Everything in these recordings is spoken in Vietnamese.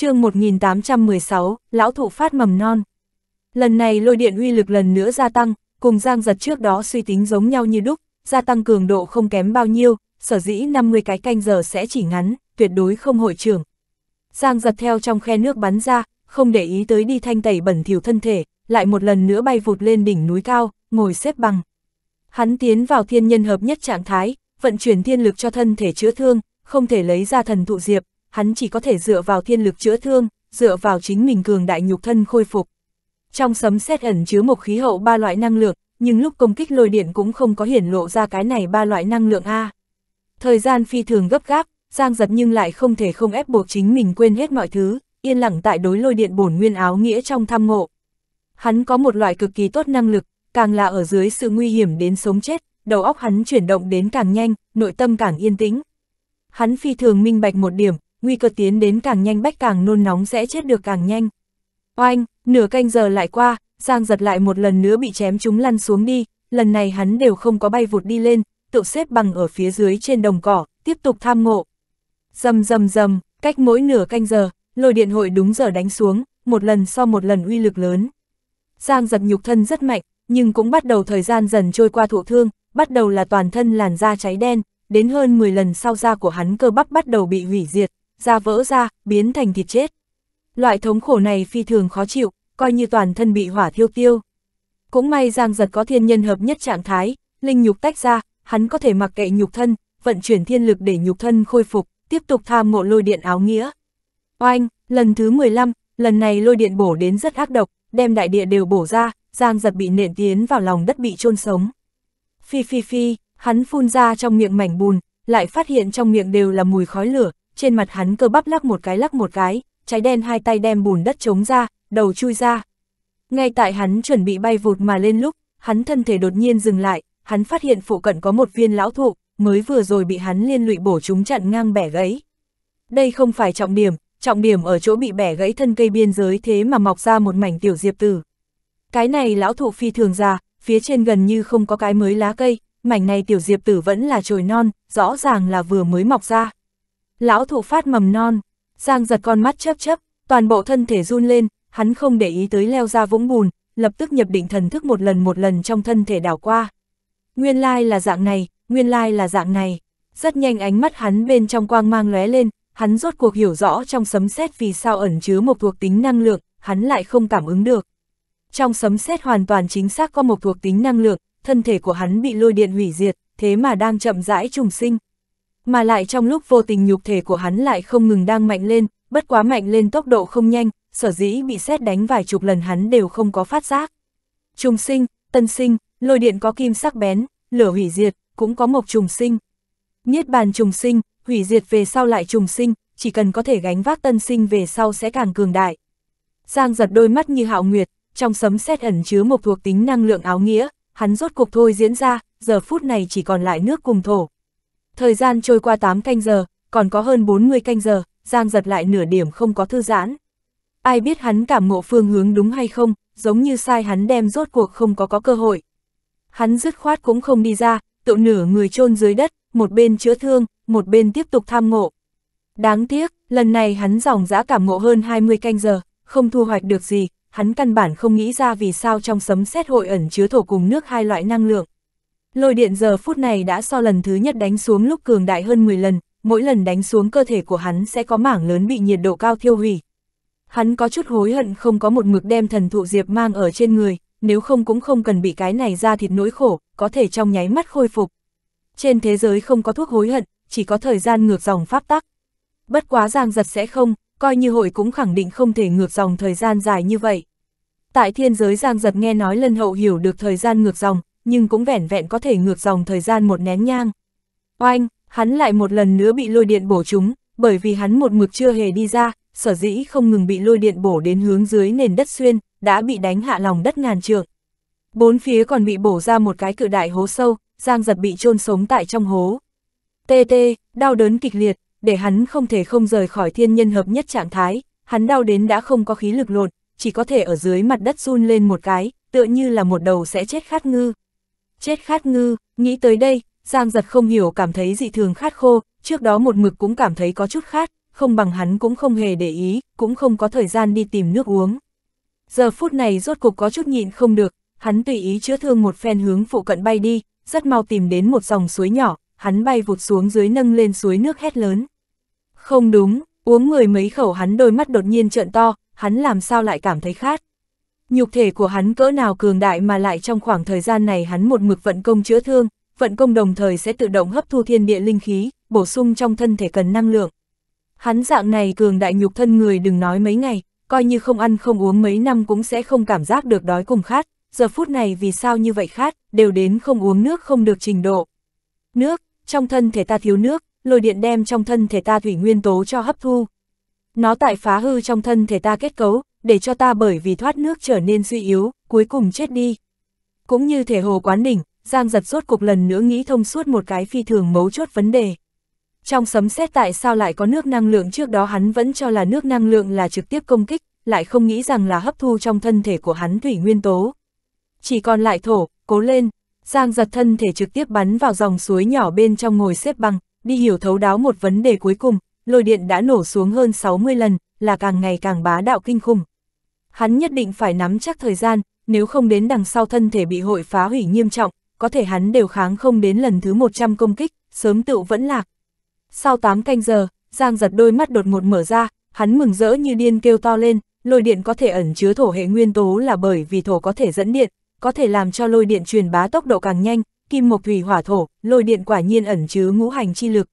chương 1816, lão thụ phát mầm non. Lần này lôi điện uy lực lần nữa gia tăng, cùng giang giật trước đó suy tính giống nhau như đúc, gia tăng cường độ không kém bao nhiêu, sở dĩ 50 cái canh giờ sẽ chỉ ngắn, tuyệt đối không hội trưởng. Giang giật theo trong khe nước bắn ra, không để ý tới đi thanh tẩy bẩn thiểu thân thể, lại một lần nữa bay vụt lên đỉnh núi cao, ngồi xếp bằng. Hắn tiến vào thiên nhân hợp nhất trạng thái, vận chuyển thiên lực cho thân thể chữa thương, không thể lấy ra thần thụ diệp, hắn chỉ có thể dựa vào thiên lực chữa thương, dựa vào chính mình cường đại nhục thân khôi phục. Trong sấm sét ẩn chứa một khí hậu ba loại năng lượng, nhưng lúc công kích lôi điện cũng không có hiển lộ ra cái này ba loại năng lượng A. Thời gian phi thường gấp gáp, Giang giật nhưng lại không thể không ép buộc chính mình quên hết mọi thứ, yên lặng tại đối lôi điện bổn nguyên áo nghĩa trong tham ngộ. Hắn có một loại cực kỳ tốt năng lực, càng là ở dưới sự nguy hiểm đến sống chết, đầu óc hắn chuyển động đến càng nhanh, nội tâm càng yên tĩnh. Hắn phi thường minh bạch một điểm, nguy cơ tiến đến càng nhanh bách càng nôn nóng sẽ chết được càng nhanh. Oanh, nửa canh giờ lại qua, Giang giật lại một lần nữa bị chém chúng lăn xuống đi, lần này hắn đều không có bay vụt đi lên, tự xếp bằng ở phía dưới trên đồng cỏ, tiếp tục tham ngộ. Dầm dầm dầm, cách mỗi nửa canh giờ, lôi điện hội đúng giờ đánh xuống, một lần sau một lần uy lực lớn. Giang giật nhục thân rất mạnh, nhưng cũng bắt đầu thời gian dần trôi qua thụ thương, bắt đầu là toàn thân làn da cháy đen, đến hơn 10 lần sau da của hắn cơ bắp bắt đầu bị hủy diệt, da vỡ ra, biến thành thịt chết. Loại thống khổ này phi thường khó chịu, coi như toàn thân bị hỏa thiêu tiêu. Cũng may Giang Giật có thiên nhân hợp nhất trạng thái, linh nhục tách ra, hắn có thể mặc kệ nhục thân, vận chuyển thiên lực để nhục thân khôi phục, tiếp tục tham ngộ lôi điện áo nghĩa. Oanh, lần thứ 15, lần này lôi điện bổ đến rất ác độc, đem đại địa đều bổ ra, Giang Giật bị nện tiến vào lòng đất bị chôn sống. Phi phi phi, hắn phun ra trong miệng mảnh bùn, lại phát hiện trong miệng đều là mùi khói lửa, trên mặt hắn cơ bắp lắc một cái lắc một cái, trái đen hai tay đem bùn đất trống ra, đầu chui ra. Ngay tại hắn chuẩn bị bay vụt mà lên lúc, hắn thân thể đột nhiên dừng lại, hắn phát hiện phụ cận có một viên lão thụ, mới vừa rồi bị hắn liên lụy bổ chúng chặn ngang bẻ gãy. Đây không phải trọng điểm, trọng điểm ở chỗ bị bẻ gãy thân cây biên giới thế mà mọc ra một mảnh tiểu diệp tử. Cái này lão thụ phi thường già, phía trên gần như không có cái mới lá cây, mảnh này tiểu diệp tử vẫn là trồi non, rõ ràng là vừa mới mọc ra lão thủ phát mầm non, Giang giật con mắt chớp chớp, toàn bộ thân thể run lên, hắn không để ý tới leo ra vũng bùn, lập tức nhập định thần thức một lần một lần trong thân thể đảo qua. Nguyên lai là dạng này, nguyên lai là dạng này. Rất nhanh ánh mắt hắn bên trong quang mang lóe lên, hắn rốt cuộc hiểu rõ trong sấm sét vì sao ẩn chứa một thuộc tính năng lượng, hắn lại không cảm ứng được. Trong sấm sét hoàn toàn chính xác có một thuộc tính năng lượng, thân thể của hắn bị lôi điện hủy diệt, thế mà đang chậm rãi trùng sinh mà lại trong lúc vô tình nhục thể của hắn lại không ngừng đang mạnh lên, bất quá mạnh lên tốc độ không nhanh, sở dĩ bị xét đánh vài chục lần hắn đều không có phát giác. Trùng sinh, tân sinh, lôi điện có kim sắc bén, lửa hủy diệt, cũng có mộc trùng sinh. Niết bàn trùng sinh, hủy diệt về sau lại trùng sinh, chỉ cần có thể gánh vác tân sinh về sau sẽ càng cường đại. Giang giật đôi mắt như hạo nguyệt, trong sấm xét ẩn chứa một thuộc tính năng lượng áo nghĩa, hắn rốt cuộc thôi diễn ra, giờ phút này chỉ còn lại nước cùng thổ, Thời gian trôi qua 8 canh giờ, còn có hơn 40 canh giờ, Giang giật lại nửa điểm không có thư giãn. Ai biết hắn cảm ngộ phương hướng đúng hay không, giống như sai hắn đem rốt cuộc không có có cơ hội. Hắn dứt khoát cũng không đi ra, tự nửa người chôn dưới đất, một bên chữa thương, một bên tiếp tục tham ngộ. Đáng tiếc, lần này hắn dòng dã cảm ngộ hơn 20 canh giờ, không thu hoạch được gì, hắn căn bản không nghĩ ra vì sao trong sấm xét hội ẩn chứa thổ cùng nước hai loại năng lượng. Lôi điện giờ phút này đã so lần thứ nhất đánh xuống lúc cường đại hơn 10 lần, mỗi lần đánh xuống cơ thể của hắn sẽ có mảng lớn bị nhiệt độ cao thiêu hủy. Hắn có chút hối hận không có một mực đem thần thụ diệp mang ở trên người, nếu không cũng không cần bị cái này ra thịt nỗi khổ, có thể trong nháy mắt khôi phục. Trên thế giới không có thuốc hối hận, chỉ có thời gian ngược dòng pháp tắc. Bất quá giang giật sẽ không, coi như hội cũng khẳng định không thể ngược dòng thời gian dài như vậy. Tại thiên giới giang giật nghe nói lân hậu hiểu được thời gian ngược dòng, nhưng cũng vẻn vẹn có thể ngược dòng thời gian một nén nhang. Oanh, hắn lại một lần nữa bị lôi điện bổ trúng, bởi vì hắn một mực chưa hề đi ra, sở dĩ không ngừng bị lôi điện bổ đến hướng dưới nền đất xuyên, đã bị đánh hạ lòng đất ngàn trượng. Bốn phía còn bị bổ ra một cái cự đại hố sâu, Giang giật bị chôn sống tại trong hố. Tê tê, đau đớn kịch liệt, để hắn không thể không rời khỏi thiên nhân hợp nhất trạng thái, hắn đau đến đã không có khí lực lột, chỉ có thể ở dưới mặt đất run lên một cái, tựa như là một đầu sẽ chết khát ngư chết khát ngư, nghĩ tới đây, Giang giật không hiểu cảm thấy dị thường khát khô, trước đó một mực cũng cảm thấy có chút khát, không bằng hắn cũng không hề để ý, cũng không có thời gian đi tìm nước uống. Giờ phút này rốt cục có chút nhịn không được, hắn tùy ý chữa thương một phen hướng phụ cận bay đi, rất mau tìm đến một dòng suối nhỏ, hắn bay vụt xuống dưới nâng lên suối nước hét lớn. Không đúng, uống mười mấy khẩu hắn đôi mắt đột nhiên trợn to, hắn làm sao lại cảm thấy khát. Nhục thể của hắn cỡ nào cường đại mà lại trong khoảng thời gian này hắn một mực vận công chữa thương, vận công đồng thời sẽ tự động hấp thu thiên địa linh khí, bổ sung trong thân thể cần năng lượng. Hắn dạng này cường đại nhục thân người đừng nói mấy ngày, coi như không ăn không uống mấy năm cũng sẽ không cảm giác được đói cùng khát, giờ phút này vì sao như vậy khát, đều đến không uống nước không được trình độ. Nước, trong thân thể ta thiếu nước, lôi điện đem trong thân thể ta thủy nguyên tố cho hấp thu. Nó tại phá hư trong thân thể ta kết cấu, để cho ta bởi vì thoát nước trở nên suy yếu, cuối cùng chết đi. Cũng như thể hồ quán đỉnh, Giang giật rốt cục lần nữa nghĩ thông suốt một cái phi thường mấu chốt vấn đề. Trong sấm xét tại sao lại có nước năng lượng trước đó hắn vẫn cho là nước năng lượng là trực tiếp công kích, lại không nghĩ rằng là hấp thu trong thân thể của hắn thủy nguyên tố. Chỉ còn lại thổ, cố lên, Giang giật thân thể trực tiếp bắn vào dòng suối nhỏ bên trong ngồi xếp bằng, đi hiểu thấu đáo một vấn đề cuối cùng, lôi điện đã nổ xuống hơn 60 lần, là càng ngày càng bá đạo kinh khủng. Hắn nhất định phải nắm chắc thời gian, nếu không đến đằng sau thân thể bị hội phá hủy nghiêm trọng, có thể hắn đều kháng không đến lần thứ 100 công kích, sớm tựu vẫn lạc. Sau 8 canh giờ, Giang giật đôi mắt đột ngột mở ra, hắn mừng rỡ như điên kêu to lên, lôi điện có thể ẩn chứa thổ hệ nguyên tố là bởi vì thổ có thể dẫn điện, có thể làm cho lôi điện truyền bá tốc độ càng nhanh, kim mộc thủy hỏa thổ, lôi điện quả nhiên ẩn chứa ngũ hành chi lực.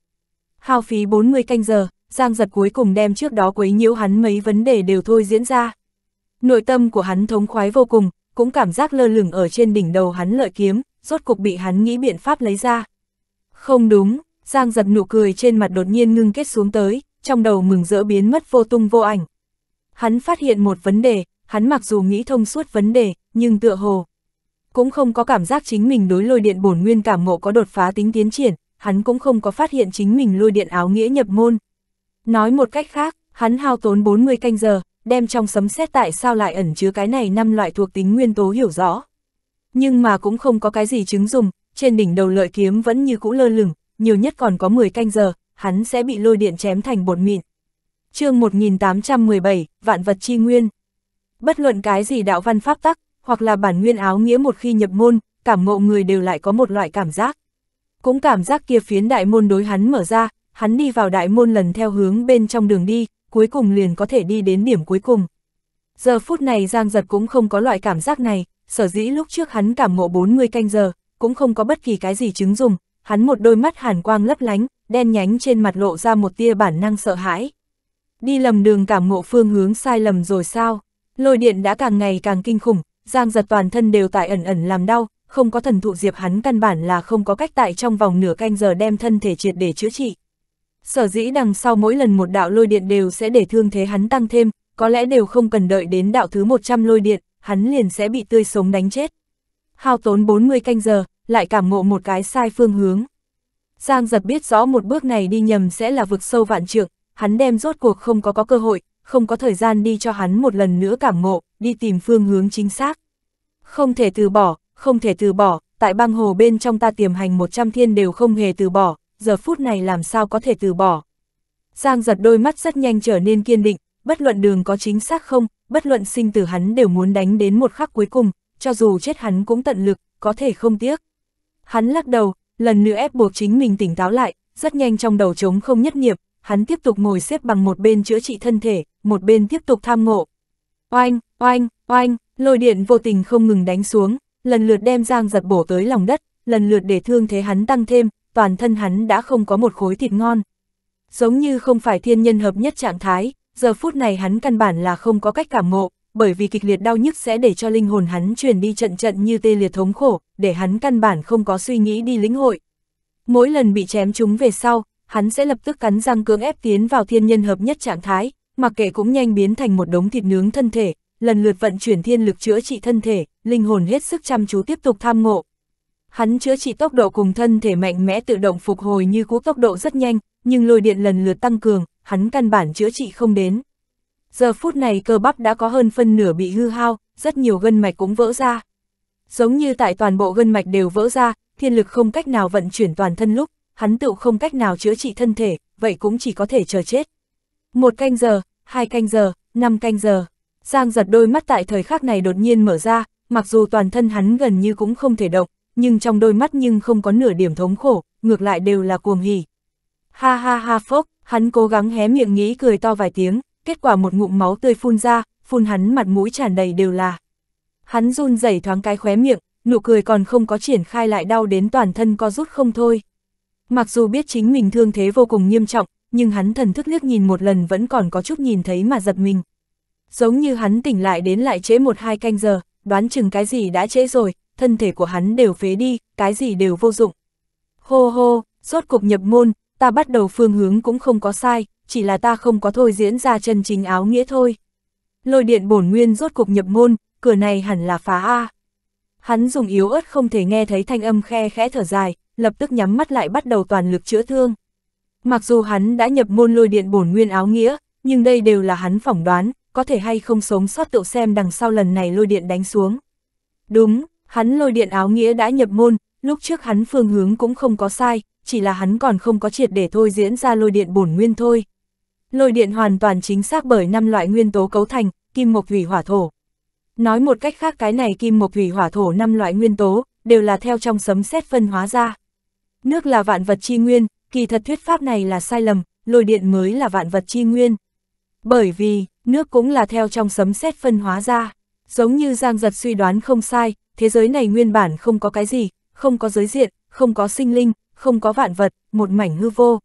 Hao phí 40 canh giờ, Giang giật cuối cùng đem trước đó quấy nhiễu hắn mấy vấn đề đều thôi diễn ra. Nội tâm của hắn thống khoái vô cùng, cũng cảm giác lơ lửng ở trên đỉnh đầu hắn lợi kiếm, rốt cục bị hắn nghĩ biện pháp lấy ra. Không đúng, Giang giật nụ cười trên mặt đột nhiên ngưng kết xuống tới, trong đầu mừng rỡ biến mất vô tung vô ảnh. Hắn phát hiện một vấn đề, hắn mặc dù nghĩ thông suốt vấn đề, nhưng tựa hồ cũng không có cảm giác chính mình đối lôi điện bổn nguyên cảm ngộ có đột phá tính tiến triển, hắn cũng không có phát hiện chính mình lôi điện áo nghĩa nhập môn. Nói một cách khác, hắn hao tốn 40 canh giờ, đem trong sấm xét tại sao lại ẩn chứa cái này năm loại thuộc tính nguyên tố hiểu rõ. Nhưng mà cũng không có cái gì chứng dùng, trên đỉnh đầu lợi kiếm vẫn như cũ lơ lửng, nhiều nhất còn có 10 canh giờ, hắn sẽ bị lôi điện chém thành bột mịn. chương 1817, Vạn vật chi nguyên. Bất luận cái gì đạo văn pháp tắc, hoặc là bản nguyên áo nghĩa một khi nhập môn, cảm ngộ người đều lại có một loại cảm giác. Cũng cảm giác kia phiến đại môn đối hắn mở ra, hắn đi vào đại môn lần theo hướng bên trong đường đi, cuối cùng liền có thể đi đến điểm cuối cùng. Giờ phút này Giang Giật cũng không có loại cảm giác này, sở dĩ lúc trước hắn cảm ngộ 40 canh giờ, cũng không có bất kỳ cái gì chứng dùng, hắn một đôi mắt hàn quang lấp lánh, đen nhánh trên mặt lộ ra một tia bản năng sợ hãi. Đi lầm đường cảm ngộ phương hướng sai lầm rồi sao? Lôi điện đã càng ngày càng kinh khủng, Giang Giật toàn thân đều tại ẩn ẩn làm đau, không có thần thụ diệp hắn căn bản là không có cách tại trong vòng nửa canh giờ đem thân thể triệt để chữa trị. Sở dĩ đằng sau mỗi lần một đạo lôi điện đều sẽ để thương thế hắn tăng thêm, có lẽ đều không cần đợi đến đạo thứ 100 lôi điện, hắn liền sẽ bị tươi sống đánh chết. Hao tốn 40 canh giờ, lại cảm ngộ một cái sai phương hướng. Giang giật biết rõ một bước này đi nhầm sẽ là vực sâu vạn trượng, hắn đem rốt cuộc không có có cơ hội, không có thời gian đi cho hắn một lần nữa cảm ngộ, đi tìm phương hướng chính xác. Không thể từ bỏ, không thể từ bỏ, tại băng hồ bên trong ta tiềm hành 100 thiên đều không hề từ bỏ, giờ phút này làm sao có thể từ bỏ. Giang giật đôi mắt rất nhanh trở nên kiên định, bất luận đường có chính xác không, bất luận sinh tử hắn đều muốn đánh đến một khắc cuối cùng, cho dù chết hắn cũng tận lực, có thể không tiếc. Hắn lắc đầu, lần nữa ép buộc chính mình tỉnh táo lại, rất nhanh trong đầu trống không nhất nghiệp, hắn tiếp tục ngồi xếp bằng một bên chữa trị thân thể, một bên tiếp tục tham ngộ. Oanh, oanh, oanh, lôi điện vô tình không ngừng đánh xuống, lần lượt đem Giang giật bổ tới lòng đất, lần lượt để thương thế hắn tăng thêm, toàn thân hắn đã không có một khối thịt ngon. Giống như không phải thiên nhân hợp nhất trạng thái, giờ phút này hắn căn bản là không có cách cảm ngộ, bởi vì kịch liệt đau nhức sẽ để cho linh hồn hắn truyền đi trận trận như tê liệt thống khổ, để hắn căn bản không có suy nghĩ đi lĩnh hội. Mỗi lần bị chém chúng về sau, hắn sẽ lập tức cắn răng cưỡng ép tiến vào thiên nhân hợp nhất trạng thái, mặc kệ cũng nhanh biến thành một đống thịt nướng thân thể, lần lượt vận chuyển thiên lực chữa trị thân thể, linh hồn hết sức chăm chú tiếp tục tham ngộ, Hắn chữa trị tốc độ cùng thân thể mạnh mẽ tự động phục hồi như cú tốc độ rất nhanh, nhưng lôi điện lần lượt tăng cường, hắn căn bản chữa trị không đến. Giờ phút này cơ bắp đã có hơn phân nửa bị hư hao, rất nhiều gân mạch cũng vỡ ra. Giống như tại toàn bộ gân mạch đều vỡ ra, thiên lực không cách nào vận chuyển toàn thân lúc, hắn tự không cách nào chữa trị thân thể, vậy cũng chỉ có thể chờ chết. Một canh giờ, hai canh giờ, năm canh giờ. Giang giật đôi mắt tại thời khắc này đột nhiên mở ra, mặc dù toàn thân hắn gần như cũng không thể động, nhưng trong đôi mắt nhưng không có nửa điểm thống khổ, ngược lại đều là cuồng hỉ. Ha ha ha phốc, hắn cố gắng hé miệng nghĩ cười to vài tiếng, kết quả một ngụm máu tươi phun ra, phun hắn mặt mũi tràn đầy đều là. Hắn run rẩy thoáng cái khóe miệng, nụ cười còn không có triển khai lại đau đến toàn thân co rút không thôi. Mặc dù biết chính mình thương thế vô cùng nghiêm trọng, nhưng hắn thần thức liếc nhìn một lần vẫn còn có chút nhìn thấy mà giật mình. Giống như hắn tỉnh lại đến lại trễ một hai canh giờ, đoán chừng cái gì đã trễ rồi, thân thể của hắn đều phế đi, cái gì đều vô dụng. Hô hô, rốt cục nhập môn, ta bắt đầu phương hướng cũng không có sai, chỉ là ta không có thôi diễn ra chân chính áo nghĩa thôi. Lôi điện bổn nguyên rốt cục nhập môn, cửa này hẳn là phá A. Hắn dùng yếu ớt không thể nghe thấy thanh âm khe khẽ thở dài, lập tức nhắm mắt lại bắt đầu toàn lực chữa thương. Mặc dù hắn đã nhập môn lôi điện bổn nguyên áo nghĩa, nhưng đây đều là hắn phỏng đoán, có thể hay không sống sót tựu xem đằng sau lần này lôi điện đánh xuống. Đúng, Hắn lôi điện áo nghĩa đã nhập môn, lúc trước hắn phương hướng cũng không có sai, chỉ là hắn còn không có triệt để thôi diễn ra lôi điện bổn nguyên thôi. Lôi điện hoàn toàn chính xác bởi năm loại nguyên tố cấu thành, kim mộc thủy hỏa thổ. Nói một cách khác cái này kim mộc thủy hỏa thổ năm loại nguyên tố, đều là theo trong sấm xét phân hóa ra. Nước là vạn vật chi nguyên, kỳ thật thuyết pháp này là sai lầm, lôi điện mới là vạn vật chi nguyên. Bởi vì, nước cũng là theo trong sấm xét phân hóa ra. Giống như Giang Giật suy đoán không sai, thế giới này nguyên bản không có cái gì, không có giới diện, không có sinh linh, không có vạn vật, một mảnh hư vô.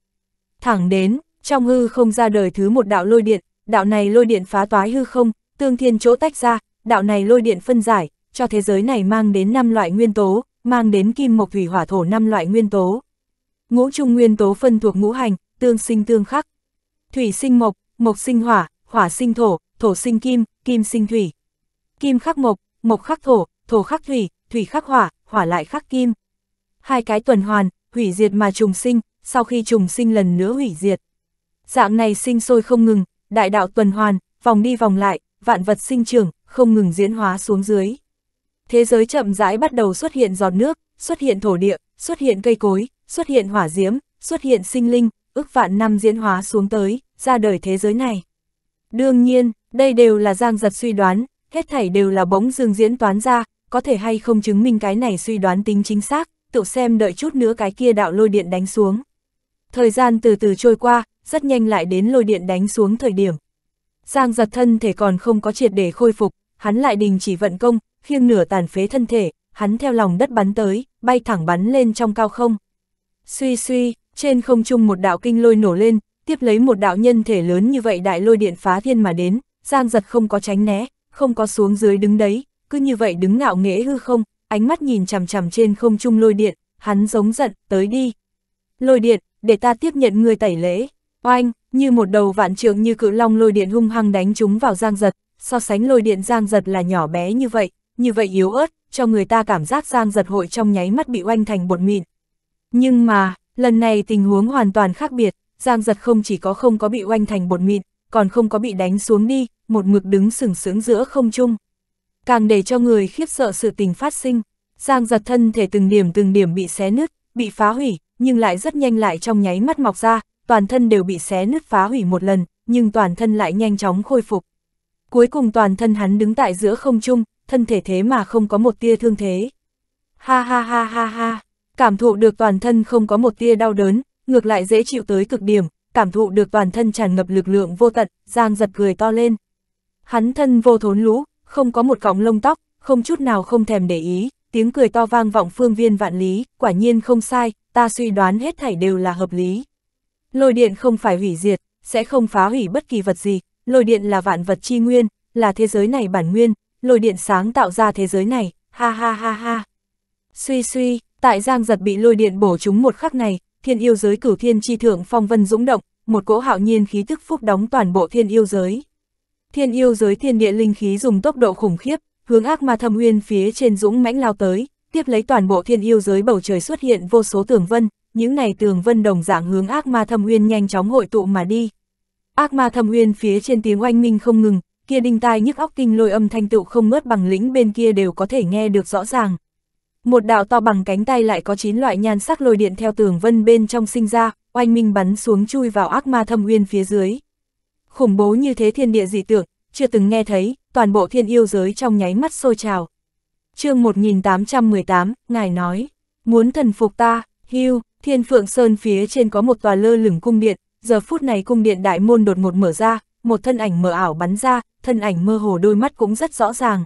Thẳng đến, trong hư không ra đời thứ một đạo lôi điện, đạo này lôi điện phá toái hư không, tương thiên chỗ tách ra, đạo này lôi điện phân giải, cho thế giới này mang đến năm loại nguyên tố, mang đến kim mộc thủy hỏa thổ năm loại nguyên tố. Ngũ trung nguyên tố phân thuộc ngũ hành, tương sinh tương khắc. Thủy sinh mộc, mộc sinh hỏa, hỏa sinh thổ, thổ sinh kim, kim sinh thủy kim khắc mộc, mộc khắc thổ, thổ khắc thủy, thủy khắc hỏa, hỏa lại khắc kim. Hai cái tuần hoàn, hủy diệt mà trùng sinh, sau khi trùng sinh lần nữa hủy diệt. Dạng này sinh sôi không ngừng, đại đạo tuần hoàn, vòng đi vòng lại, vạn vật sinh trưởng, không ngừng diễn hóa xuống dưới. Thế giới chậm rãi bắt đầu xuất hiện giọt nước, xuất hiện thổ địa, xuất hiện cây cối, xuất hiện hỏa diễm, xuất hiện sinh linh, ước vạn năm diễn hóa xuống tới, ra đời thế giới này. Đương nhiên, đây đều là Giang Giật suy đoán, hết thảy đều là bóng dương diễn toán ra, có thể hay không chứng minh cái này suy đoán tính chính xác, tự xem đợi chút nữa cái kia đạo lôi điện đánh xuống. Thời gian từ từ trôi qua, rất nhanh lại đến lôi điện đánh xuống thời điểm. Giang giật thân thể còn không có triệt để khôi phục, hắn lại đình chỉ vận công, khiêng nửa tàn phế thân thể, hắn theo lòng đất bắn tới, bay thẳng bắn lên trong cao không. Suy suy, trên không trung một đạo kinh lôi nổ lên, tiếp lấy một đạo nhân thể lớn như vậy đại lôi điện phá thiên mà đến, Giang giật không có tránh né, không có xuống dưới đứng đấy, cứ như vậy đứng ngạo nghễ hư không, ánh mắt nhìn chằm chằm trên không trung lôi điện, hắn giống giận, tới đi. Lôi điện, để ta tiếp nhận người tẩy lễ. Oanh, như một đầu vạn trượng như cự long lôi điện hung hăng đánh chúng vào giang giật, so sánh lôi điện giang giật là nhỏ bé như vậy, như vậy yếu ớt, cho người ta cảm giác giang giật hội trong nháy mắt bị oanh thành bột mịn. Nhưng mà, lần này tình huống hoàn toàn khác biệt, giang giật không chỉ có không có bị oanh thành bột mịn, còn không có bị đánh xuống đi, một mực đứng sừng sững giữa không trung. Càng để cho người khiếp sợ sự tình phát sinh, Giang giật thân thể từng điểm từng điểm bị xé nứt, bị phá hủy, nhưng lại rất nhanh lại trong nháy mắt mọc ra, toàn thân đều bị xé nứt phá hủy một lần, nhưng toàn thân lại nhanh chóng khôi phục. Cuối cùng toàn thân hắn đứng tại giữa không trung, thân thể thế mà không có một tia thương thế. Ha ha ha ha ha, cảm thụ được toàn thân không có một tia đau đớn, ngược lại dễ chịu tới cực điểm, cảm thụ được toàn thân tràn ngập lực lượng vô tận, Giang giật cười to lên. Hắn thân vô thốn lũ, không có một cọng lông tóc, không chút nào không thèm để ý, tiếng cười to vang vọng phương viên vạn lý, quả nhiên không sai, ta suy đoán hết thảy đều là hợp lý. Lôi điện không phải hủy diệt, sẽ không phá hủy bất kỳ vật gì, lôi điện là vạn vật chi nguyên, là thế giới này bản nguyên, lôi điện sáng tạo ra thế giới này, ha ha ha ha. Suy suy, tại Giang Giật bị lôi điện bổ trúng một khắc này, thiên yêu giới cửu thiên chi thượng phong vân dũng động, một cỗ hạo nhiên khí tức phúc đóng toàn bộ thiên yêu giới. Thiên yêu giới thiên địa linh khí dùng tốc độ khủng khiếp, hướng ác ma thâm uyên phía trên dũng mãnh lao tới, tiếp lấy toàn bộ thiên yêu giới bầu trời xuất hiện vô số tường vân, những này tường vân đồng dạng hướng ác ma thâm uyên nhanh chóng hội tụ mà đi. Ác ma thâm uyên phía trên tiếng oanh minh không ngừng, kia đinh tai nhức óc kinh lôi âm thanh tựu không ngớt bằng lĩnh bên kia đều có thể nghe được rõ ràng. Một đạo to bằng cánh tay lại có 9 loại nhan sắc lôi điện theo tường vân bên trong sinh ra, oanh minh bắn xuống chui vào ác ma thâm uyên phía dưới khủng bố như thế thiên địa dị tượng, chưa từng nghe thấy, toàn bộ thiên yêu giới trong nháy mắt sôi trào. chương 1818, Ngài nói, muốn thần phục ta, hưu, thiên phượng sơn phía trên có một tòa lơ lửng cung điện, giờ phút này cung điện đại môn đột ngột mở ra, một thân ảnh mờ ảo bắn ra, thân ảnh mơ hồ đôi mắt cũng rất rõ ràng.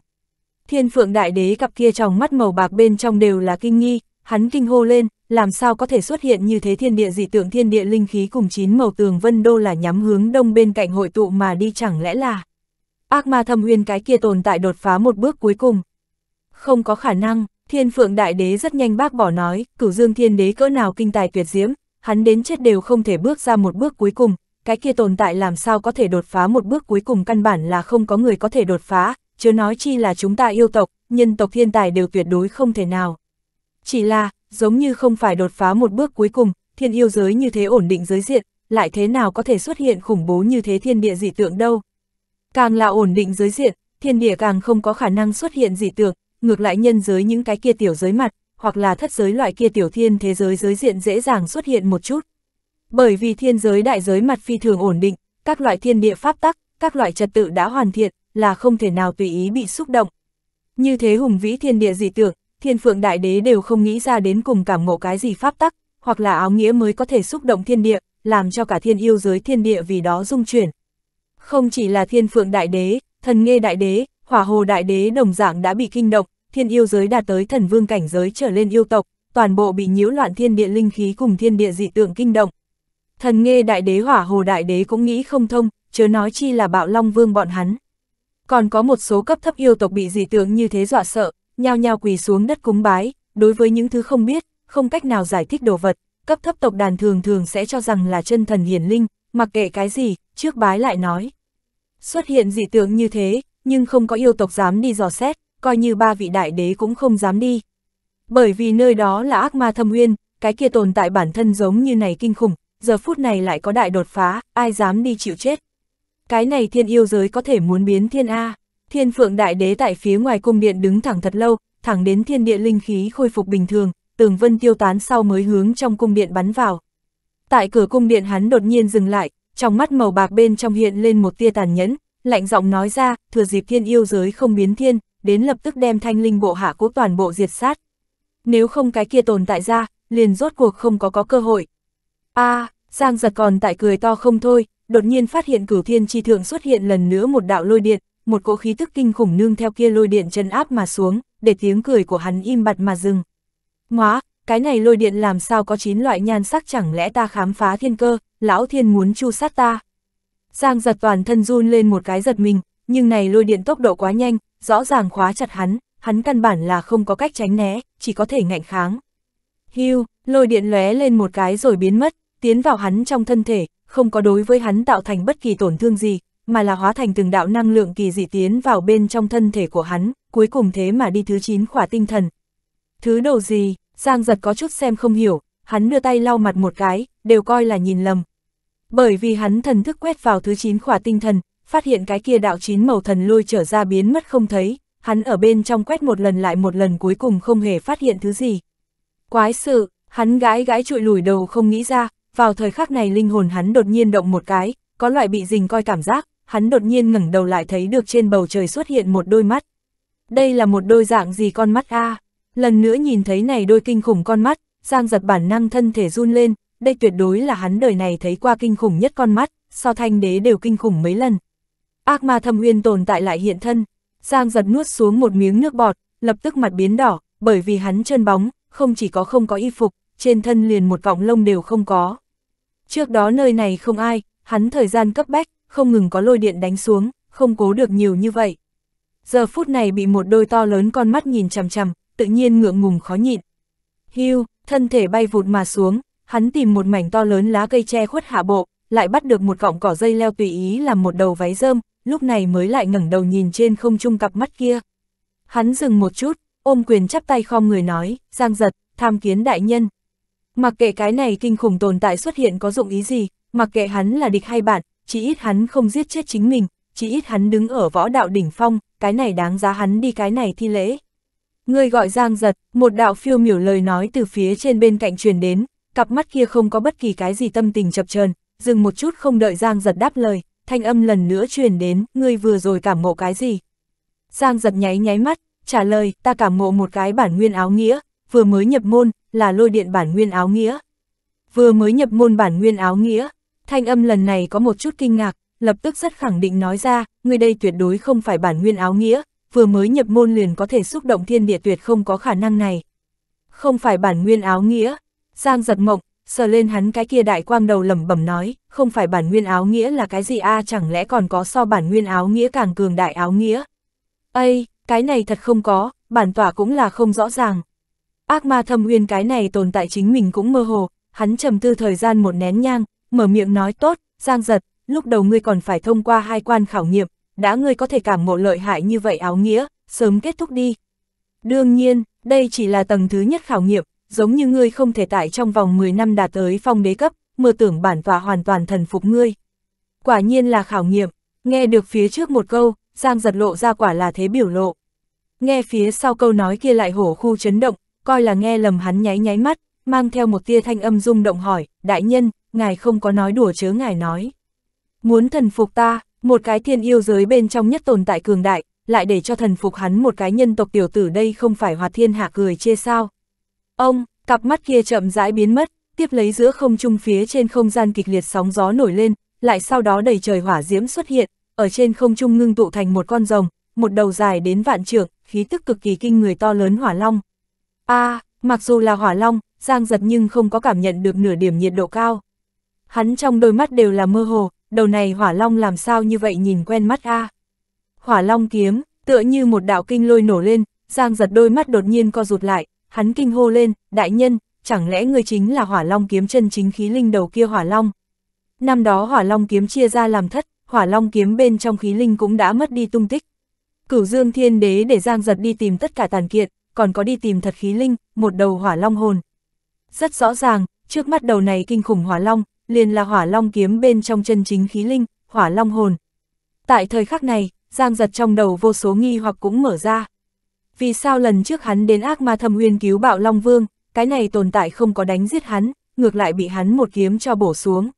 Thiên phượng đại đế cặp kia trong mắt màu bạc bên trong đều là kinh nghi, hắn kinh hô lên, làm sao có thể xuất hiện như thế thiên địa dị tượng thiên địa linh khí cùng chín màu tường vân đô là nhắm hướng đông bên cạnh hội tụ mà đi chẳng lẽ là ác ma thâm uyên cái kia tồn tại đột phá một bước cuối cùng. Không có khả năng, thiên phượng đại đế rất nhanh bác bỏ nói, cửu dương thiên đế cỡ nào kinh tài tuyệt diễm, hắn đến chết đều không thể bước ra một bước cuối cùng, cái kia tồn tại làm sao có thể đột phá một bước cuối cùng căn bản là không có người có thể đột phá, chứ nói chi là chúng ta yêu tộc, nhân tộc thiên tài đều tuyệt đối không thể nào. Chỉ là, giống như không phải đột phá một bước cuối cùng, thiên yêu giới như thế ổn định giới diện, lại thế nào có thể xuất hiện khủng bố như thế thiên địa dị tượng đâu. Càng là ổn định giới diện, thiên địa càng không có khả năng xuất hiện dị tượng, ngược lại nhân giới những cái kia tiểu giới mặt, hoặc là thất giới loại kia tiểu thiên thế giới giới diện dễ dàng xuất hiện một chút. Bởi vì thiên giới đại giới mặt phi thường ổn định, các loại thiên địa pháp tắc, các loại trật tự đã hoàn thiện, là không thể nào tùy ý bị xúc động. Như thế hùng vĩ thiên địa dị tượng, thiên phượng đại đế đều không nghĩ ra đến cùng cảm ngộ cái gì pháp tắc, hoặc là áo nghĩa mới có thể xúc động thiên địa, làm cho cả thiên yêu giới thiên địa vì đó rung chuyển. Không chỉ là thiên phượng đại đế, thần nghe đại đế, hỏa hồ đại đế đồng dạng đã bị kinh động, thiên yêu giới đạt tới thần vương cảnh giới trở lên yêu tộc, toàn bộ bị nhiễu loạn thiên địa linh khí cùng thiên địa dị tượng kinh động. Thần nghe đại đế hỏa hồ đại đế cũng nghĩ không thông, chớ nói chi là bạo long vương bọn hắn. Còn có một số cấp thấp yêu tộc bị dị tượng như thế dọa sợ, nhao nhao quỳ xuống đất cúng bái, đối với những thứ không biết, không cách nào giải thích đồ vật, cấp thấp tộc đàn thường thường sẽ cho rằng là chân thần hiển linh, mặc kệ cái gì, trước bái lại nói. Xuất hiện dị tượng như thế, nhưng không có yêu tộc dám đi dò xét, coi như ba vị đại đế cũng không dám đi. Bởi vì nơi đó là ác ma thâm uyên, cái kia tồn tại bản thân giống như này kinh khủng, giờ phút này lại có đại đột phá, ai dám đi chịu chết. Cái này thiên yêu giới có thể muốn biến thiên A. Thiên phượng đại đế tại phía ngoài cung điện đứng thẳng thật lâu, thẳng đến thiên địa linh khí khôi phục bình thường, tường vân tiêu tán sau mới hướng trong cung điện bắn vào. Tại cửa cung điện hắn đột nhiên dừng lại, trong mắt màu bạc bên trong hiện lên một tia tàn nhẫn, lạnh giọng nói ra, thừa dịp thiên yêu giới không biến thiên, đến lập tức đem thanh linh bộ hạ quốc toàn bộ diệt sát. Nếu không cái kia tồn tại ra, liền rốt cuộc không có có cơ hội. a à, Giang giật còn tại cười to không thôi, đột nhiên phát hiện cửu thiên chi thượng xuất hiện lần nữa một đạo lôi điện, một cỗ khí tức kinh khủng nương theo kia lôi điện chân áp mà xuống, để tiếng cười của hắn im bặt mà dừng. Ngóa, cái này lôi điện làm sao có chín loại nhan sắc chẳng lẽ ta khám phá thiên cơ, lão thiên muốn chu sát ta. Giang giật toàn thân run lên một cái giật mình, nhưng này lôi điện tốc độ quá nhanh, rõ ràng khóa chặt hắn, hắn căn bản là không có cách tránh né, chỉ có thể ngạnh kháng. Hưu, lôi điện lóe lên một cái rồi biến mất, tiến vào hắn trong thân thể, không có đối với hắn tạo thành bất kỳ tổn thương gì, mà là hóa thành từng đạo năng lượng kỳ dị tiến vào bên trong thân thể của hắn, cuối cùng thế mà đi thứ 9 khỏa tinh thần. Thứ đầu gì, Giang giật có chút xem không hiểu, hắn đưa tay lau mặt một cái, đều coi là nhìn lầm. Bởi vì hắn thần thức quét vào thứ 9 khỏa tinh thần, phát hiện cái kia đạo chín màu thần lôi trở ra biến mất không thấy, hắn ở bên trong quét một lần lại một lần cuối cùng không hề phát hiện thứ gì. Quái sự, hắn gãi gãi trụi lùi đầu không nghĩ ra, vào thời khắc này linh hồn hắn đột nhiên động một cái, có loại bị rình coi cảm giác, hắn đột nhiên ngẩng đầu lại thấy được trên bầu trời xuất hiện một đôi mắt. Đây là một đôi dạng gì con mắt a Lần nữa nhìn thấy này đôi kinh khủng con mắt, Giang giật bản năng thân thể run lên, đây tuyệt đối là hắn đời này thấy qua kinh khủng nhất con mắt, so thanh đế đều kinh khủng mấy lần. Ác ma thâm uyên tồn tại lại hiện thân, Giang giật nuốt xuống một miếng nước bọt, lập tức mặt biến đỏ, bởi vì hắn chân bóng, không chỉ có không có y phục, trên thân liền một vọng lông đều không có. Trước đó nơi này không ai, hắn thời gian cấp bách, không ngừng có lôi điện đánh xuống, không cố được nhiều như vậy. Giờ phút này bị một đôi to lớn con mắt nhìn chằm chằm, tự nhiên ngượng ngùng khó nhịn. Hưu, thân thể bay vụt mà xuống, hắn tìm một mảnh to lớn lá cây che khuất hạ bộ, lại bắt được một cọng cỏ dây leo tùy ý làm một đầu váy rơm, lúc này mới lại ngẩng đầu nhìn trên không trung cặp mắt kia. Hắn dừng một chút, ôm quyền chắp tay khom người nói, giang giật, tham kiến đại nhân. Mặc kệ cái này kinh khủng tồn tại xuất hiện có dụng ý gì, mặc kệ hắn là địch hay bạn, chỉ ít hắn không giết chết chính mình, chỉ ít hắn đứng ở võ đạo đỉnh phong, cái này đáng giá hắn đi cái này thi lễ. Người gọi giang giật, một đạo phiêu miểu lời nói từ phía trên bên cạnh truyền đến, cặp mắt kia không có bất kỳ cái gì tâm tình chập chờn dừng một chút không đợi giang giật đáp lời, thanh âm lần nữa truyền đến, ngươi vừa rồi cảm ngộ cái gì. Giang giật nháy nháy mắt, trả lời, ta cảm ngộ một cái bản nguyên áo nghĩa, vừa mới nhập môn, là lôi điện bản nguyên áo nghĩa. Vừa mới nhập môn bản nguyên áo nghĩa, thanh âm lần này có một chút kinh ngạc, lập tức rất khẳng định nói ra, người đây tuyệt đối không phải bản nguyên áo nghĩa, vừa mới nhập môn liền có thể xúc động thiên địa tuyệt không có khả năng này. Không phải bản nguyên áo nghĩa, Giang giật mộng, sờ lên hắn cái kia đại quang đầu lẩm bẩm nói, không phải bản nguyên áo nghĩa là cái gì a chẳng lẽ còn có so bản nguyên áo nghĩa càng cường đại áo nghĩa. Ây, cái này thật không có, bản tỏa cũng là không rõ ràng. Ác ma thâm uyên cái này tồn tại chính mình cũng mơ hồ, hắn trầm tư thời gian một nén nhang, mở miệng nói tốt, Giang Giật, lúc đầu ngươi còn phải thông qua hai quan khảo nghiệm, đã ngươi có thể cảm ngộ lợi hại như vậy áo nghĩa, sớm kết thúc đi. Đương nhiên, đây chỉ là tầng thứ nhất khảo nghiệm, giống như ngươi không thể tại trong vòng 10 năm đạt tới phong đế cấp, mơ tưởng bản tòa hoàn toàn thần phục ngươi. Quả nhiên là khảo nghiệm, nghe được phía trước một câu, Giang giật lộ ra quả là thế biểu lộ. Nghe phía sau câu nói kia lại hổ khu chấn động, coi là nghe lầm hắn nháy nháy mắt, mang theo một tia thanh âm rung động hỏi, đại nhân, ngài không có nói đùa chớ ngài nói. Muốn thần phục ta, một cái thiên yêu giới bên trong nhất tồn tại cường đại, lại để cho thần phục hắn một cái nhân tộc tiểu tử đây không phải hòa thiên hạ cười chê sao. Ông, cặp mắt kia chậm rãi biến mất, tiếp lấy giữa không trung phía trên không gian kịch liệt sóng gió nổi lên, lại sau đó đầy trời hỏa diễm xuất hiện, ở trên không trung ngưng tụ thành một con rồng, một đầu dài đến vạn trượng, khí tức cực kỳ kinh người to lớn hỏa long. A, à, mặc dù là hỏa long, Giang giật nhưng không có cảm nhận được nửa điểm nhiệt độ cao. Hắn trong đôi mắt đều là mơ hồ, đầu này hỏa long làm sao như vậy nhìn quen mắt a Hỏa long kiếm, tựa như một đạo kinh lôi nổ lên, Giang giật đôi mắt đột nhiên co rụt lại, hắn kinh hô lên, đại nhân, chẳng lẽ người chính là hỏa long kiếm chân chính khí linh đầu kia hỏa long. Năm đó hỏa long kiếm chia ra làm thất, hỏa long kiếm bên trong khí linh cũng đã mất đi tung tích. Cửu dương thiên đế để Giang giật đi tìm tất cả tàn kiện, còn có đi tìm thật khí linh, một đầu hỏa long hồn. Rất rõ ràng, trước mắt đầu này kinh khủng hỏa long, liền là hỏa long kiếm bên trong chân chính khí linh, hỏa long hồn. Tại thời khắc này, Giang giật trong đầu vô số nghi hoặc cũng mở ra. Vì sao lần trước hắn đến ác ma thâm uyên cứu bạo Long Vương, cái này tồn tại không có đánh giết hắn, ngược lại bị hắn một kiếm cho bổ xuống.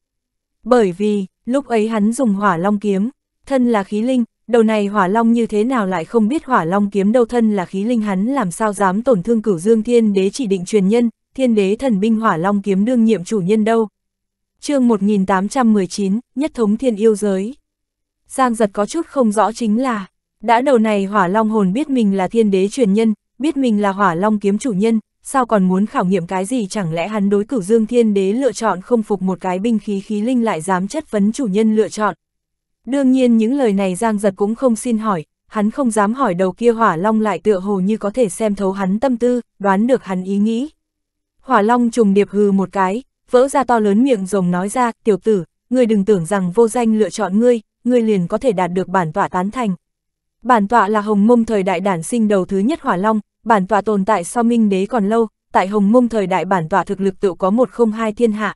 Bởi vì, lúc ấy hắn dùng hỏa long kiếm, thân là khí linh, đầu này hỏa long như thế nào lại không biết hỏa long kiếm đâu thân là khí linh hắn làm sao dám tổn thương cửu dương thiên đế chỉ định truyền nhân, thiên đế thần binh hỏa long kiếm đương nhiệm chủ nhân đâu chương 1819, nhất thống thiên yêu giới. Giang giật có chút không rõ chính là, đã đầu này hỏa long hồn biết mình là thiên đế truyền nhân, biết mình là hỏa long kiếm chủ nhân, sao còn muốn khảo nghiệm cái gì chẳng lẽ hắn đối cửu dương thiên đế lựa chọn không phục một cái binh khí khí linh lại dám chất vấn chủ nhân lựa chọn. Đương nhiên những lời này Giang giật cũng không xin hỏi, hắn không dám hỏi đầu kia hỏa long lại tựa hồ như có thể xem thấu hắn tâm tư, đoán được hắn ý nghĩ. Hỏa long trùng điệp hừ một cái, vỡ ra to lớn miệng rồng nói ra, tiểu tử, ngươi đừng tưởng rằng vô danh lựa chọn ngươi, ngươi liền có thể đạt được bản tọa tán thành. Bản tọa là hồng mông thời đại đản sinh đầu thứ nhất hỏa long, bản tọa tồn tại sau minh đế còn lâu, tại hồng mông thời đại bản tọa thực lực tự có một không hai thiên hạ.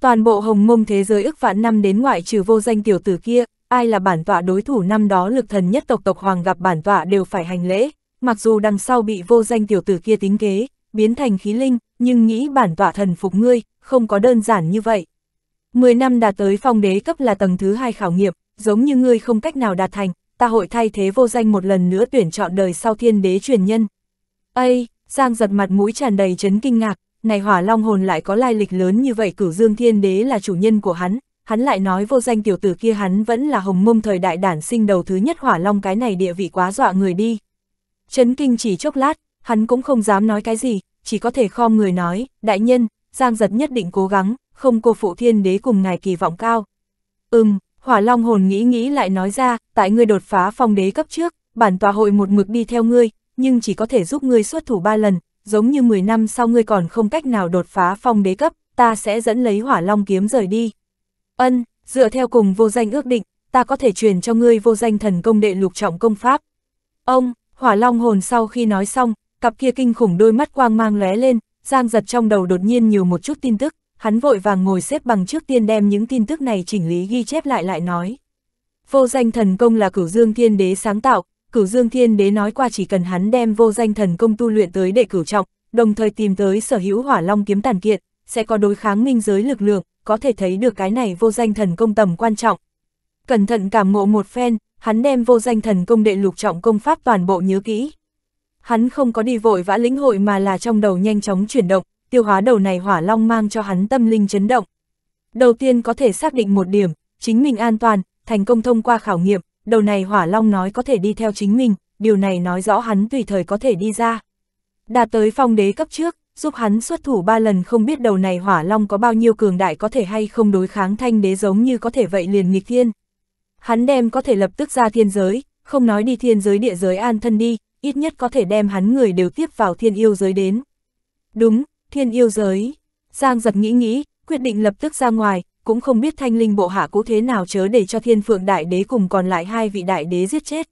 Toàn bộ hồng mông thế giới ức vạn năm đến ngoại trừ vô danh tiểu tử kia, ai là bản tọa đối thủ năm đó lực thần nhất tộc tộc hoàng gặp bản tọa đều phải hành lễ, mặc dù đằng sau bị vô danh tiểu tử kia tính kế, biến thành khí linh, nhưng nghĩ bản tọa thần phục ngươi, không có đơn giản như vậy. Mười năm đạt tới phong đế cấp là tầng thứ hai khảo nghiệm, giống như ngươi không cách nào đạt thành, ta hội thay thế vô danh một lần nữa tuyển chọn đời sau thiên đế truyền nhân. Ây, Giang giật mặt mũi tràn đầy chấn kinh ngạc, này hỏa long hồn lại có lai lịch lớn như vậy cửu dương thiên đế là chủ nhân của hắn, hắn lại nói vô danh tiểu tử kia hắn vẫn là hồng mông thời đại đản sinh đầu thứ nhất hỏa long cái này địa vị quá dọa người đi. Chấn kinh chỉ chốc lát, hắn cũng không dám nói cái gì, chỉ có thể khom người nói, đại nhân, Giang giật nhất định cố gắng, không cô phụ thiên đế cùng ngài kỳ vọng cao. Ừm, hỏa long hồn nghĩ nghĩ lại nói ra, tại ngươi đột phá phong đế cấp trước, bản tòa hội một mực đi theo ngươi, nhưng chỉ có thể giúp ngươi xuất thủ ba lần, giống như 10 năm sau ngươi còn không cách nào đột phá phong đế cấp, ta sẽ dẫn lấy hỏa long kiếm rời đi. Ân, dựa theo cùng vô danh ước định, ta có thể truyền cho ngươi vô danh thần công đệ lục trọng công pháp. Ông, hỏa long hồn sau khi nói xong, cặp kia kinh khủng đôi mắt quang mang lóe lên, Giang giật trong đầu đột nhiên nhiều một chút tin tức, hắn vội vàng ngồi xếp bằng trước tiên đem những tin tức này chỉnh lý ghi chép lại lại nói. Vô danh thần công là cửu dương thiên đế sáng tạo, cửu dương thiên đế nói qua chỉ cần hắn đem vô danh thần công tu luyện tới đệ cửu trọng, đồng thời tìm tới sở hữu hỏa long kiếm tàn kiện, sẽ có đối kháng minh giới lực lượng, có thể thấy được cái này vô danh thần công tầm quan trọng. Cẩn thận cảm ngộ một phen, hắn đem vô danh thần công đệ lục trọng công pháp toàn bộ nhớ kỹ, Hắn không có đi vội vã lĩnh hội mà là trong đầu nhanh chóng chuyển động, tiêu hóa đầu này hỏa long mang cho hắn tâm linh chấn động. Đầu tiên có thể xác định một điểm, chính mình an toàn, thành công thông qua khảo nghiệm, đầu này hỏa long nói có thể đi theo chính mình, điều này nói rõ hắn tùy thời có thể đi ra. Đạt tới phong đế cấp trước, giúp hắn xuất thủ ba lần không biết đầu này hỏa long có bao nhiêu cường đại có thể hay không đối kháng thanh đế giống như có thể vậy liền nghịch thiên. Hắn đem có thể lập tức ra thiên giới, không nói đi thiên giới địa giới an thân đi, ít nhất có thể đem hắn người đều tiếp vào thiên yêu giới đến. Đúng, thiên yêu giới. Giang giật nghĩ nghĩ, quyết định lập tức ra ngoài, cũng không biết thanh linh bộ hạ cũ thế nào chớ để cho thiên phượng đại đế cùng còn lại hai vị đại đế giết chết.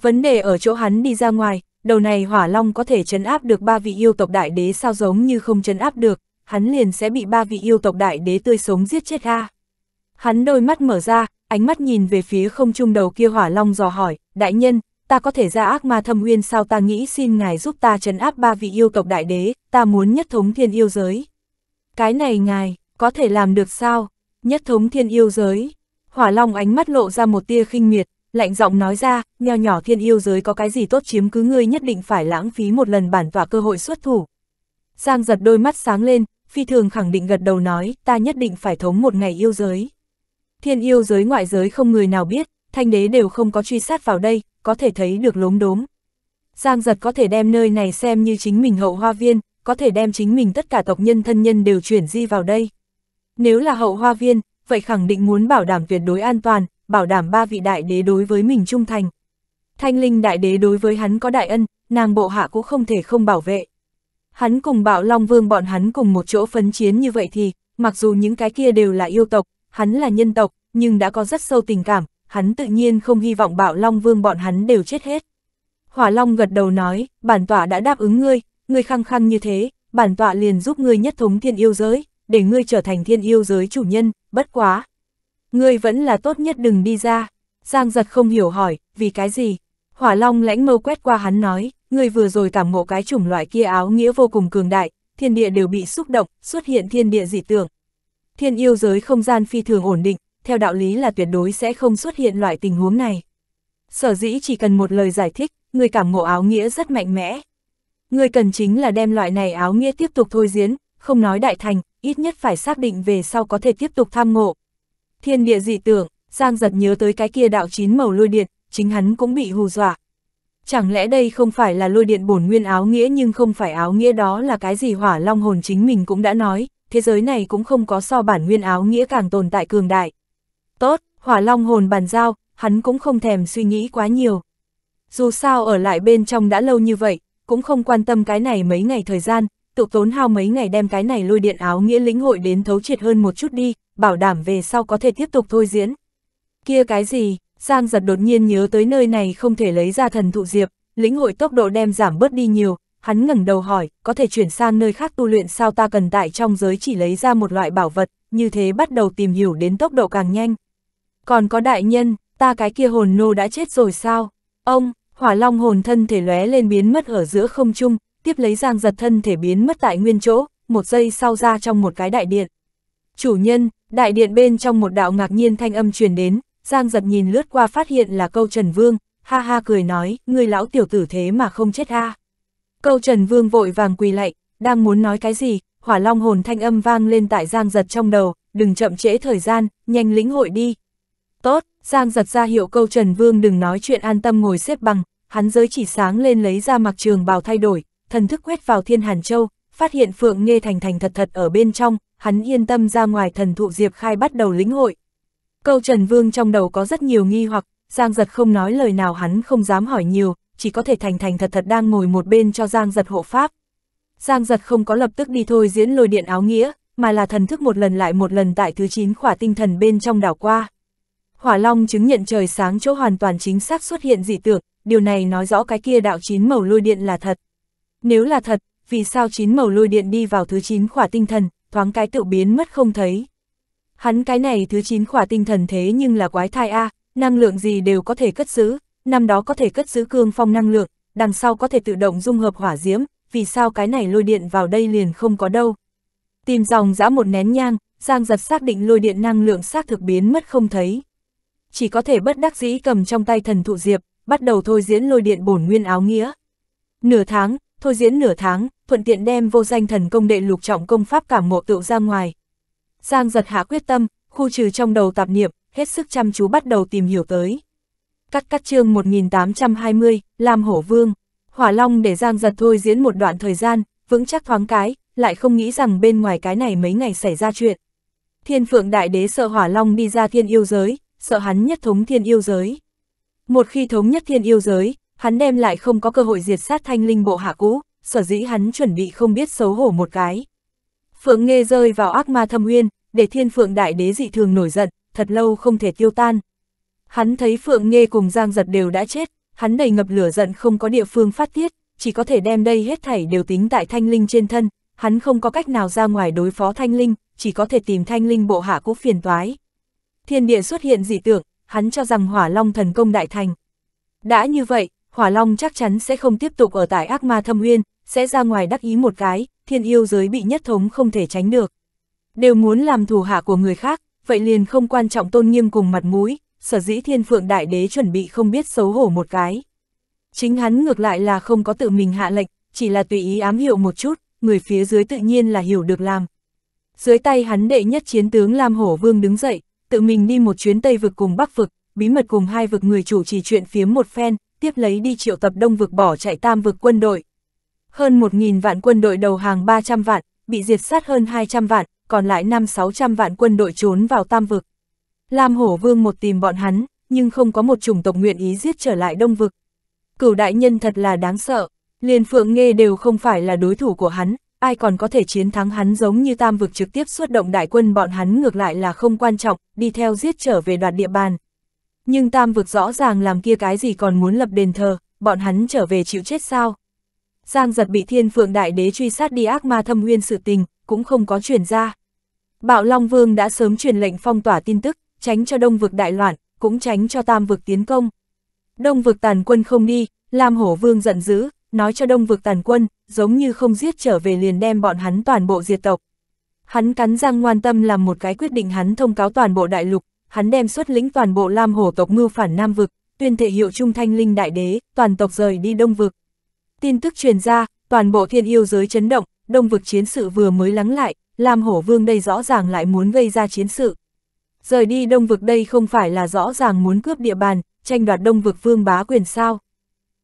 Vấn đề ở chỗ hắn đi ra ngoài, đầu này hỏa long có thể chấn áp được ba vị yêu tộc đại đế sao giống như không chấn áp được, hắn liền sẽ bị ba vị yêu tộc đại đế tươi sống giết chết a. Hắn đôi mắt mở ra, ánh mắt nhìn về phía không trung đầu kia hỏa long dò hỏi, đại nhân, ta có thể ra ác ma thâm uyên sao ta nghĩ xin ngài giúp ta trấn áp ba vị yêu tộc đại đế, ta muốn nhất thống thiên yêu giới. Cái này ngài, có thể làm được sao? Nhất thống thiên yêu giới. Hỏa Long ánh mắt lộ ra một tia khinh miệt, lạnh giọng nói ra, nho nhỏ thiên yêu giới có cái gì tốt chiếm cứ ngươi nhất định phải lãng phí một lần bản tỏa cơ hội xuất thủ. Giang giật đôi mắt sáng lên, phi thường khẳng định gật đầu nói, ta nhất định phải thống một ngày yêu giới. Thiên yêu giới ngoại giới không người nào biết, thanh đế đều không có truy sát vào đây, có thể thấy được lốm đốm. Giang giật có thể đem nơi này xem như chính mình hậu hoa viên, có thể đem chính mình tất cả tộc nhân thân nhân đều chuyển di vào đây. Nếu là hậu hoa viên, vậy khẳng định muốn bảo đảm tuyệt đối an toàn, bảo đảm ba vị đại đế đối với mình trung thành. Thanh linh đại đế đối với hắn có đại ân, nàng bộ hạ cũng không thể không bảo vệ. Hắn cùng bảo Long Vương bọn hắn cùng một chỗ phấn chiến như vậy thì, mặc dù những cái kia đều là yêu tộc, hắn là nhân tộc, nhưng đã có rất sâu tình cảm, hắn tự nhiên không hy vọng bạo Long Vương bọn hắn đều chết hết. Hỏa Long gật đầu nói, bản tọa đã đáp ứng ngươi, ngươi khăng khăng như thế, bản tọa liền giúp ngươi nhất thống thiên yêu giới, để ngươi trở thành thiên yêu giới chủ nhân, bất quá. Ngươi vẫn là tốt nhất đừng đi ra. Giang giật không hiểu hỏi, vì cái gì? Hỏa Long lãnh mâu quét qua hắn nói, ngươi vừa rồi cảm ngộ cái chủng loại kia áo nghĩa vô cùng cường đại, thiên địa đều bị xúc động, xuất hiện thiên địa dị tưởng. Thiên yêu giới không gian phi thường ổn định, theo đạo lý là tuyệt đối sẽ không xuất hiện loại tình huống này. Sở dĩ chỉ cần một lời giải thích, người cảm ngộ áo nghĩa rất mạnh mẽ. Người cần chính là đem loại này áo nghĩa tiếp tục thôi diễn, không nói đại thành, ít nhất phải xác định về sau có thể tiếp tục tham ngộ. Thiên địa dị tưởng, Giang giật nhớ tới cái kia đạo chín màu lôi điện, chính hắn cũng bị hù dọa. Chẳng lẽ đây không phải là lôi điện bổn nguyên áo nghĩa nhưng không phải áo nghĩa đó là cái gì hỏa long hồn chính mình cũng đã nói, thế giới này cũng không có so bản nguyên áo nghĩa càng tồn tại cường đại. Tốt, hỏa long hồn bàn giao, hắn cũng không thèm suy nghĩ quá nhiều. Dù sao ở lại bên trong đã lâu như vậy, cũng không quan tâm cái này mấy ngày thời gian, tự tốn hao mấy ngày đem cái này lôi điện áo nghĩa lĩnh hội đến thấu triệt hơn một chút đi, bảo đảm về sau có thể tiếp tục thôi diễn. Kia cái gì, Giang giật đột nhiên nhớ tới nơi này không thể lấy ra thần thụ diệp, lĩnh hội tốc độ đem giảm bớt đi nhiều, hắn ngẩng đầu hỏi, có thể chuyển sang nơi khác tu luyện sao ta cần tại trong giới chỉ lấy ra một loại bảo vật, như thế bắt đầu tìm hiểu đến tốc độ càng nhanh còn có đại nhân, ta cái kia hồn nô đã chết rồi sao? Ông, hỏa long hồn thân thể lóe lên biến mất ở giữa không trung, tiếp lấy giang giật thân thể biến mất tại nguyên chỗ, một giây sau ra trong một cái đại điện. Chủ nhân, đại điện bên trong một đạo ngạc nhiên thanh âm truyền đến, giang giật nhìn lướt qua phát hiện là câu Trần Vương, ha ha cười nói, người lão tiểu tử thế mà không chết ha. Câu Trần Vương vội vàng quỳ lạy, đang muốn nói cái gì, hỏa long hồn thanh âm vang lên tại giang giật trong đầu, đừng chậm trễ thời gian, nhanh lĩnh hội đi, Tốt, Giang giật ra hiệu câu Trần Vương đừng nói chuyện an tâm ngồi xếp bằng, hắn giới chỉ sáng lên lấy ra mặc trường bào thay đổi, thần thức quét vào thiên hàn châu, phát hiện Phượng Nghê Thành Thành thật thật ở bên trong, hắn yên tâm ra ngoài thần thụ Diệp Khai bắt đầu lĩnh hội. Câu Trần Vương trong đầu có rất nhiều nghi hoặc, Giang giật không nói lời nào hắn không dám hỏi nhiều, chỉ có thể Thành Thành thật thật đang ngồi một bên cho Giang giật hộ pháp. Giang giật không có lập tức đi thôi diễn lôi điện áo nghĩa, mà là thần thức một lần lại một lần tại thứ 9 khỏa tinh thần bên trong đảo qua. Hỏa Long chứng nhận trời sáng chỗ hoàn toàn chính xác xuất hiện dị tượng, điều này nói rõ cái kia đạo chín màu lôi điện là thật. Nếu là thật, vì sao chín màu lôi điện đi vào thứ chín khỏa tinh thần, thoáng cái tự biến mất không thấy. Hắn cái này thứ chín khỏa tinh thần thế nhưng là quái thai A, năng lượng gì đều có thể cất giữ, năm đó có thể cất giữ cương phong năng lượng, đằng sau có thể tự động dung hợp hỏa diễm, vì sao cái này lôi điện vào đây liền không có đâu. Tìm dòng dã một nén nhang, Giang giật xác định lôi điện năng lượng xác thực biến mất không thấy chỉ có thể bất đắc dĩ cầm trong tay thần thụ diệp, bắt đầu thôi diễn lôi điện bổn nguyên áo nghĩa. Nửa tháng, thôi diễn nửa tháng, thuận tiện đem vô danh thần công đệ lục trọng công pháp cảm ngộ tựu ra ngoài. Giang giật hạ quyết tâm, khu trừ trong đầu tạp niệm, hết sức chăm chú bắt đầu tìm hiểu tới. Cắt cắt chương 1820, Lam Hổ Vương. Hỏa Long để Giang giật thôi diễn một đoạn thời gian, vững chắc thoáng cái, lại không nghĩ rằng bên ngoài cái này mấy ngày xảy ra chuyện. Thiên Phượng Đại Đế sợ Hỏa Long đi ra thiên yêu giới, sợ hắn nhất thống thiên yêu giới. Một khi thống nhất thiên yêu giới, hắn đem lại không có cơ hội diệt sát thanh linh bộ hạ cũ, sở dĩ hắn chuẩn bị không biết xấu hổ một cái. Phượng nghe rơi vào ác ma thâm uyên, để thiên phượng đại đế dị thường nổi giận, thật lâu không thể tiêu tan. Hắn thấy Phượng nghe cùng Giang Giật đều đã chết, hắn đầy ngập lửa giận không có địa phương phát tiết, chỉ có thể đem đây hết thảy đều tính tại thanh linh trên thân, hắn không có cách nào ra ngoài đối phó thanh linh, chỉ có thể tìm thanh linh bộ hạ cũ phiền toái thiên địa xuất hiện dị tượng, hắn cho rằng hỏa long thần công đại thành. Đã như vậy, hỏa long chắc chắn sẽ không tiếp tục ở tại ác ma thâm uyên, sẽ ra ngoài đắc ý một cái, thiên yêu giới bị nhất thống không thể tránh được. Đều muốn làm thủ hạ của người khác, vậy liền không quan trọng tôn nghiêm cùng mặt mũi, sở dĩ thiên phượng đại đế chuẩn bị không biết xấu hổ một cái. Chính hắn ngược lại là không có tự mình hạ lệnh, chỉ là tùy ý ám hiệu một chút, người phía dưới tự nhiên là hiểu được làm. Dưới tay hắn đệ nhất chiến tướng Lam Hổ Vương đứng dậy, tự mình đi một chuyến Tây vực cùng Bắc vực, bí mật cùng hai vực người chủ trì chuyện phía một phen, tiếp lấy đi triệu tập Đông vực bỏ chạy Tam vực quân đội. Hơn 1.000 vạn quân đội đầu hàng 300 vạn, bị diệt sát hơn 200 vạn, còn lại 5-600 vạn quân đội trốn vào Tam vực. Lam Hổ Vương một tìm bọn hắn, nhưng không có một chủng tộc nguyện ý giết trở lại Đông vực. Cửu đại nhân thật là đáng sợ, liền Phượng Nghê đều không phải là đối thủ của hắn, ai còn có thể chiến thắng hắn giống như tam vực trực tiếp xuất động đại quân bọn hắn ngược lại là không quan trọng, đi theo giết trở về đoạt địa bàn. Nhưng tam vực rõ ràng làm kia cái gì còn muốn lập đền thờ, bọn hắn trở về chịu chết sao? Giang giật bị thiên phượng đại đế truy sát đi ác ma thâm nguyên sự tình, cũng không có chuyển ra. Bạo Long Vương đã sớm truyền lệnh phong tỏa tin tức, tránh cho đông vực đại loạn, cũng tránh cho tam vực tiến công. Đông vực tàn quân không đi, Lam Hổ Vương giận dữ, nói cho đông vực tàn quân, giống như không giết trở về liền đem bọn hắn toàn bộ diệt tộc. Hắn cắn răng ngoan tâm làm một cái quyết định hắn thông cáo toàn bộ đại lục, hắn đem xuất lĩnh toàn bộ Lam Hổ tộc mưu phản Nam vực, tuyên thể hiệu trung thanh linh đại đế, toàn tộc rời đi Đông vực. Tin tức truyền ra, toàn bộ thiên yêu giới chấn động, Đông vực chiến sự vừa mới lắng lại, Lam Hổ Vương đây rõ ràng lại muốn gây ra chiến sự. Rời đi Đông vực đây không phải là rõ ràng muốn cướp địa bàn, tranh đoạt Đông vực vương bá quyền sao?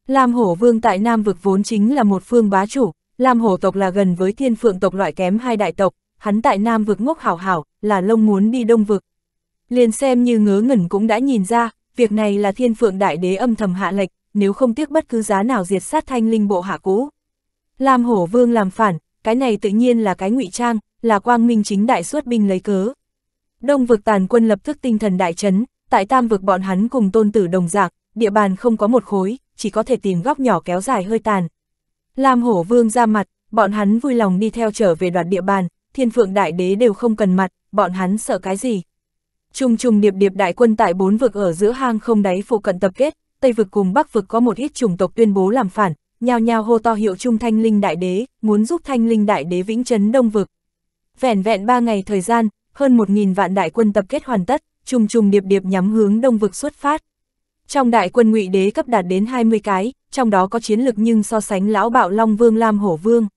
Lam Hổ Vương tại Nam vực vốn chính là một phương bá chủ, Lam Hổ tộc là gần với thiên phượng tộc loại kém hai đại tộc, hắn tại Nam vực ngốc hảo hảo, là lông muốn đi Đông vực. Liền xem như ngớ ngẩn cũng đã nhìn ra, việc này là thiên phượng đại đế âm thầm hạ lệch, nếu không tiếc bất cứ giá nào diệt sát thanh linh bộ hạ cũ. Lam Hổ Vương làm phản, cái này tự nhiên là cái ngụy trang, là quang minh chính đại xuất binh lấy cớ. Đông vực tàn quân lập tức tinh thần đại chấn, tại tam vực bọn hắn cùng tôn tử đồng dạng, địa bàn không có một khối, chỉ có thể tìm góc nhỏ kéo dài hơi tàn. Lam hổ vương ra mặt, bọn hắn vui lòng đi theo trở về đoạt địa bàn, thiên phượng đại đế đều không cần mặt, bọn hắn sợ cái gì. Trung trùng điệp điệp đại quân tại bốn vực ở giữa hang không đáy phụ cận tập kết, Tây vực cùng Bắc vực có một ít chủng tộc tuyên bố làm phản, nhao nhao hô to hiệu trung thanh linh đại đế, muốn giúp thanh linh đại đế vĩnh chấn đông vực. Vẹn vẹn ba ngày thời gian, hơn một nghìn vạn đại quân tập kết hoàn tất, trùng trùng điệp điệp nhắm hướng đông vực xuất phát. Trong đại quân ngụy đế cấp đạt đến 20 cái, trong đó có chiến lực nhưng so sánh lão bạo Long Vương Lam Hổ Vương.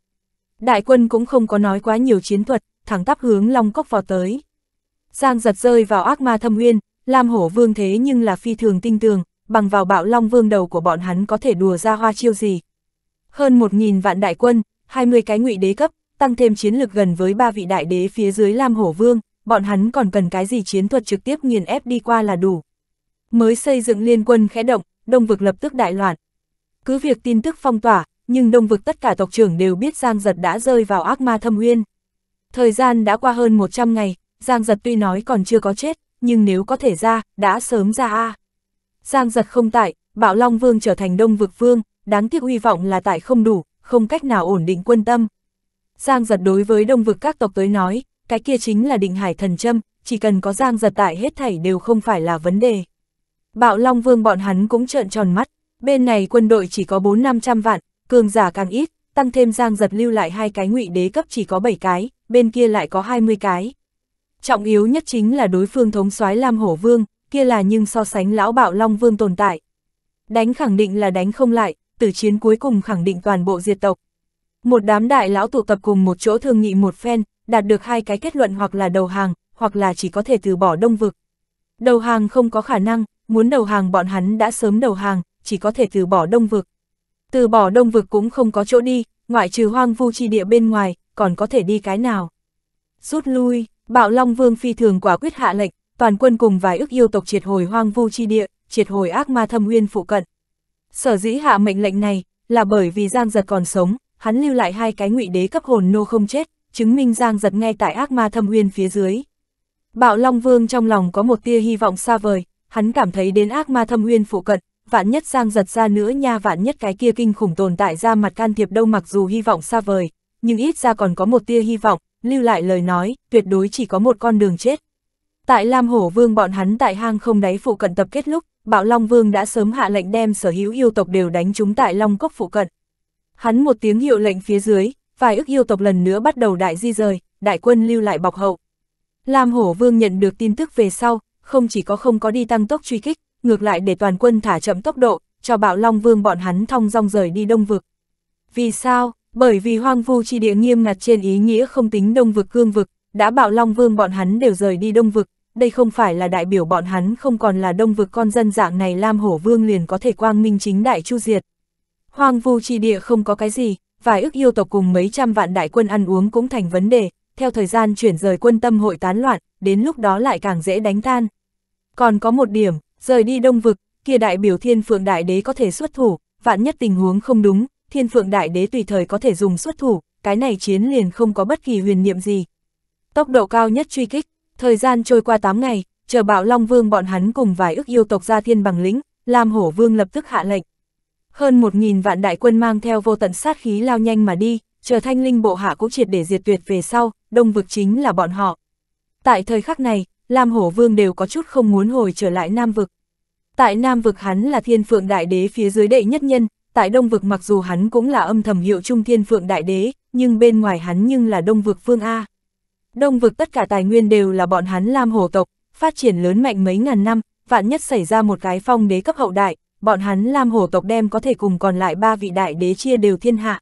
Đại quân cũng không có nói quá nhiều chiến thuật, thẳng tắp hướng Long Cốc vào tới. Giang giật rơi vào ác ma thâm uyên, Lam Hổ Vương thế nhưng là phi thường tinh tường, bằng vào bạo Long Vương đầu của bọn hắn có thể đùa ra hoa chiêu gì. Hơn 1.000 vạn đại quân, 20 cái ngụy đế cấp, tăng thêm chiến lực gần với ba vị đại đế phía dưới Lam Hổ Vương, bọn hắn còn cần cái gì chiến thuật trực tiếp nghiền ép đi qua là đủ. Mới xây dựng liên quân khẽ động, Đông Vực lập tức đại loạn. Cứ việc tin tức phong tỏa, nhưng Đông Vực tất cả tộc trưởng đều biết Giang Giật đã rơi vào ác ma thâm uyên. Thời gian đã qua hơn 100 ngày, Giang Giật tuy nói còn chưa có chết, nhưng nếu có thể ra, đã sớm ra a. Giang Giật không tại, Bạo Long Vương trở thành Đông Vực Vương, đáng tiếc hy vọng là tại không đủ, không cách nào ổn định quân tâm. Giang Giật đối với Đông Vực các tộc tới nói, cái kia chính là định hải thần châm, chỉ cần có Giang Giật tại hết thảy đều không phải là vấn đề. Bạo Long Vương bọn hắn cũng trợn tròn mắt, bên này quân đội chỉ có 4-500 vạn, cường giả càng ít, tăng thêm giang giật lưu lại hai cái ngụy đế cấp chỉ có 7 cái, bên kia lại có 20 cái. Trọng yếu nhất chính là đối phương thống soái Lam Hổ Vương, kia là nhưng so sánh lão Bạo Long Vương tồn tại. Đánh khẳng định là đánh không lại, tử chiến cuối cùng khẳng định toàn bộ diệt tộc. Một đám đại lão tụ tập cùng một chỗ thương nghị một phen, đạt được hai cái kết luận hoặc là đầu hàng, hoặc là chỉ có thể từ bỏ đông vực. Đầu hàng không có khả năng, Muốn đầu hàng bọn hắn đã sớm đầu hàng, chỉ có thể từ bỏ đông vực. Từ bỏ đông vực cũng không có chỗ đi, ngoại trừ hoang vu chi địa bên ngoài, còn có thể đi cái nào. Rút lui, bạo Long Vương phi thường quả quyết hạ lệnh, toàn quân cùng vài ước yêu tộc triệt hồi hoang vu chi địa, triệt hồi ác ma thâm nguyên phụ cận. Sở dĩ hạ mệnh lệnh này, là bởi vì Giang Giật còn sống, hắn lưu lại hai cái ngụy đế cấp hồn nô không chết, chứng minh Giang Giật ngay tại ác ma thâm nguyên phía dưới. Bạo Long Vương trong lòng có một tia hy vọng xa vời, hắn cảm thấy đến ác ma thâm uyên phụ cận, vạn nhất sang giật ra nữa nha vạn nhất cái kia kinh khủng tồn tại ra mặt can thiệp đâu mặc dù hy vọng xa vời, nhưng ít ra còn có một tia hy vọng, lưu lại lời nói, tuyệt đối chỉ có một con đường chết. Tại Lam Hổ Vương bọn hắn tại hang không đáy phụ cận tập kết lúc, Bạo Long Vương đã sớm hạ lệnh đem sở hữu yêu tộc đều đánh chúng tại Long Cốc phụ cận. Hắn một tiếng hiệu lệnh phía dưới, vài ức yêu tộc lần nữa bắt đầu đại di rời, đại quân lưu lại bọc hậu. Lam Hổ Vương nhận được tin tức về sau, không chỉ có không có đi tăng tốc truy kích, ngược lại để toàn quân thả chậm tốc độ, cho bạo Long Vương bọn hắn thong dong rời đi đông vực. Vì sao? Bởi vì hoang vu chi địa nghiêm ngặt trên ý nghĩa không tính đông vực cương vực, đã bạo Long Vương bọn hắn đều rời đi đông vực, đây không phải là đại biểu bọn hắn không còn là đông vực con dân dạng này Lam Hổ Vương liền có thể quang minh chính đại chu diệt. Hoang vu chi địa không có cái gì, vài ức yêu tộc cùng mấy trăm vạn đại quân ăn uống cũng thành vấn đề, theo thời gian chuyển rời quân tâm hội tán loạn, đến lúc đó lại càng dễ đánh tan, còn có một điểm, rời đi đông vực, kia đại biểu thiên phượng đại đế có thể xuất thủ, vạn nhất tình huống không đúng, thiên phượng đại đế tùy thời có thể dùng xuất thủ, cái này chiến liền không có bất kỳ huyền niệm gì. Tốc độ cao nhất truy kích, thời gian trôi qua 8 ngày, chờ bạo Long Vương bọn hắn cùng vài ước yêu tộc ra thiên bằng lĩnh, Lam Hổ Vương lập tức hạ lệnh. Hơn một nghìn vạn đại quân mang theo vô tận sát khí lao nhanh mà đi, chờ thanh linh bộ hạ cũng triệt để diệt tuyệt về sau, đông vực chính là bọn họ. Tại thời khắc này, Lam Hổ Vương đều có chút không muốn hồi trở lại Nam Vực. Tại Nam Vực hắn là thiên phượng đại đế phía dưới đệ nhất nhân, tại Đông Vực mặc dù hắn cũng là âm thầm hiệu trung thiên phượng đại đế, nhưng bên ngoài hắn nhưng là Đông Vực Vương A. Đông Vực tất cả tài nguyên đều là bọn hắn Lam Hổ tộc, phát triển lớn mạnh mấy ngàn năm, vạn nhất xảy ra một cái phong đế cấp hậu đại, bọn hắn Lam Hổ tộc đem có thể cùng còn lại ba vị đại đế chia đều thiên hạ.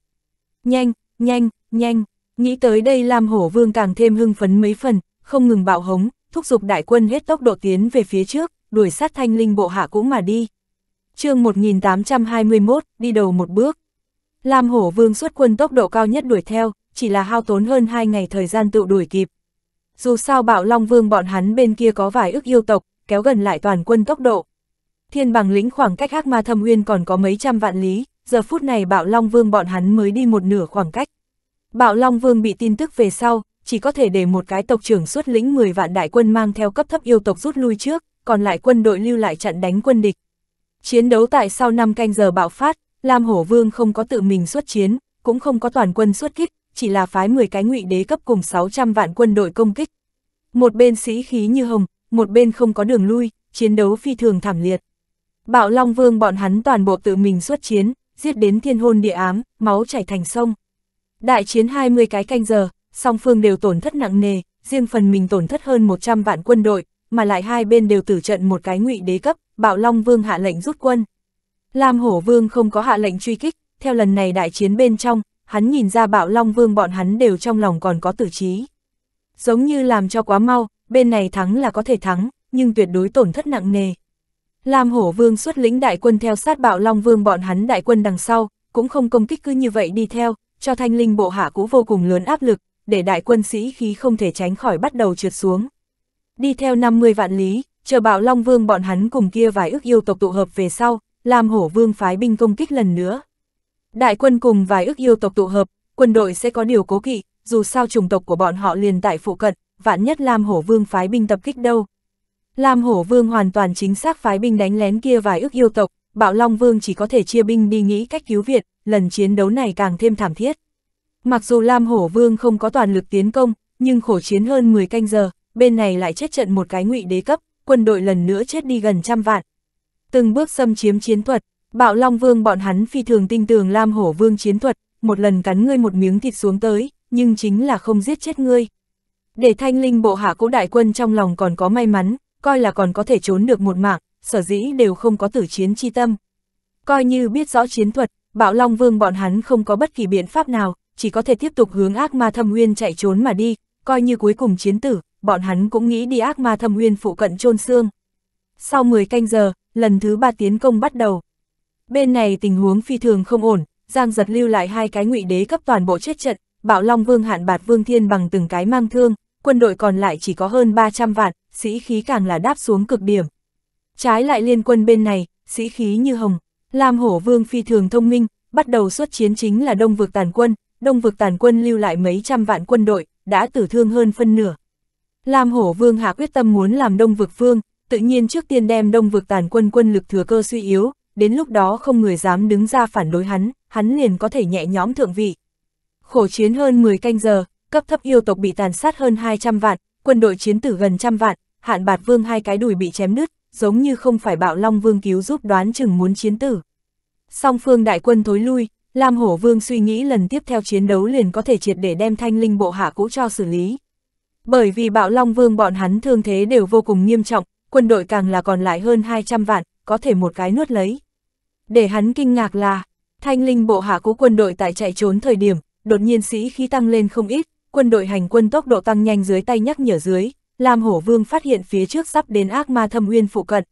Nhanh, nhanh, nhanh, nghĩ tới đây Lam Hổ Vương càng thêm hưng phấn mấy phần, không ngừng bạo hống, thúc giục đại quân hết tốc độ tiến về phía trước, đuổi sát thanh linh bộ hạ cũng mà đi. chương 1821, đi đầu một bước. Lam Hổ Vương xuất quân tốc độ cao nhất đuổi theo, chỉ là hao tốn hơn 2 ngày thời gian tự đuổi kịp. Dù sao Bạo Long Vương bọn hắn bên kia có vài ước yêu tộc, kéo gần lại toàn quân tốc độ. Thiên bằng lĩnh khoảng cách hắc ma thâm uyên còn có mấy trăm vạn lý, giờ phút này Bạo Long Vương bọn hắn mới đi một nửa khoảng cách. Bạo Long Vương bị tin tức về sau, chỉ có thể để một cái tộc trưởng xuất lĩnh 10 vạn đại quân mang theo cấp thấp yêu tộc rút lui trước, còn lại quân đội lưu lại chặn đánh quân địch. Chiến đấu tại sau 5 canh giờ bạo phát, Lam Hổ Vương không có tự mình xuất chiến, cũng không có toàn quân xuất kích, chỉ là phái 10 cái ngụy đế cấp cùng 600 vạn quân đội công kích. Một bên sĩ khí như hồng, một bên không có đường lui, chiến đấu phi thường thảm liệt. Bạo Long Vương bọn hắn toàn bộ tự mình xuất chiến, giết đến thiên hôn địa ám, máu chảy thành sông. Đại chiến 20 cái canh giờ, song phương đều tổn thất nặng nề, riêng phần mình tổn thất hơn 100 vạn quân đội, mà lại hai bên đều tử trận một cái ngụy đế cấp, Bạo Long Vương hạ lệnh rút quân. Lam Hổ Vương không có hạ lệnh truy kích, theo lần này đại chiến bên trong, hắn nhìn ra Bạo Long Vương bọn hắn đều trong lòng còn có tử trí. Giống như làm cho quá mau, bên này thắng là có thể thắng, nhưng tuyệt đối tổn thất nặng nề. Lam Hổ Vương xuất lĩnh đại quân theo sát Bạo Long Vương bọn hắn đại quân đằng sau, cũng không công kích cứ như vậy đi theo, cho thanh linh bộ hạ cũ vô cùng lớn áp lực, để đại quân sĩ khí không thể tránh khỏi bắt đầu trượt xuống. Đi theo 50 vạn lý, chờ bạo Long Vương bọn hắn cùng kia vài ước yêu tộc tụ hợp về sau, làm hổ vương phái binh công kích lần nữa. Đại quân cùng vài ước yêu tộc tụ hợp, quân đội sẽ có điều cố kỵ, dù sao chủng tộc của bọn họ liền tại phụ cận, vạn nhất Lam Hổ Vương phái binh tập kích đâu. Lam Hổ Vương hoàn toàn chính xác phái binh đánh lén kia vài ước yêu tộc, Bạo Long Vương chỉ có thể chia binh đi nghĩ cách cứu Việt, lần chiến đấu này càng thêm thảm thiết. Mặc dù Lam Hổ Vương không có toàn lực tiến công, nhưng khổ chiến hơn 10 canh giờ, bên này lại chết trận một cái ngụy đế cấp, quân đội lần nữa chết đi gần trăm vạn. Từng bước xâm chiếm chiến thuật, Bạo Long Vương bọn hắn phi thường tinh tường Lam Hổ Vương chiến thuật, một lần cắn ngươi một miếng thịt xuống tới, nhưng chính là không giết chết ngươi. Để thanh linh bộ hạ cũ đại quân trong lòng còn có may mắn, coi là còn có thể trốn được một mạng, sở dĩ đều không có tử chiến chi tâm. Coi như biết rõ chiến thuật, Bạo Long Vương bọn hắn không có bất kỳ biện pháp nào, chỉ có thể tiếp tục hướng ác ma thâm nguyên chạy trốn mà đi, coi như cuối cùng chiến tử, bọn hắn cũng nghĩ đi ác ma thâm nguyên phụ cận chôn xương. Sau 10 canh giờ, lần thứ ba tiến công bắt đầu. Bên này tình huống phi thường không ổn, Giang giật lưu lại hai cái ngụy đế cấp toàn bộ chết trận, bạo long vương hạn bạt vương thiên bằng từng cái mang thương, quân đội còn lại chỉ có hơn 300 vạn, sĩ khí càng là đáp xuống cực điểm. Trái lại liên quân bên này, sĩ khí như hồng, Lam Hổ Vương phi thường thông minh, bắt đầu xuất chiến chính là Đông vực tàn quân, Đông vực tàn quân lưu lại mấy trăm vạn quân đội, đã tử thương hơn phân nửa. Lam Hổ Vương hạ quyết tâm muốn làm Đông vực vương, tự nhiên trước tiên đem Đông vực tàn quân quân lực thừa cơ suy yếu, đến lúc đó không người dám đứng ra phản đối hắn, hắn liền có thể nhẹ nhóm thượng vị. Khổ chiến hơn 10 canh giờ, cấp thấp yêu tộc bị tàn sát hơn 200 vạn, quân đội chiến tử gần trăm vạn, hạn bạt vương hai cái đùi bị chém nứt, giống như không phải bạo long vương cứu giúp đoán chừng muốn chiến tử. Song phương đại quân thối lui, Lam Hổ Vương suy nghĩ lần tiếp theo chiến đấu liền có thể triệt để đem thanh linh bộ hạ cũ cho xử lý. Bởi vì bạo Long Vương bọn hắn thương thế đều vô cùng nghiêm trọng, quân đội càng là còn lại hơn 200 vạn, có thể một cái nuốt lấy. Để hắn kinh ngạc là, thanh linh bộ hạ cũ quân đội tại chạy trốn thời điểm, đột nhiên sĩ khí tăng lên không ít, quân đội hành quân tốc độ tăng nhanh dưới tay nhắc nhở dưới, Lam Hổ Vương phát hiện phía trước sắp đến ác ma thâm uyên phụ cận.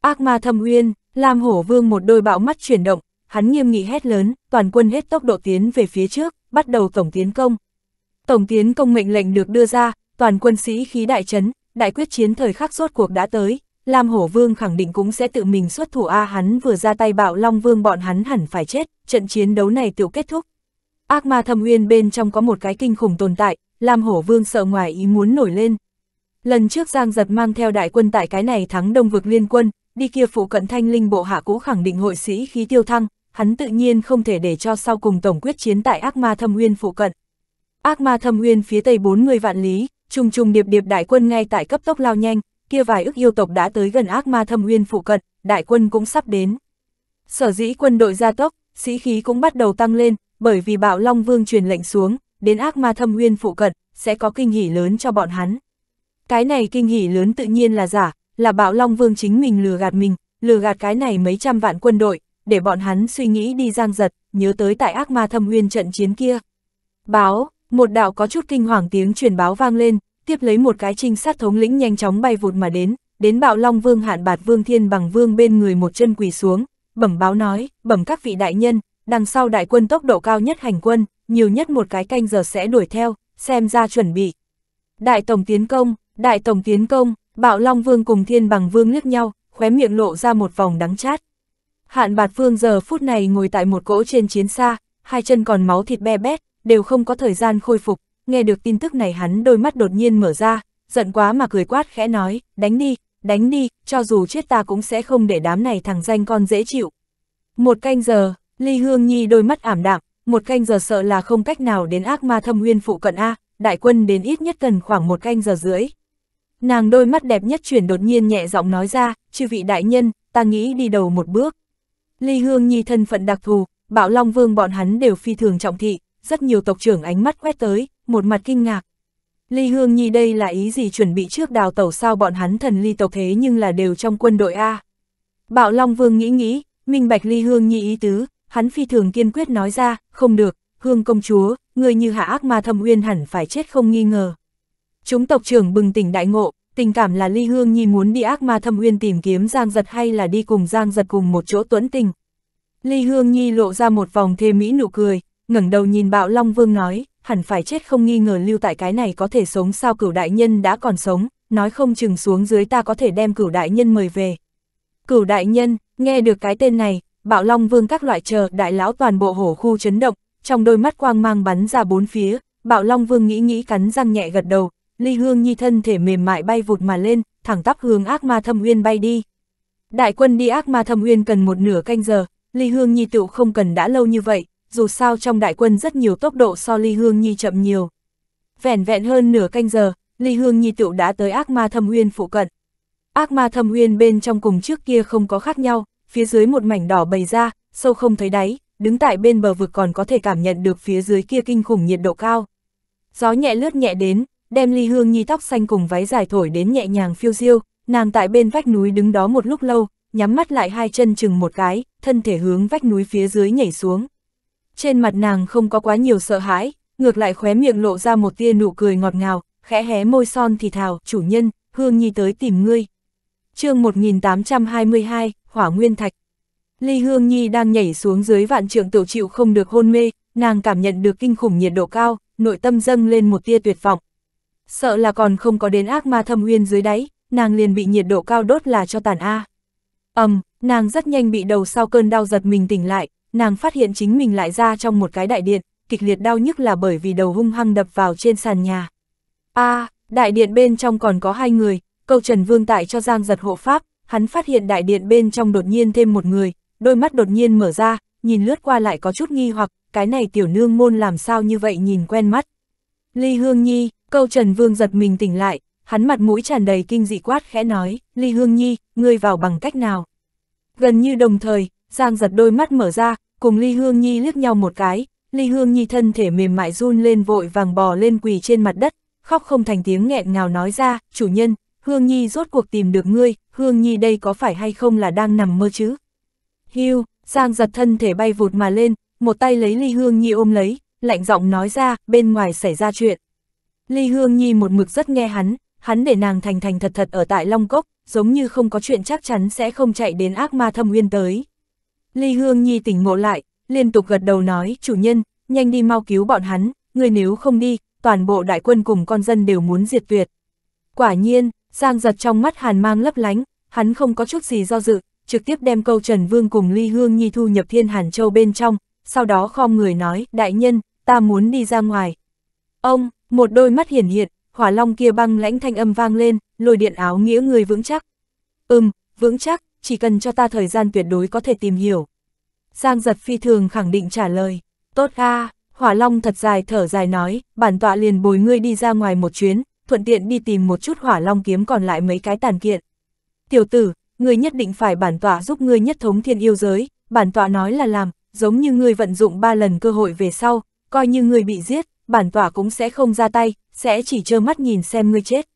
Ác ma thâm uyên, Lam Hổ Vương một đôi bạo mắt chuyển động, hắn nghiêm nghị hét lớn, toàn quân hết tốc độ tiến về phía trước, bắt đầu tổng tiến công. Tổng tiến công mệnh lệnh được đưa ra, toàn quân sĩ khí đại chấn, đại quyết chiến thời khắc rốt cuộc đã tới, Lam Hổ Vương khẳng định cũng sẽ tự mình xuất thủ A hắn vừa ra tay bạo Long Vương bọn hắn hẳn phải chết, trận chiến đấu này tiểu kết thúc. Ác ma thâm uyên bên trong có một cái kinh khủng tồn tại, Lam Hổ Vương sợ ngoài ý muốn nổi lên. Lần trước Giang Giật mang theo đại quân tại cái này thắng đông vực liên quân, đi kia phụ cận thanh linh bộ hạ cũ khẳng định hội sĩ khí tiêu thăng, hắn tự nhiên không thể để cho sau cùng tổng quyết chiến tại ác ma thâm uyên phụ cận. Ác ma thâm uyên phía tây bốn người vạn lý, trùng trùng điệp điệp đại quân ngay tại cấp tốc lao nhanh, kia vài ức yêu tộc đã tới gần ác ma thâm uyên phụ cận, đại quân cũng sắp đến. Sở dĩ quân đội gia tốc, sĩ khí cũng bắt đầu tăng lên, bởi vì bạo Long Vương truyền lệnh xuống, đến ác ma thâm uyên phụ cận, sẽ có kinh hỉ lớn cho bọn hắn. Cái này kinh hỉ lớn tự nhiên là giả, là bạo Long Vương chính mình lừa gạt mình, lừa gạt cái này mấy trăm vạn quân đội, để bọn hắn suy nghĩ đi gian giật, nhớ tới tại ác ma thâm uyên trận chiến kia. Báo, một đạo có chút kinh hoàng tiếng truyền báo vang lên, tiếp lấy một cái trinh sát thống lĩnh nhanh chóng bay vụt mà đến, đến bạo long vương hạn bạt vương thiên bằng vương bên người một chân quỳ xuống, bẩm báo nói, bẩm các vị đại nhân, đằng sau đại quân tốc độ cao nhất hành quân, nhiều nhất một cái canh giờ sẽ đuổi theo, xem ra chuẩn bị. Đại tổng tiến công, đại tổng tiến công, bạo long vương cùng thiên bằng vương liếc nhau, khóe miệng lộ ra một vòng đắng chát. Hạn bạt Phương giờ phút này ngồi tại một cỗ trên chiến xa, hai chân còn máu thịt be bét, đều không có thời gian khôi phục, nghe được tin tức này hắn đôi mắt đột nhiên mở ra, giận quá mà cười quát khẽ nói, đánh đi, đánh đi, cho dù chết ta cũng sẽ không để đám này thằng danh con dễ chịu. Một canh giờ, Ly Hương Nhi đôi mắt ảm đạm, một canh giờ sợ là không cách nào đến ác ma thâm nguyên phụ cận A, đại quân đến ít nhất cần khoảng một canh giờ rưỡi. Nàng đôi mắt đẹp nhất chuyển đột nhiên nhẹ giọng nói ra, chư vị đại nhân, ta nghĩ đi đầu một bước. Ly Hương Nhi thân phận đặc thù, Bạo Long Vương bọn hắn đều phi thường trọng thị, rất nhiều tộc trưởng ánh mắt quét tới, một mặt kinh ngạc. Ly Hương Nhi đây là ý gì chuẩn bị trước đào tẩu sao bọn hắn thần ly tộc thế nhưng là đều trong quân đội A. Bạo Long Vương nghĩ nghĩ, minh bạch Ly Hương Nhi ý tứ, hắn phi thường kiên quyết nói ra, không được, Hương công chúa, người như hạ ác ma thâm uyên hẳn phải chết không nghi ngờ. Chúng tộc trưởng bừng tỉnh đại ngộ, Tình cảm là Ly Hương Nhi muốn đi ác ma thâm uyên tìm kiếm Giang Giật hay là đi cùng Giang Giật cùng một chỗ tuấn tình. Ly Hương Nhi lộ ra một vòng thê mỹ nụ cười, ngẩng đầu nhìn Bạo Long Vương nói, hẳn phải chết không nghi ngờ lưu tại cái này có thể sống sao cửu đại nhân đã còn sống, nói không chừng xuống dưới ta có thể đem cửu đại nhân mời về. Cửu đại nhân, nghe được cái tên này, Bạo Long Vương các loại chờ đại lão toàn bộ hổ khu chấn động, trong đôi mắt quang mang bắn ra bốn phía, Bạo Long Vương nghĩ nghĩ cắn răng nhẹ gật đầu, Ly Hương Nhi thân thể mềm mại bay vụt mà lên, thẳng tắp hướng ác ma thâm uyên bay đi. Đại quân đi ác ma thâm uyên cần một nửa canh giờ, Ly Hương Nhi tựu không cần đã lâu như vậy, dù sao trong đại quân rất nhiều tốc độ so Ly Hương Nhi chậm nhiều. Vẻn vẹn hơn nửa canh giờ, Ly Hương Nhi tựu đã tới ác ma thâm uyên phụ cận. Ác ma thâm uyên bên trong cùng trước kia không có khác nhau, phía dưới một mảnh đỏ bầy ra, sâu không thấy đáy, đứng tại bên bờ vực còn có thể cảm nhận được phía dưới kia kinh khủng nhiệt độ cao. Gió nhẹ lướt nhẹ đến, đem ly hương nhi tóc xanh cùng váy dài thổi đến nhẹ nhàng phiêu diêu, nàng tại bên vách núi đứng đó một lúc lâu, nhắm mắt lại hai chân chừng một cái, thân thể hướng vách núi phía dưới nhảy xuống. Trên mặt nàng không có quá nhiều sợ hãi, ngược lại khóe miệng lộ ra một tia nụ cười ngọt ngào, khẽ hé môi son thì thào, chủ nhân, hương nhi tới tìm ngươi. chương 1822, Hỏa Nguyên Thạch Ly Hương Nhi đang nhảy xuống dưới vạn trượng tiểu chịu không được hôn mê, nàng cảm nhận được kinh khủng nhiệt độ cao, nội tâm dâng lên một tia tuyệt vọng, sợ là còn không có đến ác ma thâm uyên dưới đáy, nàng liền bị nhiệt độ cao đốt là cho tàn A. ầm um, nàng rất nhanh bị đầu sau cơn đau giật mình tỉnh lại, nàng phát hiện chính mình lại ra trong một cái đại điện, kịch liệt đau nhức là bởi vì đầu hung hăng đập vào trên sàn nhà. A, à, đại điện bên trong còn có hai người, câu Trần Vương tại cho Giang giật hộ pháp, hắn phát hiện đại điện bên trong đột nhiên thêm một người, đôi mắt đột nhiên mở ra, nhìn lướt qua lại có chút nghi hoặc, cái này tiểu nương môn làm sao như vậy nhìn quen mắt. Ly Hương Nhi, Câu Trần Vương giật mình tỉnh lại, hắn mặt mũi tràn đầy kinh dị quát khẽ nói, Ly Hương Nhi, ngươi vào bằng cách nào? Gần như đồng thời, Giang giật đôi mắt mở ra, cùng Ly Hương Nhi liếc nhau một cái, Ly Hương Nhi thân thể mềm mại run lên vội vàng bò lên quỳ trên mặt đất, khóc không thành tiếng nghẹn ngào nói ra, chủ nhân, Hương Nhi rốt cuộc tìm được ngươi, Hương Nhi đây có phải hay không là đang nằm mơ chứ? Hiu, Giang giật thân thể bay vụt mà lên, một tay lấy Ly Hương Nhi ôm lấy, lạnh giọng nói ra, bên ngoài xảy ra chuyện. Ly Hương Nhi một mực rất nghe hắn, hắn để nàng thành thành thật thật ở tại Long Cốc, giống như không có chuyện chắc chắn sẽ không chạy đến ác ma thâm Nguyên tới. Ly Hương Nhi tỉnh ngộ lại, liên tục gật đầu nói, chủ nhân, nhanh đi mau cứu bọn hắn, người nếu không đi, toàn bộ đại quân cùng con dân đều muốn diệt tuyệt. Quả nhiên, Giang giật trong mắt hàn mang lấp lánh, hắn không có chút gì do dự, trực tiếp đem câu Trần Vương cùng Ly Hương Nhi thu nhập thiên hàn châu bên trong, sau đó khom người nói, đại nhân, ta muốn đi ra ngoài. Ông, một đôi mắt hiển hiện, hỏa long kia băng lãnh thanh âm vang lên, lôi điện áo nghĩa người vững chắc. Ừm, vững chắc, chỉ cần cho ta thời gian tuyệt đối có thể tìm hiểu. Giang giật phi thường khẳng định trả lời, tốt a hỏa long thật dài thở dài nói, bản tọa liền bồi ngươi đi ra ngoài một chuyến, thuận tiện đi tìm một chút hỏa long kiếm còn lại mấy cái tàn kiện. Tiểu tử, ngươi nhất định phải bản tọa giúp ngươi nhất thống thiên yêu giới, bản tọa nói là làm, giống như ngươi vận dụng ba lần cơ hội về sau, coi như ngươi bị giết, bản tỏa cũng sẽ không ra tay, sẽ chỉ trơ mắt nhìn xem ngươi chết.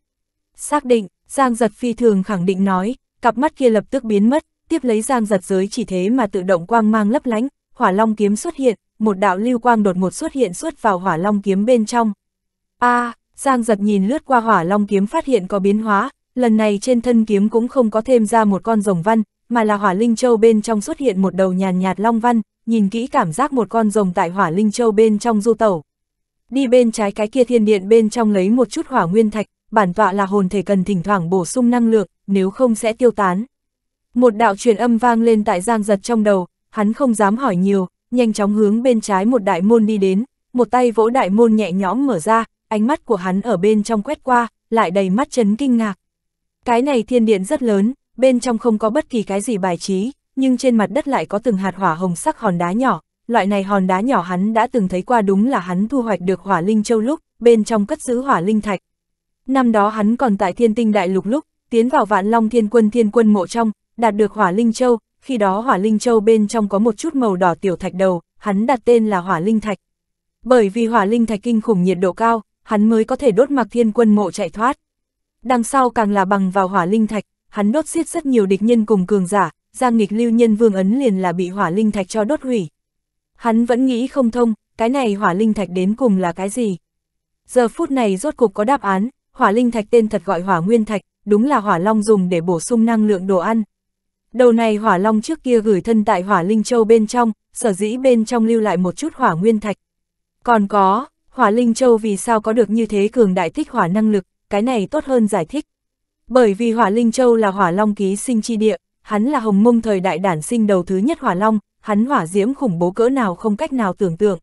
Xác định, Giang giật phi thường khẳng định nói, cặp mắt kia lập tức biến mất, tiếp lấy Giang giật giới chỉ thế mà tự động quang mang lấp lánh, hỏa long kiếm xuất hiện, một đạo lưu quang đột ngột xuất hiện xuất vào hỏa long kiếm bên trong. a à, Giang giật nhìn lướt qua hỏa long kiếm phát hiện có biến hóa, lần này trên thân kiếm cũng không có thêm ra một con rồng văn, mà là hỏa linh châu bên trong xuất hiện một đầu nhàn nhạt long văn, nhìn kỹ cảm giác một con rồng tại hỏa linh châu bên trong du tẩu đi bên trái cái kia thiên điện bên trong lấy một chút hỏa nguyên thạch, bản tọa là hồn thể cần thỉnh thoảng bổ sung năng lượng, nếu không sẽ tiêu tán. Một đạo truyền âm vang lên tại giang giật trong đầu, hắn không dám hỏi nhiều, nhanh chóng hướng bên trái một đại môn đi đến, một tay vỗ đại môn nhẹ nhõm mở ra, ánh mắt của hắn ở bên trong quét qua, lại đầy mắt chấn kinh ngạc. Cái này thiên điện rất lớn, bên trong không có bất kỳ cái gì bài trí, nhưng trên mặt đất lại có từng hạt hỏa hồng sắc hòn đá nhỏ, loại này hòn đá nhỏ hắn đã từng thấy qua đúng là hắn thu hoạch được hỏa linh châu lúc, bên trong cất giữ hỏa linh thạch. Năm đó hắn còn tại thiên tinh đại lục lúc, tiến vào vạn long thiên quân thiên quân mộ trong, đạt được hỏa linh châu, khi đó hỏa linh châu bên trong có một chút màu đỏ tiểu thạch đầu, hắn đặt tên là hỏa linh thạch. Bởi vì hỏa linh thạch kinh khủng nhiệt độ cao, hắn mới có thể đốt mặc thiên quân mộ chạy thoát. Đằng sau càng là bằng vào hỏa linh thạch, hắn đốt xiết rất nhiều địch nhân cùng cường giả, Giang nghịch lưu nhân vương ấn liền là bị hỏa linh thạch cho đốt hủy. Hắn vẫn nghĩ không thông, cái này hỏa linh thạch đến cùng là cái gì? Giờ phút này rốt cục có đáp án, hỏa linh thạch tên thật gọi hỏa nguyên thạch, đúng là hỏa long dùng để bổ sung năng lượng đồ ăn. Đầu này hỏa long trước kia gửi thân tại hỏa linh châu bên trong, sở dĩ bên trong lưu lại một chút hỏa nguyên thạch. Còn có, hỏa linh châu vì sao có được như thế cường đại thích hỏa năng lực, cái này tốt hơn giải thích. Bởi vì hỏa linh châu là hỏa long ký sinh chi địa, hắn là hồng mông thời đại đản sinh đầu thứ nhất hỏa long, hắn hỏa diễm khủng bố cỡ nào không cách nào tưởng tượng.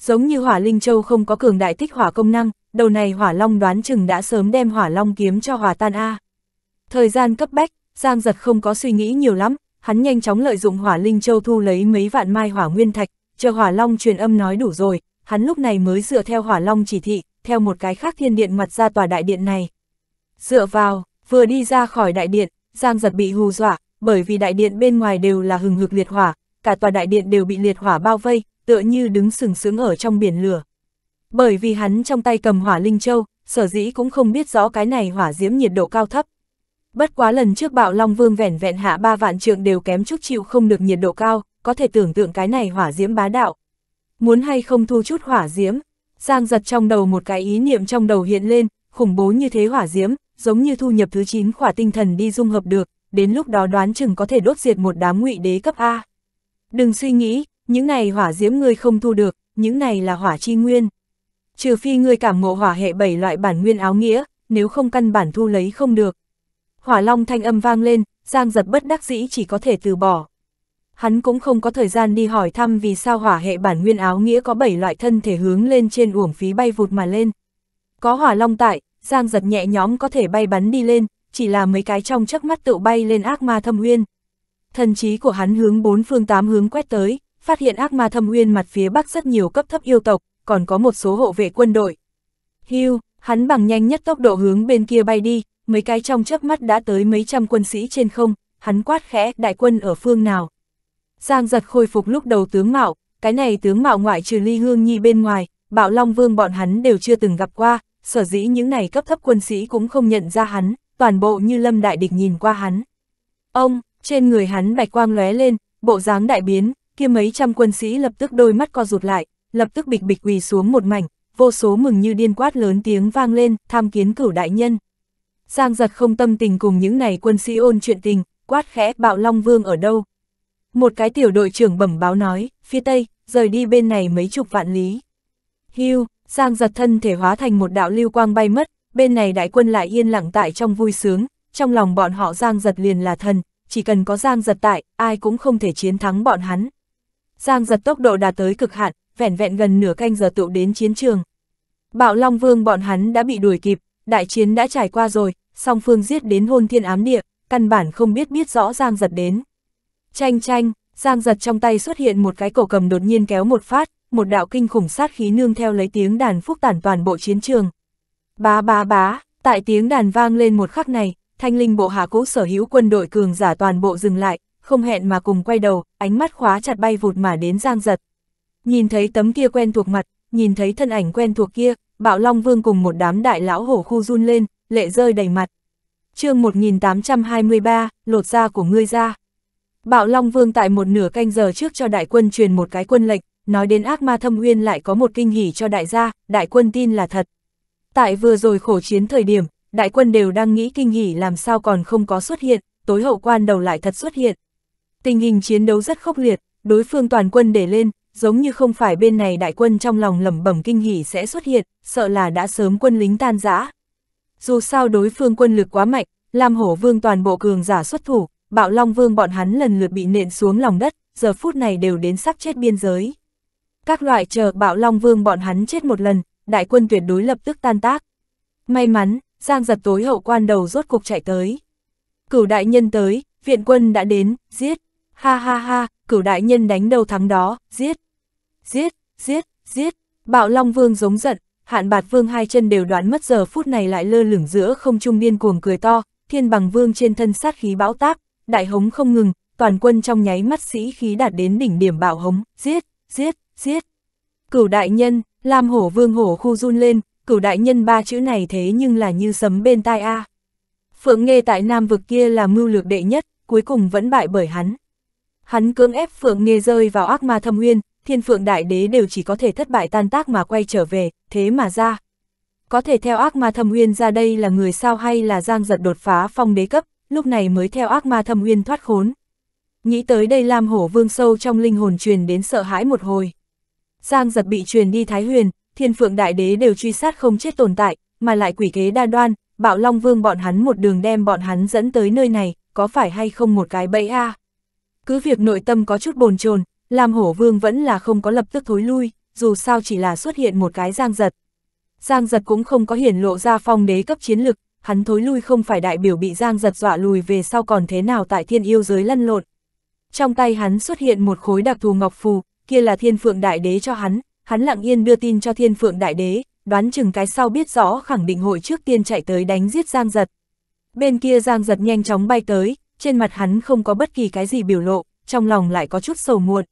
Giống như hỏa linh châu không có cường đại thích hỏa công năng, đầu này hỏa long đoán chừng đã sớm đem hỏa long kiếm cho hỏa tan A. Thời gian cấp bách, Giang giật không có suy nghĩ nhiều lắm, hắn nhanh chóng lợi dụng hỏa linh châu thu lấy mấy vạn mai hỏa nguyên thạch, chờ hỏa long truyền âm nói đủ rồi, hắn lúc này mới dựa theo hỏa long chỉ thị, theo một cái khác thiên điện mặt ra tòa đại điện này. Dựa vào, vừa đi ra khỏi đại điện, Giang giật bị hù dọa, bởi vì đại điện bên ngoài đều là hừng hực liệt hỏa, cả tòa đại điện đều bị liệt hỏa bao vây, tựa như đứng sừng sững ở trong biển lửa. Bởi vì hắn trong tay cầm hỏa linh châu, sở dĩ cũng không biết rõ cái này hỏa diễm nhiệt độ cao thấp. Bất quá lần trước bạo Long Vương vẻn vẹn hạ ba vạn trượng đều kém chút chịu không được nhiệt độ cao, có thể tưởng tượng cái này hỏa diễm bá đạo. Muốn hay không thu chút hỏa diễm, Giang giật trong đầu một cái ý niệm trong đầu hiện lên, khủng bố như thế hỏa diễm, giống như thu nhập thứ 9 khỏa tinh thần đi dung hợp được, đến lúc đó đoán chừng có thể đốt diệt một đám ngụy đế cấp A. Đừng suy nghĩ, những này hỏa diễm ngươi không thu được, những này là hỏa chi nguyên. Trừ phi ngươi cảm ngộ hỏa hệ bảy loại bản nguyên áo nghĩa, nếu không căn bản thu lấy không được. Hỏa long thanh âm vang lên, Giang giật bất đắc dĩ chỉ có thể từ bỏ. Hắn cũng không có thời gian đi hỏi thăm vì sao hỏa hệ bản nguyên áo nghĩa có bảy loại thân thể hướng lên trên uổng phí bay vụt mà lên. Có hỏa long tại, Giang giật nhẹ nhóm có thể bay bắn đi lên, chỉ là mấy cái trong chớp mắt tự bay lên ác ma thâm huyên thần trí của hắn hướng bốn phương tám hướng quét tới, phát hiện ác ma thâm uyên mặt phía bắc rất nhiều cấp thấp yêu tộc, còn có một số hộ vệ quân đội. Hưu, hắn bằng nhanh nhất tốc độ hướng bên kia bay đi, mấy cái trong chớp mắt đã tới mấy trăm quân sĩ trên không, hắn quát khẽ đại quân ở phương nào. Giang giật khôi phục lúc đầu tướng mạo, cái này tướng mạo ngoại trừ ly hương nhi bên ngoài, bạo long vương bọn hắn đều chưa từng gặp qua, sở dĩ những này cấp thấp quân sĩ cũng không nhận ra hắn, toàn bộ như lâm đại địch nhìn qua hắn. Ông, trên người hắn bạch quang lóe lên, bộ dáng đại biến, kia mấy trăm quân sĩ lập tức đôi mắt co rụt lại, lập tức bịch bịch quỳ xuống một mảnh, vô số mừng như điên quát lớn tiếng vang lên, tham kiến cửu đại nhân. Giang giật không tâm tình cùng những này quân sĩ ôn chuyện tình, quát khẽ bạo Long Vương ở đâu. Một cái tiểu đội trưởng bẩm báo nói, phía tây, rời đi bên này mấy chục vạn lý. Hưu, Giang giật thân thể hóa thành một đạo lưu quang bay mất, bên này đại quân lại yên lặng tại trong vui sướng, trong lòng bọn họ Giang giật liền là thần, chỉ cần có Giang giật tại, ai cũng không thể chiến thắng bọn hắn. Giang giật tốc độ đạt tới cực hạn, vẻn vẹn gần nửa canh giờ tụ đến chiến trường. Bạo Long Vương bọn hắn đã bị đuổi kịp, đại chiến đã trải qua rồi, song phương giết đến hôn thiên ám địa, căn bản không biết biết rõ Giang giật đến. Chanh chanh, Giang giật trong tay xuất hiện một cái cổ cầm đột nhiên kéo một phát, một đạo kinh khủng sát khí nương theo lấy tiếng đàn phúc tản toàn bộ chiến trường. Bá bá bá, tại tiếng đàn vang lên một khắc này, thanh linh bộ hạ cũ sở hữu quân đội cường giả toàn bộ dừng lại, không hẹn mà cùng quay đầu, ánh mắt khóa chặt bay vụt mà đến giang giật. Nhìn thấy tấm kia quen thuộc mặt, nhìn thấy thân ảnh quen thuộc kia, bạo long vương cùng một đám đại lão hổ khu run lên, lệ rơi đầy mặt. chương 1823, lột da của ngươi ra. Bạo Long Vương tại một nửa canh giờ trước cho đại quân truyền một cái quân lệnh, nói đến ác ma thâm uyên lại có một kinh hỉ cho đại gia, đại quân tin là thật. Tại vừa rồi khổ chiến thời điểm, đại quân đều đang nghĩ kinh hỉ làm sao còn không có xuất hiện, tối hậu quan đầu lại thật xuất hiện. Tình hình chiến đấu rất khốc liệt, đối phương toàn quân để lên, giống như không phải bên này đại quân trong lòng lẩm bẩm kinh hỉ sẽ xuất hiện, sợ là đã sớm quân lính tan rã. Dù sao đối phương quân lực quá mạnh, Lam Hổ Vương toàn bộ cường giả xuất thủ, Bạo Long Vương bọn hắn lần lượt bị nện xuống lòng đất, giờ phút này đều đến sắp chết biên giới. Các loại chờ Bạo Long Vương bọn hắn chết một lần, đại quân tuyệt đối lập tức tan tác. May mắn, Giang giật tối hậu quan đầu rốt cuộc chạy tới. Cửu đại nhân tới, viện quân đã đến, giết. Ha ha ha, cửu đại nhân đánh đầu thắng đó, giết. Giết, giết, giết. Bạo Long Vương giống giận, Hạn Bạt Vương hai chân đều đoán mất giờ phút này lại lơ lửng giữa không trung điên cuồng cười to, Thiên Bằng Vương trên thân sát khí bão táp, đại hống không ngừng, toàn quân trong nháy mắt sĩ khí đạt đến đỉnh điểm bạo hống, giết, giết, giết. Cửu đại nhân, Lam Hổ Vương hổ khu run lên, cửu đại nhân ba chữ này thế nhưng là như sấm bên tai A. À. Phượng Nghê tại Nam vực kia là mưu lược đệ nhất, cuối cùng vẫn bại bởi hắn. Hắn cưỡng ép Phượng Nghê rơi vào ác ma thâm uyên, thiên phượng đại đế đều chỉ có thể thất bại tan tác mà quay trở về, thế mà ra. Có thể theo ác ma thâm uyên ra đây là người sao hay là giang giật đột phá phong đế cấp, lúc này mới theo ác ma thâm uyên thoát khốn. Nghĩ tới đây Lam Hổ Vương sâu trong linh hồn truyền đến sợ hãi một hồi. Giang giật bị truyền đi Thái Huyền, thiên phượng đại đế đều truy sát không chết tồn tại, mà lại quỷ kế đa đoan, bạo long vương bọn hắn một đường đem bọn hắn dẫn tới nơi này, có phải hay không một cái bẫy a Cứ việc nội tâm có chút bồn chồn làm hổ vương vẫn là không có lập tức thối lui, dù sao chỉ là xuất hiện một cái giang giật. Giang giật cũng không có hiển lộ ra phong đế cấp chiến lực, hắn thối lui không phải đại biểu bị giang giật dọa lùi về sau còn thế nào tại thiên yêu giới lăn lộn. Trong tay hắn xuất hiện một khối đặc thù ngọc phù, kia là thiên phượng đại đế cho hắn, hắn lặng yên đưa tin cho thiên phượng đại đế, đoán chừng cái sau biết rõ khẳng định hội trước tiên chạy tới đánh giết Giang Giật. Bên kia Giang Giật nhanh chóng bay tới, trên mặt hắn không có bất kỳ cái gì biểu lộ, trong lòng lại có chút sầu muộn.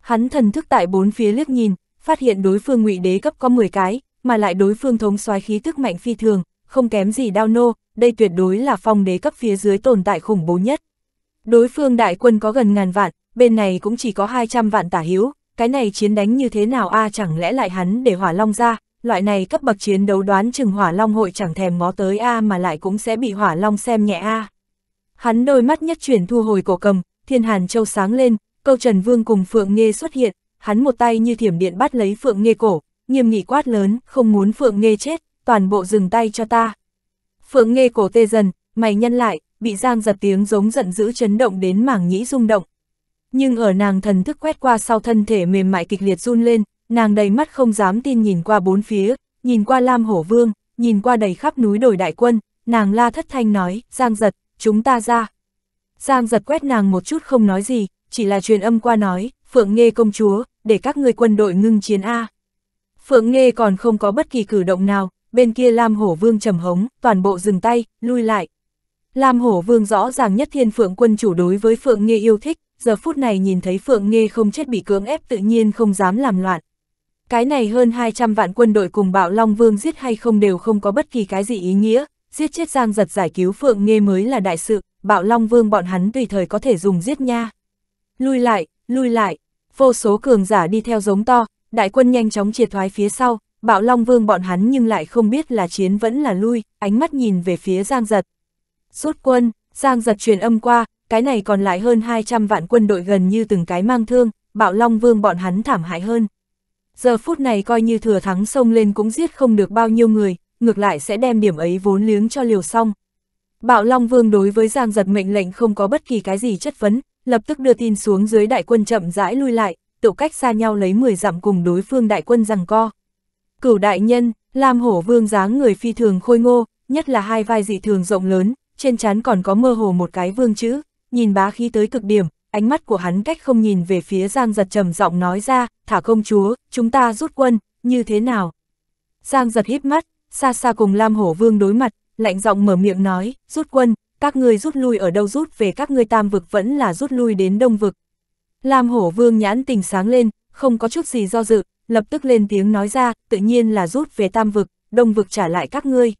Hắn thần thức tại bốn phía liếc nhìn, phát hiện đối phương ngụy đế cấp có 10 cái, mà lại đối phương thống soái khí tức mạnh phi thường, không kém gì đao nô, đây tuyệt đối là phong đế cấp phía dưới tồn tại khủng bố nhất. Đối phương đại quân có gần ngàn vạn, bên này cũng chỉ có 200 vạn tả hiếu, cái này chiến đánh như thế nào a à, chẳng lẽ lại hắn để hỏa long ra, loại này cấp bậc chiến đấu đoán chừng hỏa long hội chẳng thèm ngó tới a à mà lại cũng sẽ bị hỏa long xem nhẹ a. À. Hắn đôi mắt nhất chuyển thu hồi cổ cầm, thiên hàn châu sáng lên, câu Trần Vương cùng Phượng Nghê xuất hiện, hắn một tay như thiểm điện bắt lấy Phượng Nghê cổ, nghiêm nghị quát lớn, không muốn Phượng Nghê chết, toàn bộ dừng tay cho ta. Phượng Nghê cổ tê dần, mày nhân lại, bị giang giật tiếng giống giận dữ chấn động đến mảng nhĩ rung động, nhưng ở nàng thần thức quét qua sau thân thể mềm mại kịch liệt run lên, nàng đầy mắt không dám tin nhìn qua bốn phía, nhìn qua Lam Hổ Vương, nhìn qua đầy khắp núi đồi đại quân, nàng la thất thanh nói, Giang giật, chúng ta ra. Giang giật quét nàng một chút không nói gì, chỉ là truyền âm qua nói, Phượng Nghê công chúa, để các người quân đội ngưng chiến A. Phượng Nghê còn không có bất kỳ cử động nào, bên kia Lam Hổ Vương trầm hống, toàn bộ dừng tay, lui lại. Lam Hổ Vương rõ ràng nhất thiên phượng quân chủ đối với Phượng Nghê yêu thích, giờ phút này nhìn thấy Phượng Nghê không chết bị cưỡng ép tự nhiên không dám làm loạn. Cái này hơn 200 vạn quân đội cùng bạo Long Vương giết hay không đều không có bất kỳ cái gì ý nghĩa, giết chết Giang giật giải cứu Phượng Nghê mới là đại sự, bạo Long Vương bọn hắn tùy thời có thể dùng giết nha. Lui lại, lui lại, vô số cường giả đi theo giống to, đại quân nhanh chóng triệt thoái phía sau, bạo Long Vương bọn hắn nhưng lại không biết là chiến vẫn là lui, ánh mắt nhìn về phía Giang giật. Rút quân, Giang giật truyền âm qua, cái này còn lại hơn 200 vạn quân đội gần như từng cái mang thương, bạo long vương bọn hắn thảm hại hơn. Giờ phút này coi như thừa thắng sông lên cũng giết không được bao nhiêu người, ngược lại sẽ đem điểm ấy vốn liếng cho liều xong. Bạo Long Vương đối với Giang Giật mệnh lệnh không có bất kỳ cái gì chất vấn, lập tức đưa tin xuống dưới đại quân chậm rãi lui lại, tụ cách xa nhau lấy 10 dặm cùng đối phương đại quân rằng co. Cửu đại nhân, Lam Hổ Vương dáng người phi thường khôi ngô, nhất là hai vai dị thường rộng lớn, trên trán còn có mơ hồ một cái vương chữ, nhìn bá khí tới cực điểm, ánh mắt của hắn cách không nhìn về phía Giang Giật trầm giọng nói ra, thả công chúa, chúng ta rút quân, như thế nào? Giang Giật híp mắt, xa xa cùng Lam Hổ Vương đối mặt, lạnh giọng mở miệng nói, rút quân, các ngươi rút lui ở đâu rút về các ngươi tam vực vẫn là rút lui đến đông vực. Lam Hổ Vương nhãn tình sáng lên, không có chút gì do dự, lập tức lên tiếng nói ra, tự nhiên là rút về tam vực, đông vực trả lại các ngươi.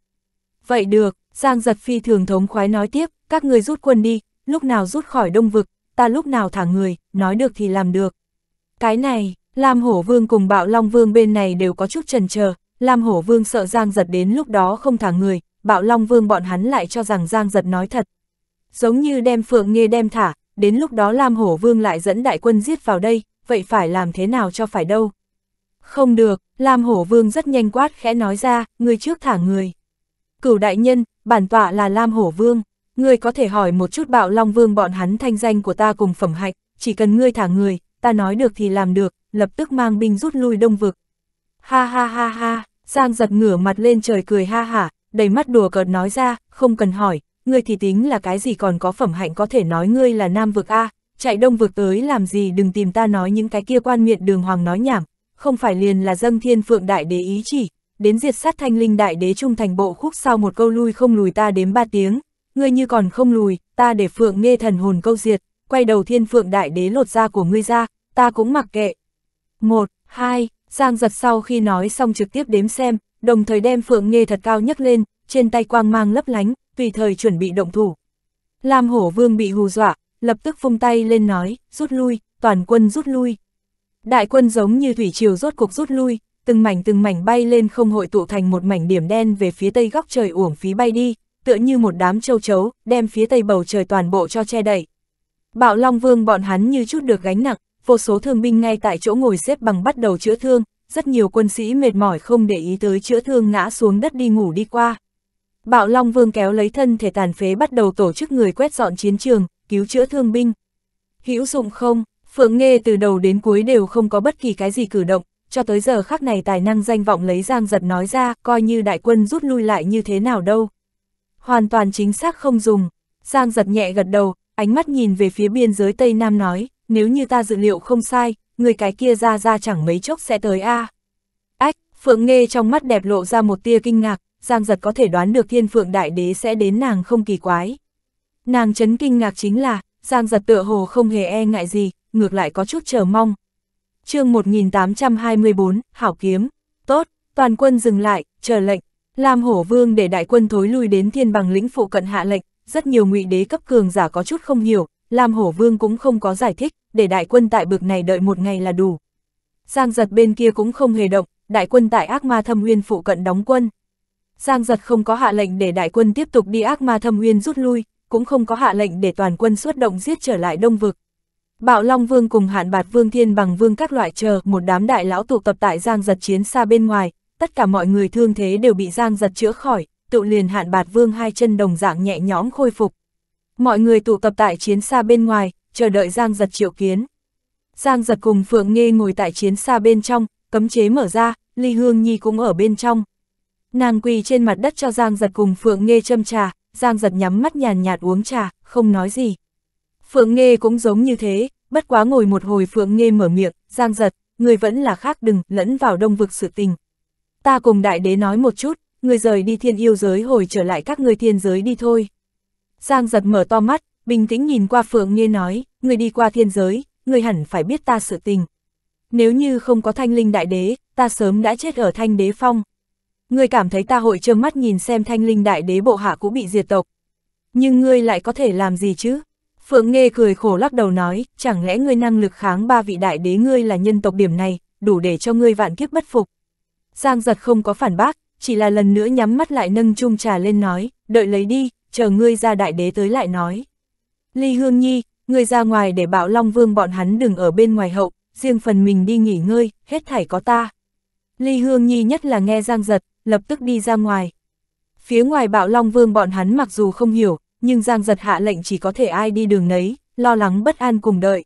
Vậy được, Giang Giật phi thường thống khoái nói tiếp, các ngươi rút quân đi, lúc nào rút khỏi đông vực, ta lúc nào thả người, nói được thì làm được. Cái này, Lam Hổ Vương cùng Bạo Long Vương bên này đều có chút trần chờ Lam Hổ Vương sợ Giang Giật đến lúc đó không thả người, Bạo Long Vương bọn hắn lại cho rằng Giang Giật nói thật. Giống như đem Phượng Nghê đem thả, đến lúc đó Lam Hổ Vương lại dẫn đại quân giết vào đây, vậy phải làm thế nào cho phải đâu. Không được, Lam Hổ Vương rất nhanh quát khẽ nói ra, người trước thả người. Cửu đại nhân, bản tọa là Lam Hổ Vương ngươi có thể hỏi một chút bạo Long Vương bọn hắn thanh danh của ta cùng phẩm hạnh, chỉ cần ngươi thả người, ta nói được thì làm được, lập tức mang binh rút lui đông vực. Ha ha ha ha, Giang giật ngửa mặt lên trời cười ha hả, đầy mắt đùa cợt nói ra, không cần hỏi, ngươi thì tính là cái gì còn có phẩm hạnh có thể nói ngươi là nam vực A, chạy đông vực tới làm gì đừng tìm ta nói những cái kia quan nguyện đường hoàng nói nhảm, không phải liền là dâng thiên phượng đại đế ý chỉ, đến diệt sát thanh linh đại đế trung thành bộ khúc sau một câu lui không lùi ta đếm ba tiếng, ngươi như còn không lùi, ta để phượng nghe thần hồn câu diệt, quay đầu thiên phượng đại đế lột da của ngươi ra, ta cũng mặc kệ. Một, hai, Giang giật sau khi nói xong trực tiếp đếm xem, đồng thời đem phượng nghe thật cao nhất lên, trên tay quang mang lấp lánh, tùy thời chuẩn bị động thủ. Lam hổ vương bị hù dọa, lập tức phung tay lên nói, rút lui, toàn quân rút lui. Đại quân giống như thủy triều rốt cuộc rút lui, từng mảnh từng mảnh bay lên không hội tụ thành một mảnh điểm đen về phía tây góc trời uổng phí bay đi, tựa như một đám châu chấu, đem phía tây bầu trời toàn bộ cho che đậy. Bạo Long Vương bọn hắn như chút được gánh nặng, vô số thương binh ngay tại chỗ ngồi xếp bằng bắt đầu chữa thương, rất nhiều quân sĩ mệt mỏi không để ý tới chữa thương ngã xuống đất đi ngủ đi qua. Bạo Long Vương kéo lấy thân thể tàn phế bắt đầu tổ chức người quét dọn chiến trường, cứu chữa thương binh. Hữu dụng không, Phượng Nghê từ đầu đến cuối đều không có bất kỳ cái gì cử động, cho tới giờ khắc này tài năng danh vọng lấy giang giật nói ra, coi như đại quân rút lui lại như thế nào đâu hoàn toàn chính xác không dùng. Giang giật nhẹ gật đầu, ánh mắt nhìn về phía biên giới Tây Nam nói, nếu như ta dự liệu không sai, người cái kia ra ra chẳng mấy chốc sẽ tới a. À. Ách, Phượng Nghê trong mắt đẹp lộ ra một tia kinh ngạc, Giang giật có thể đoán được thiên phượng đại đế sẽ đến nàng không kỳ quái. Nàng chấn kinh ngạc chính là, Giang giật tựa hồ không hề e ngại gì, ngược lại có chút chờ mong. chương 1824, Hảo Kiếm, tốt, toàn quân dừng lại, chờ lệnh, Lam Hổ Vương để đại quân thối lui đến thiên bằng lĩnh phụ cận hạ lệnh, rất nhiều ngụy đế cấp cường giả có chút không hiểu, Lam Hổ Vương cũng không có giải thích, để đại quân tại bực này đợi một ngày là đủ. Giang giật bên kia cũng không hề động, đại quân tại ác ma thâm uyên phụ cận đóng quân. Giang giật không có hạ lệnh để đại quân tiếp tục đi ác ma thâm uyên rút lui, cũng không có hạ lệnh để toàn quân xuất động giết trở lại đông vực. Bạo Long Vương cùng Hạn Bạt Vương Thiên Bằng Vương các loại chờ một đám đại lão tụ tập tại Giang giật chiến xa bên ngoài, tất cả mọi người thương thế đều bị Giang giật chữa khỏi, tự liền hạn bạt vương hai chân đồng dạng nhẹ nhõm khôi phục. Mọi người tụ tập tại chiến xa bên ngoài, chờ đợi Giang giật triệu kiến. Giang giật cùng Phượng Nghê ngồi tại chiến xa bên trong, cấm chế mở ra, Ly Hương Nhi cũng ở bên trong. Nàng quỳ trên mặt đất cho Giang giật cùng Phượng Nghê châm trà, Giang giật nhắm mắt nhàn nhạt uống trà, không nói gì. Phượng Nghê cũng giống như thế, bất quá ngồi một hồi Phượng Nghê mở miệng, Giang giật, người vẫn là khác đừng lẫn vào đông vực sự tình, ta cùng đại đế nói một chút, người rời đi thiên yêu giới hồi trở lại các người thiên giới đi thôi. Giang giật mở to mắt, bình tĩnh nhìn qua Phượng Nghê nói, người đi qua thiên giới, người hẳn phải biết ta sự tình. Nếu như không có thanh linh đại đế, ta sớm đã chết ở thanh đế phong. người cảm thấy ta hội trơ mắt nhìn xem thanh linh đại đế bộ hạ cũng bị diệt tộc. Nhưng ngươi lại có thể làm gì chứ? Phượng Nghê cười khổ lắc đầu nói, chẳng lẽ ngươi năng lực kháng ba vị đại đế ngươi là nhân tộc điểm này, đủ để cho ngươi vạn kiếp bất phục. Giang giật không có phản bác, chỉ là lần nữa nhắm mắt lại nâng chung trà lên nói, đợi lấy đi, chờ ngươi ra đại đế tới lại nói. Ly Hương Nhi, ngươi ra ngoài để bảo Long Vương bọn hắn đừng ở bên ngoài hậu, riêng phần mình đi nghỉ ngơi, hết thảy có ta. Ly Hương Nhi nhất là nghe Giang giật, lập tức đi ra ngoài. Phía ngoài bạo Long Vương bọn hắn mặc dù không hiểu, nhưng Giang giật hạ lệnh chỉ có thể ai đi đường nấy, lo lắng bất an cùng đợi.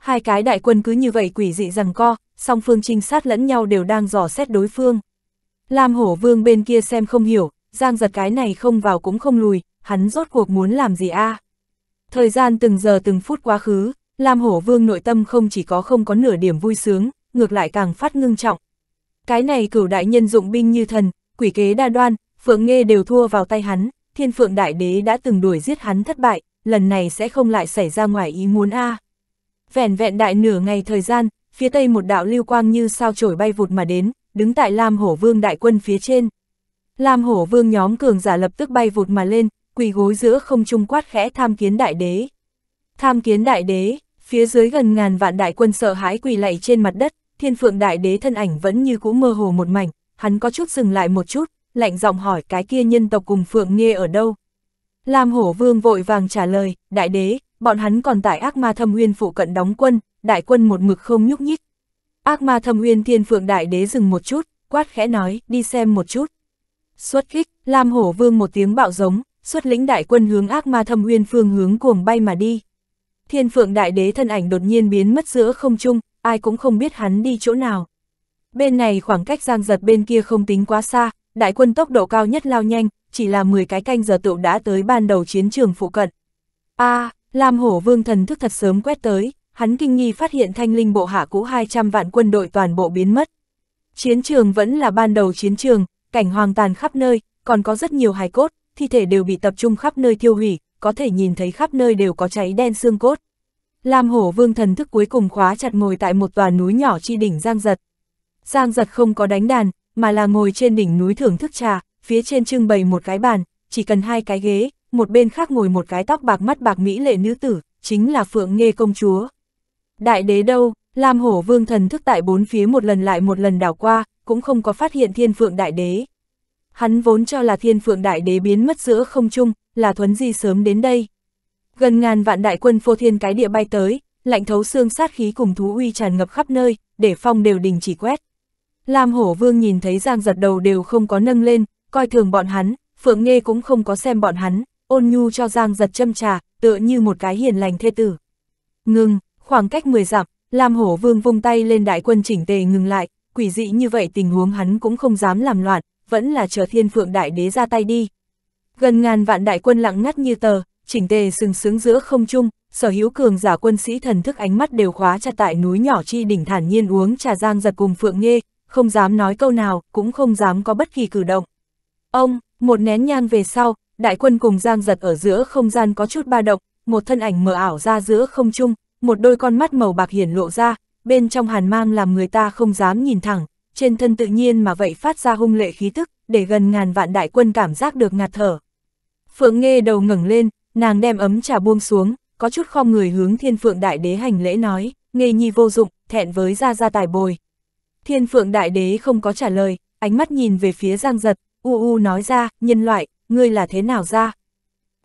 Hai cái đại quân cứ như vậy quỷ dị rằng co, song phương trinh sát lẫn nhau đều đang dò xét đối phương. Lam hổ vương bên kia xem không hiểu, giang giật cái này không vào cũng không lùi, hắn rốt cuộc muốn làm gì a? Thời gian từng giờ từng phút quá khứ, Lam hổ vương nội tâm không chỉ có không có nửa điểm vui sướng, ngược lại càng phát ngưng trọng. Cái này cửu đại nhân dụng binh như thần, quỷ kế đa đoan, phượng nghe đều thua vào tay hắn, thiên phượng đại đế đã từng đuổi giết hắn thất bại, lần này sẽ không lại xảy ra ngoài ý muốn a. À vẹn vẹn đại nửa ngày thời gian, phía tây một đạo lưu quang như sao trổi bay vụt mà đến, đứng tại Lam Hổ Vương đại quân phía trên. Lam Hổ Vương nhóm cường giả lập tức bay vụt mà lên, quỳ gối giữa không trung quát khẽ tham kiến đại đế. Tham kiến đại đế, phía dưới gần ngàn vạn đại quân sợ hãi quỳ lạy trên mặt đất, thiên phượng đại đế thân ảnh vẫn như cũ mơ hồ một mảnh, hắn có chút dừng lại một chút, lạnh giọng hỏi cái kia nhân tộc cùng phượng nghe ở đâu. Lam hổ vương vội vàng trả lời, đại đế, bọn hắn còn tại ác ma thâm uyên phụ cận đóng quân, đại quân một mực không nhúc nhích. Ác ma thâm uyên thiên phượng đại đế dừng một chút, quát khẽ nói, đi xem một chút. Xuất kích, Lam Hổ Vương một tiếng bạo giống, xuất lĩnh đại quân hướng ác ma thâm uyên phương hướng cuồng bay mà đi. Thiên phượng đại đế thân ảnh đột nhiên biến mất giữa không trung, ai cũng không biết hắn đi chỗ nào. Bên này khoảng cách giang giật bên kia không tính quá xa, đại quân tốc độ cao nhất lao nhanh, chỉ là 10 cái canh giờ tựu đã tới ban đầu chiến trường phụ cận. a à, Lam hổ vương thần thức thật sớm quét tới, hắn kinh nghi phát hiện thanh linh bộ hạ cũ 200 vạn quân đội toàn bộ biến mất. Chiến trường vẫn là ban đầu chiến trường, cảnh hoang tàn khắp nơi, còn có rất nhiều hài cốt, thi thể đều bị tập trung khắp nơi thiêu hủy, có thể nhìn thấy khắp nơi đều có cháy đen xương cốt. Lam hổ vương thần thức cuối cùng khóa chặt ngồi tại một tòa núi nhỏ chi đỉnh Giang Giật. Giang Giật không có đánh đàn, mà là ngồi trên đỉnh núi thưởng thức trà, phía trên trưng bày một cái bàn, chỉ cần hai cái ghế, một bên khác ngồi một cái tóc bạc mắt bạc mỹ lệ nữ tử, chính là Phượng Nghê công chúa. Đại đế đâu, Lam Hổ Vương thần thức tại bốn phía một lần lại một lần đảo qua, cũng không có phát hiện Thiên Phượng Đại đế. Hắn vốn cho là Thiên Phượng Đại đế biến mất giữa không trung, là thuấn di sớm đến đây. Gần ngàn vạn đại quân phô thiên cái địa bay tới, lạnh thấu xương sát khí cùng thú uy tràn ngập khắp nơi, để phong đều đình chỉ quét. Lam Hổ Vương nhìn thấy Giang giật đầu đều không có nâng lên, coi thường bọn hắn, Phượng Nghê cũng không có xem bọn hắn, ôn nhu cho Giang giật châm trà, tựa như một cái hiền lành thê tử. Ngừng, khoảng cách 10 dặm, Lam Hổ Vương vung tay lên đại quân chỉnh tề ngừng lại, quỷ dị như vậy tình huống hắn cũng không dám làm loạn, vẫn là chờ thiên phượng đại đế ra tay đi. Gần ngàn vạn đại quân lặng ngắt như tờ, chỉnh tề sừng sướng giữa không trung, sở hữu cường giả quân sĩ thần thức ánh mắt đều khóa chặt tại núi nhỏ chi đỉnh thản nhiên uống trà giang giật cùng phượng nghe, không dám nói câu nào, cũng không dám có bất kỳ cử động. Ông, một nén nhang về sau, đại quân cùng giang giật ở giữa không gian có chút ba động, một thân ảnh mờ ảo ra giữa không trung, một đôi con mắt màu bạc hiển lộ ra, bên trong hàn mang làm người ta không dám nhìn thẳng, trên thân tự nhiên mà vậy phát ra hung lệ khí tức, để gần ngàn vạn đại quân cảm giác được ngạt thở. Phượng nghe đầu ngẩng lên, nàng đem ấm trà buông xuống, có chút khom người hướng thiên phượng đại đế hành lễ nói, Nghe nhi vô dụng, thẹn với ra ra tài bồi. Thiên phượng đại đế không có trả lời, ánh mắt nhìn về phía giang giật, u u nói ra, nhân loại, ngươi là thế nào ra?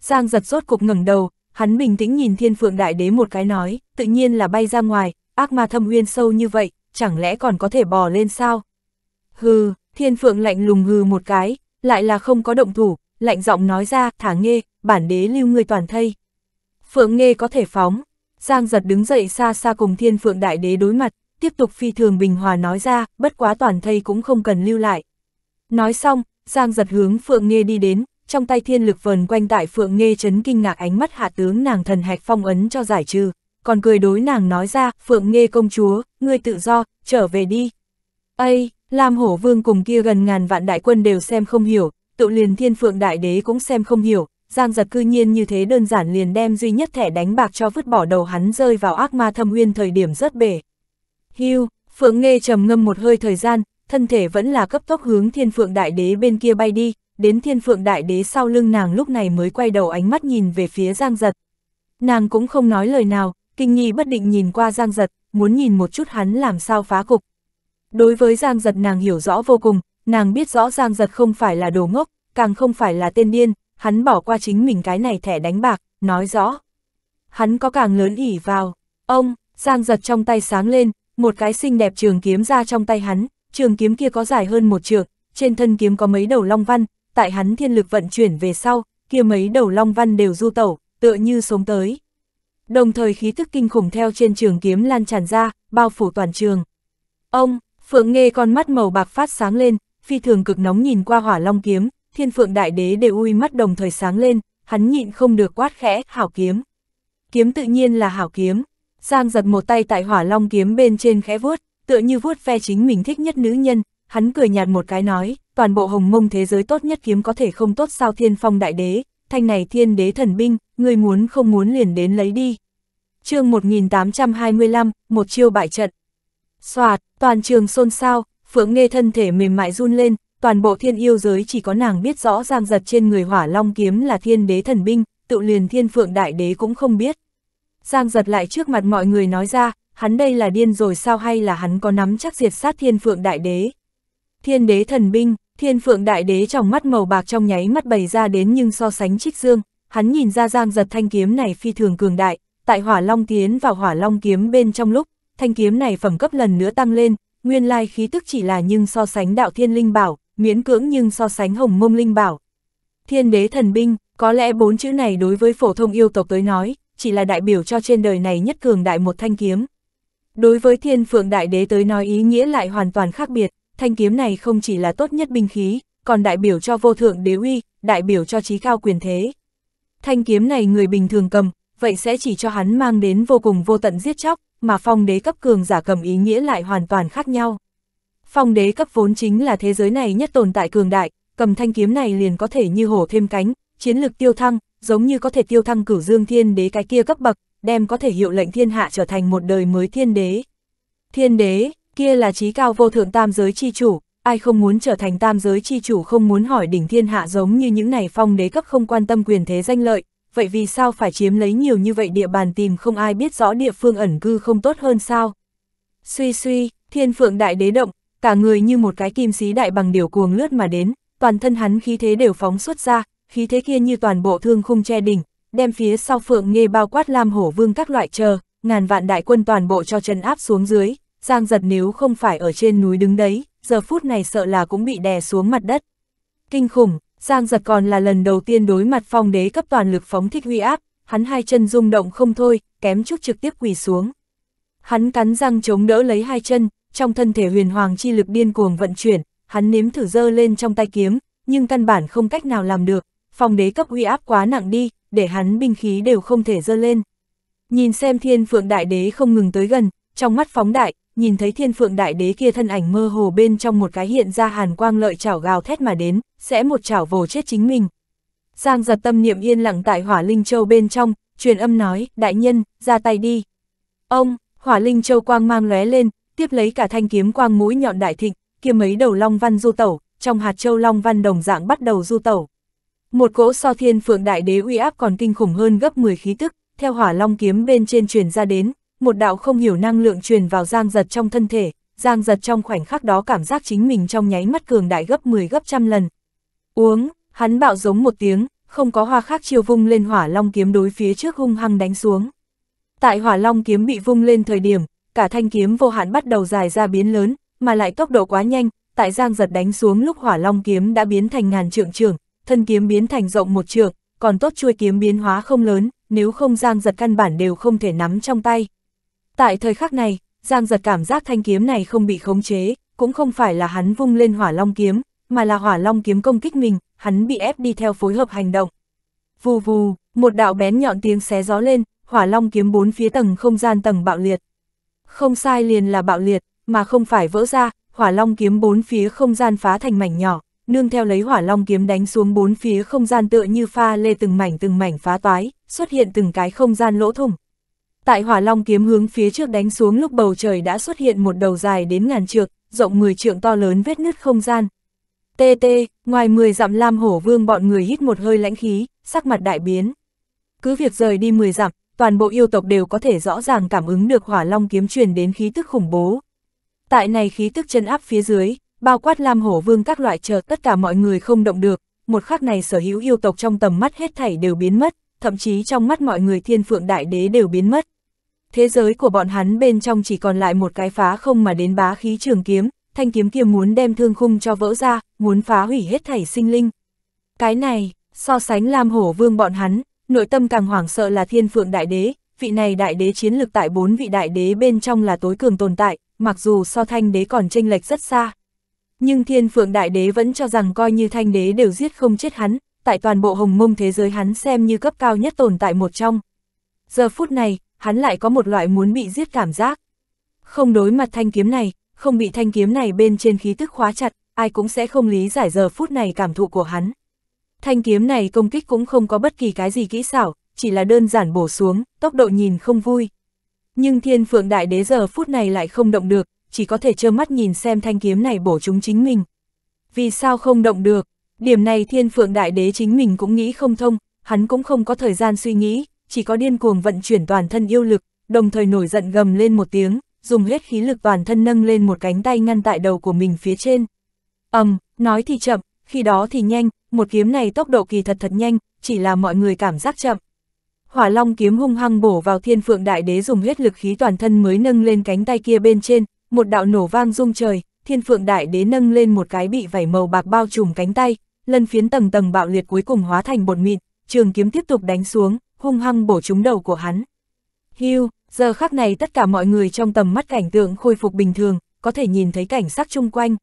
Giang giật rốt cục ngẩng đầu, hắn bình tĩnh nhìn thiên phượng đại đế một cái nói, tự nhiên là bay ra ngoài, ác ma thâm uyên sâu như vậy, chẳng lẽ còn có thể bò lên sao? Hừ, thiên phượng lạnh lùng hừ một cái, lại là không có động thủ, lạnh giọng nói ra, thả nghe, bản đế lưu ngươi toàn thây. Phượng nghe có thể phóng, Giang giật đứng dậy xa xa cùng thiên phượng đại đế đối mặt, tiếp tục phi thường bình hòa nói ra, bất quá toàn thây cũng không cần lưu lại. Nói xong, Giang giật hướng Phượng nghe đi đến, trong tay thiên lực vờn quanh tại phượng nghe chấn kinh ngạc ánh mắt hạ tướng nàng thần hạch phong ấn cho giải trừ, còn cười đối nàng nói ra, phượng nghe công chúa, ngươi tự do, trở về đi. Ây, Lam Hổ Vương cùng kia gần ngàn vạn đại quân đều xem không hiểu, tự liền thiên phượng đại đế cũng xem không hiểu, Giang giật cư nhiên như thế đơn giản liền đem duy nhất thẻ đánh bạc cho vứt bỏ đầu hắn rơi vào ác ma thâm uyên thời điểm rất bể. Hưu, Phượng nghe trầm ngâm một hơi thời gian, thân thể vẫn là cấp tốc hướng thiên phượng đại đế bên kia bay đi, đến thiên phượng đại đế sau lưng nàng lúc này mới quay đầu ánh mắt nhìn về phía Giang Giật. Nàng cũng không nói lời nào, kinh nghi bất định nhìn qua Giang Giật, muốn nhìn một chút hắn làm sao phá cục. Đối với Giang Giật nàng hiểu rõ vô cùng, nàng biết rõ Giang Giật không phải là đồ ngốc, càng không phải là tên điên, hắn bỏ qua chính mình cái này thẻ đánh bạc, nói rõ. Hắn có càng lớn ỉ vào, ông, Giang Giật trong tay sáng lên, một cái xinh đẹp trường kiếm ra trong tay hắn, trường kiếm kia có dài hơn một trượng, trên thân kiếm có mấy đầu long văn, tại hắn thiên lực vận chuyển về sau, kia mấy đầu long văn đều du tẩu, tựa như sống tới. Đồng thời khí thức kinh khủng theo trên trường kiếm lan tràn ra, bao phủ toàn trường. Ông, Phượng nghe con mắt màu bạc phát sáng lên, phi thường cực nóng nhìn qua hỏa long kiếm, thiên phượng đại đế đều ui mắt đồng thời sáng lên, hắn nhịn không được quát khẽ, hảo kiếm. Kiếm tự nhiên là hảo kiếm. Giang giật một tay tại hỏa long kiếm bên trên khẽ vuốt, tựa như vuốt ve chính mình thích nhất nữ nhân, hắn cười nhạt một cái nói, toàn bộ hồng mông thế giới tốt nhất kiếm có thể không tốt sao thiên phong đại đế, thanh này thiên đế thần binh, người muốn không muốn liền đến lấy đi. chương 1825, một chiêu bại trận. Xoạt, toàn trường xôn xao, phượng nghe thân thể mềm mại run lên, toàn bộ thiên yêu giới chỉ có nàng biết rõ giang giật trên người hỏa long kiếm là thiên đế thần binh, tự liền thiên phượng đại đế cũng không biết. Giang giật lại trước mặt mọi người nói ra, hắn đây là điên rồi sao hay là hắn có nắm chắc diệt sát thiên phượng đại đế. Thiên đế thần binh, thiên phượng đại đế trong mắt màu bạc trong nháy mắt bày ra đến nhưng so sánh trích dương, hắn nhìn ra giang giật thanh kiếm này phi thường cường đại, tại hỏa long tiến vào hỏa long kiếm bên trong lúc, thanh kiếm này phẩm cấp lần nữa tăng lên, nguyên lai khí tức chỉ là nhưng so sánh đạo thiên linh bảo, miễn cưỡng nhưng so sánh hồng mông linh bảo. Thiên đế thần binh, có lẽ bốn chữ này đối với phổ thông yêu tộc tới nói, chỉ là đại biểu cho trên đời này nhất cường đại một thanh kiếm. Đối với thiên phượng đại đế tới nói ý nghĩa lại hoàn toàn khác biệt thanh kiếm này không chỉ là tốt nhất binh khí, còn đại biểu cho vô thượng đế uy, đại biểu cho trí cao quyền thế. Thanh kiếm này người bình thường cầm, vậy sẽ chỉ cho hắn mang đến vô cùng vô tận giết chóc, mà phong đế cấp cường giả cầm ý nghĩa lại hoàn toàn khác nhau. Phong đế cấp vốn chính là thế giới này nhất tồn tại cường đại, cầm thanh kiếm này liền có thể như hổ thêm cánh, chiến lực tiêu thăng, giống như có thể tiêu thăng cửu dương thiên đế cái kia cấp bậc, đem có thể hiệu lệnh thiên hạ trở thành một đời mới thiên đế. Thiên đế, kia là trí cao vô thượng tam giới chi chủ, ai không muốn trở thành tam giới chi chủ không muốn hỏi đỉnh thiên hạ giống như những này phong đế cấp không quan tâm quyền thế danh lợi, vậy vì sao phải chiếm lấy nhiều như vậy địa bàn tìm không ai biết rõ địa phương ẩn cư không tốt hơn sao? Suy suy, thiên phượng đại đế động, cả người như một cái kim xí đại bằng điều cuồng lướt mà đến, toàn thân hắn khí thế đều phóng xuất ra, khí thế kia như toàn bộ thương khung che đỉnh, đem phía sau phượng nghe bao quát lam hổ vương các loại chờ, ngàn vạn đại quân toàn bộ cho chân áp xuống dưới, Giang giật nếu không phải ở trên núi đứng đấy, giờ phút này sợ là cũng bị đè xuống mặt đất. Kinh khủng, Giang giật còn là lần đầu tiên đối mặt phong đế cấp toàn lực phóng thích huy áp, hắn hai chân rung động không thôi, kém chút trực tiếp quỳ xuống. Hắn cắn răng chống đỡ lấy hai chân, trong thân thể huyền hoàng chi lực điên cuồng vận chuyển, hắn nếm thử dơ lên trong tay kiếm, nhưng căn bản không cách nào làm được, phong đế cấp huy áp quá nặng đi, để hắn binh khí đều không thể dơ lên. Nhìn xem thiên phượng đại đế không ngừng tới gần, trong mắt phóng đại, nhìn thấy thiên phượng đại đế kia thân ảnh mơ hồ bên trong một cái hiện ra hàn quang lợi chảo gào thét mà đến, sẽ một chảo vồ chết chính mình. Giang giật tâm niệm yên lặng tại hỏa linh châu bên trong, truyền âm nói, đại nhân, ra tay đi. Ông, hỏa linh châu quang mang lóe lên, tiếp lấy cả thanh kiếm quang mũi nhọn đại thịnh, kia mấy đầu long văn du tẩu, trong hạt châu long văn đồng dạng bắt đầu du tẩu. Một cỗ so thiên phượng đại đế uy áp còn kinh khủng hơn gấp 10 khí tức, theo hỏa long kiếm bên trên truyền ra đến, một đạo không hiểu năng lượng truyền vào giang giật trong thân thể, giang giật trong khoảnh khắc đó cảm giác chính mình trong nháy mắt cường đại gấp 10 gấp trăm lần. Uống, hắn bạo giống một tiếng, không có hoa khác chiêu vung lên hỏa long kiếm đối phía trước hung hăng đánh xuống. Tại hỏa long kiếm bị vung lên thời điểm, cả thanh kiếm vô hạn bắt đầu dài ra biến lớn, mà lại tốc độ quá nhanh, tại giang giật đánh xuống lúc hỏa long kiếm đã biến thành ngàn trượng trường, thân kiếm biến thành rộng một trượng, còn tốt chui kiếm biến hóa không lớn, nếu không giang giật căn bản đều không thể nắm trong tay, Tại thời khắc này, Giang giật cảm giác thanh kiếm này không bị khống chế, cũng không phải là hắn vung lên hỏa long kiếm, mà là hỏa long kiếm công kích mình, hắn bị ép đi theo phối hợp hành động. Vù vù, một đạo bén nhọn tiếng xé gió lên, hỏa long kiếm bốn phía tầng không gian tầng bạo liệt. Không sai liền là bạo liệt, mà không phải vỡ ra, hỏa long kiếm bốn phía không gian phá thành mảnh nhỏ, nương theo lấy hỏa long kiếm đánh xuống bốn phía không gian tựa như pha lê từng mảnh từng mảnh phá toái, xuất hiện từng cái không gian lỗ thủng. Tại hỏa long kiếm hướng phía trước đánh xuống lúc bầu trời đã xuất hiện một đầu dài đến ngàn trượng, rộng 10 trượng to lớn vết nứt không gian. Tê tê, ngoài 10 dặm lam hổ vương bọn người hít một hơi lãnh khí, sắc mặt đại biến. Cứ việc rời đi 10 dặm, toàn bộ yêu tộc đều có thể rõ ràng cảm ứng được hỏa long kiếm truyền đến khí tức khủng bố. Tại này khí tức chân áp phía dưới, bao quát lam hổ vương các loại chờ tất cả mọi người không động được, một khắc này sở hữu yêu tộc trong tầm mắt hết thảy đều biến mất, thậm chí trong mắt mọi người thiên phượng đại đế đều biến mất thế giới của bọn hắn bên trong chỉ còn lại một cái phá không mà đến bá khí trường kiếm, thanh kiếm kia muốn đem thương khung cho vỡ ra, muốn phá hủy hết thảy sinh linh. Cái này, so sánh Lam Hổ Vương bọn hắn, nội tâm càng hoảng sợ là Thiên Phượng Đại Đế, vị này đại đế chiến lực tại bốn vị đại đế bên trong là tối cường tồn tại, mặc dù so thanh đế còn tranh lệch rất xa. Nhưng Thiên Phượng Đại Đế vẫn cho rằng coi như thanh đế đều giết không chết hắn, tại toàn bộ hồng mông thế giới hắn xem như cấp cao nhất tồn tại một trong. Giờ phút này, hắn lại có một loại muốn bị giết cảm giác. Không đối mặt thanh kiếm này, không bị thanh kiếm này bên trên khí tức khóa chặt, ai cũng sẽ không lý giải giờ phút này cảm thụ của hắn. Thanh kiếm này công kích cũng không có bất kỳ cái gì kỹ xảo, chỉ là đơn giản bổ xuống, tốc độ nhìn không vui. Nhưng thiên phượng đại đế giờ phút này lại không động được, chỉ có thể trơ mắt nhìn xem thanh kiếm này bổ chúng chính mình. Vì sao không động được? Điểm này thiên phượng đại đế chính mình cũng nghĩ không thông, hắn cũng không có thời gian suy nghĩ, chỉ có điên cuồng vận chuyển toàn thân yêu lực, đồng thời nổi giận gầm lên một tiếng, dùng hết khí lực toàn thân nâng lên một cánh tay ngăn tại đầu của mình phía trên. ầm, nói thì chậm, khi đó thì nhanh, một kiếm này tốc độ kỳ thật thật nhanh, chỉ là mọi người cảm giác chậm. Hỏa Long kiếm hung hăng bổ vào Thiên Phượng Đại Đế dùng hết lực khí toàn thân mới nâng lên cánh tay kia bên trên, một đạo nổ vang rung trời, Thiên Phượng Đại Đế nâng lên một cái bị vảy màu bạc bao trùm cánh tay, lần phiến tầng tầng bạo liệt cuối cùng hóa thành bột mịn, trường kiếm tiếp tục đánh xuống, hung hăng bổ trúng đầu của hắn. Hưu, giờ khắc này tất cả mọi người trong tầm mắt cảnh tượng khôi phục bình thường, có thể nhìn thấy cảnh sắc chung quanh.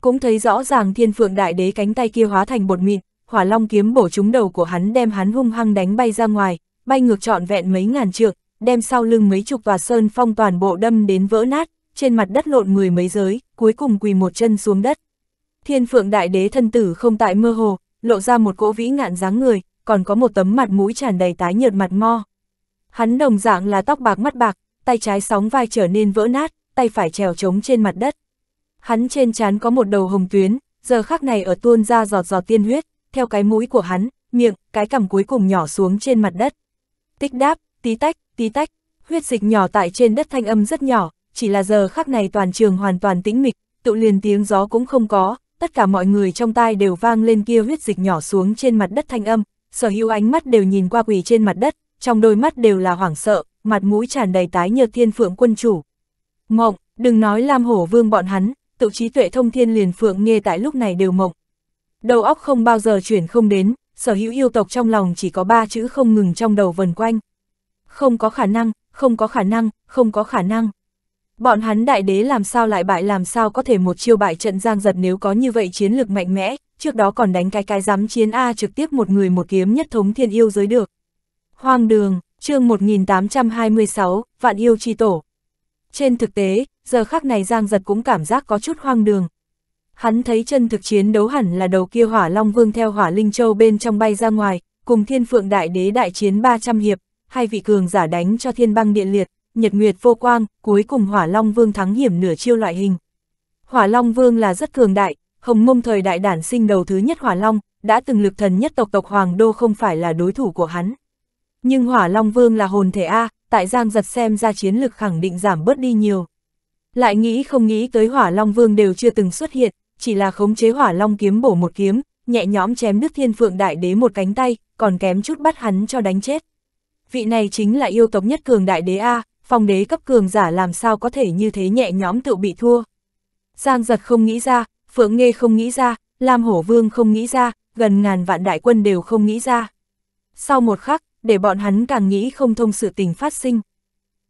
Cũng thấy rõ ràng thiên phượng đại đế cánh tay kia hóa thành bột mịn, hỏa long kiếm bổ trúng đầu của hắn đem hắn hung hăng đánh bay ra ngoài, bay ngược trọn vẹn mấy ngàn trượng, đem sau lưng mấy chục tòa sơn phong toàn bộ đâm đến vỡ nát, trên mặt đất lộn mười mấy giới, cuối cùng quỳ một chân xuống đất. Thiên phượng đại đế thân tử không tại mơ hồ, lộ ra một cỗ vĩ ngạn dáng người, còn có một tấm mặt mũi tràn đầy tái nhợt mặt mo. Hắn đồng dạng là tóc bạc mắt bạc, tay trái sóng vai trở nên vỡ nát, tay phải trèo trống trên mặt đất. Hắn trên trán có một đầu hồng tuyến, giờ khắc này ở tuôn ra giọt giọt tiên huyết, theo cái mũi của hắn, miệng, cái cằm cuối cùng nhỏ xuống trên mặt đất. Tích đáp, tí tách, tí tách, huyết dịch nhỏ tại trên đất thanh âm rất nhỏ, chỉ là giờ khắc này toàn trường hoàn toàn tĩnh mịch, tự liền tiếng gió cũng không có, tất cả mọi người trong tai đều vang lên kia huyết dịch nhỏ xuống trên mặt đất thanh âm, sở hữu ánh mắt đều nhìn qua quỳ trên mặt đất, trong đôi mắt đều là hoảng sợ, mặt mũi tràn đầy tái nhợt thiên phượng quân chủ. Mộng, đừng nói Lam Hổ Vương bọn hắn, tự trí tuệ thông thiên liền phượng nghe tại lúc này đều mộng. Đầu óc không bao giờ chuyển không đến, sở hữu yêu tộc trong lòng chỉ có ba chữ không ngừng trong đầu vần quanh. Không có khả năng, không có khả năng, không có khả năng. Bọn hắn đại đế làm sao lại bại làm sao có thể một chiêu bại trận giang giật nếu có như vậy chiến lược mạnh mẽ, trước đó còn đánh cái cái dám chiến A trực tiếp một người một kiếm nhất thống thiên yêu giới được. Hoang đường, chương 1826, vạn yêu chi tổ. Trên thực tế, giờ khắc này Giang Giật cũng cảm giác có chút hoang đường. Hắn thấy chân thực chiến đấu hẳn là đầu kia hỏa long vương theo hỏa linh châu bên trong bay ra ngoài, cùng thiên phượng đại đế đại chiến 300 hiệp, hai vị cường giả đánh cho thiên băng điện liệt, nhật nguyệt vô quang, cuối cùng hỏa long vương thắng hiểm nửa chiêu loại hình. Hỏa long vương là rất cường đại, Hồng Mông thời đại đản sinh đầu thứ nhất Hỏa Long, đã từng lực thần nhất tộc tộc Hoàng Đô không phải là đối thủ của hắn. Nhưng Hỏa Long Vương là hồn thể A, tại Giang giật xem ra chiến lực khẳng định giảm bớt đi nhiều. Lại nghĩ không nghĩ tới Hỏa Long Vương đều chưa từng xuất hiện, chỉ là khống chế Hỏa Long kiếm bổ một kiếm, nhẹ nhõm chém đứt thiên phượng đại đế một cánh tay, còn kém chút bắt hắn cho đánh chết. Vị này chính là yêu tộc nhất cường đại đế A, phong đế cấp cường giả làm sao có thể như thế nhẹ nhõm tự bị thua. Giang giật không nghĩ ra, Phượng Nghê không nghĩ ra, Lam Hổ Vương không nghĩ ra, gần ngàn vạn đại quân đều không nghĩ ra. Sau một khắc, để bọn hắn càng nghĩ không thông sự tình phát sinh.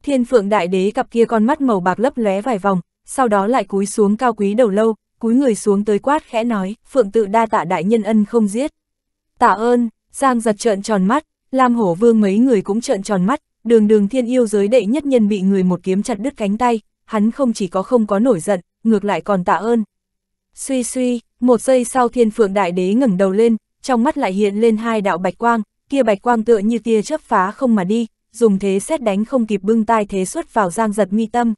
Thiên Phượng Đại Đế cặp kia con mắt màu bạc lấp lóe vài vòng, sau đó lại cúi xuống cao quý đầu lâu, cúi người xuống tới quát khẽ nói, Phượng tự đa tạ đại nhân ân không giết. Tạ ơn, Giang giật trợn tròn mắt, Lam Hổ Vương mấy người cũng trợn tròn mắt, đường đường thiên yêu giới đệ nhất nhân bị người một kiếm chặt đứt cánh tay, hắn không chỉ có không có nổi giận, ngược lại còn tạ ơn, Suy suy, một giây sau thiên phượng đại đế ngẩng đầu lên, trong mắt lại hiện lên hai đạo bạch quang, kia bạch quang tựa như tia chớp phá không mà đi, dùng thế xét đánh không kịp bưng tai thế xuất vào giang giật mi tâm.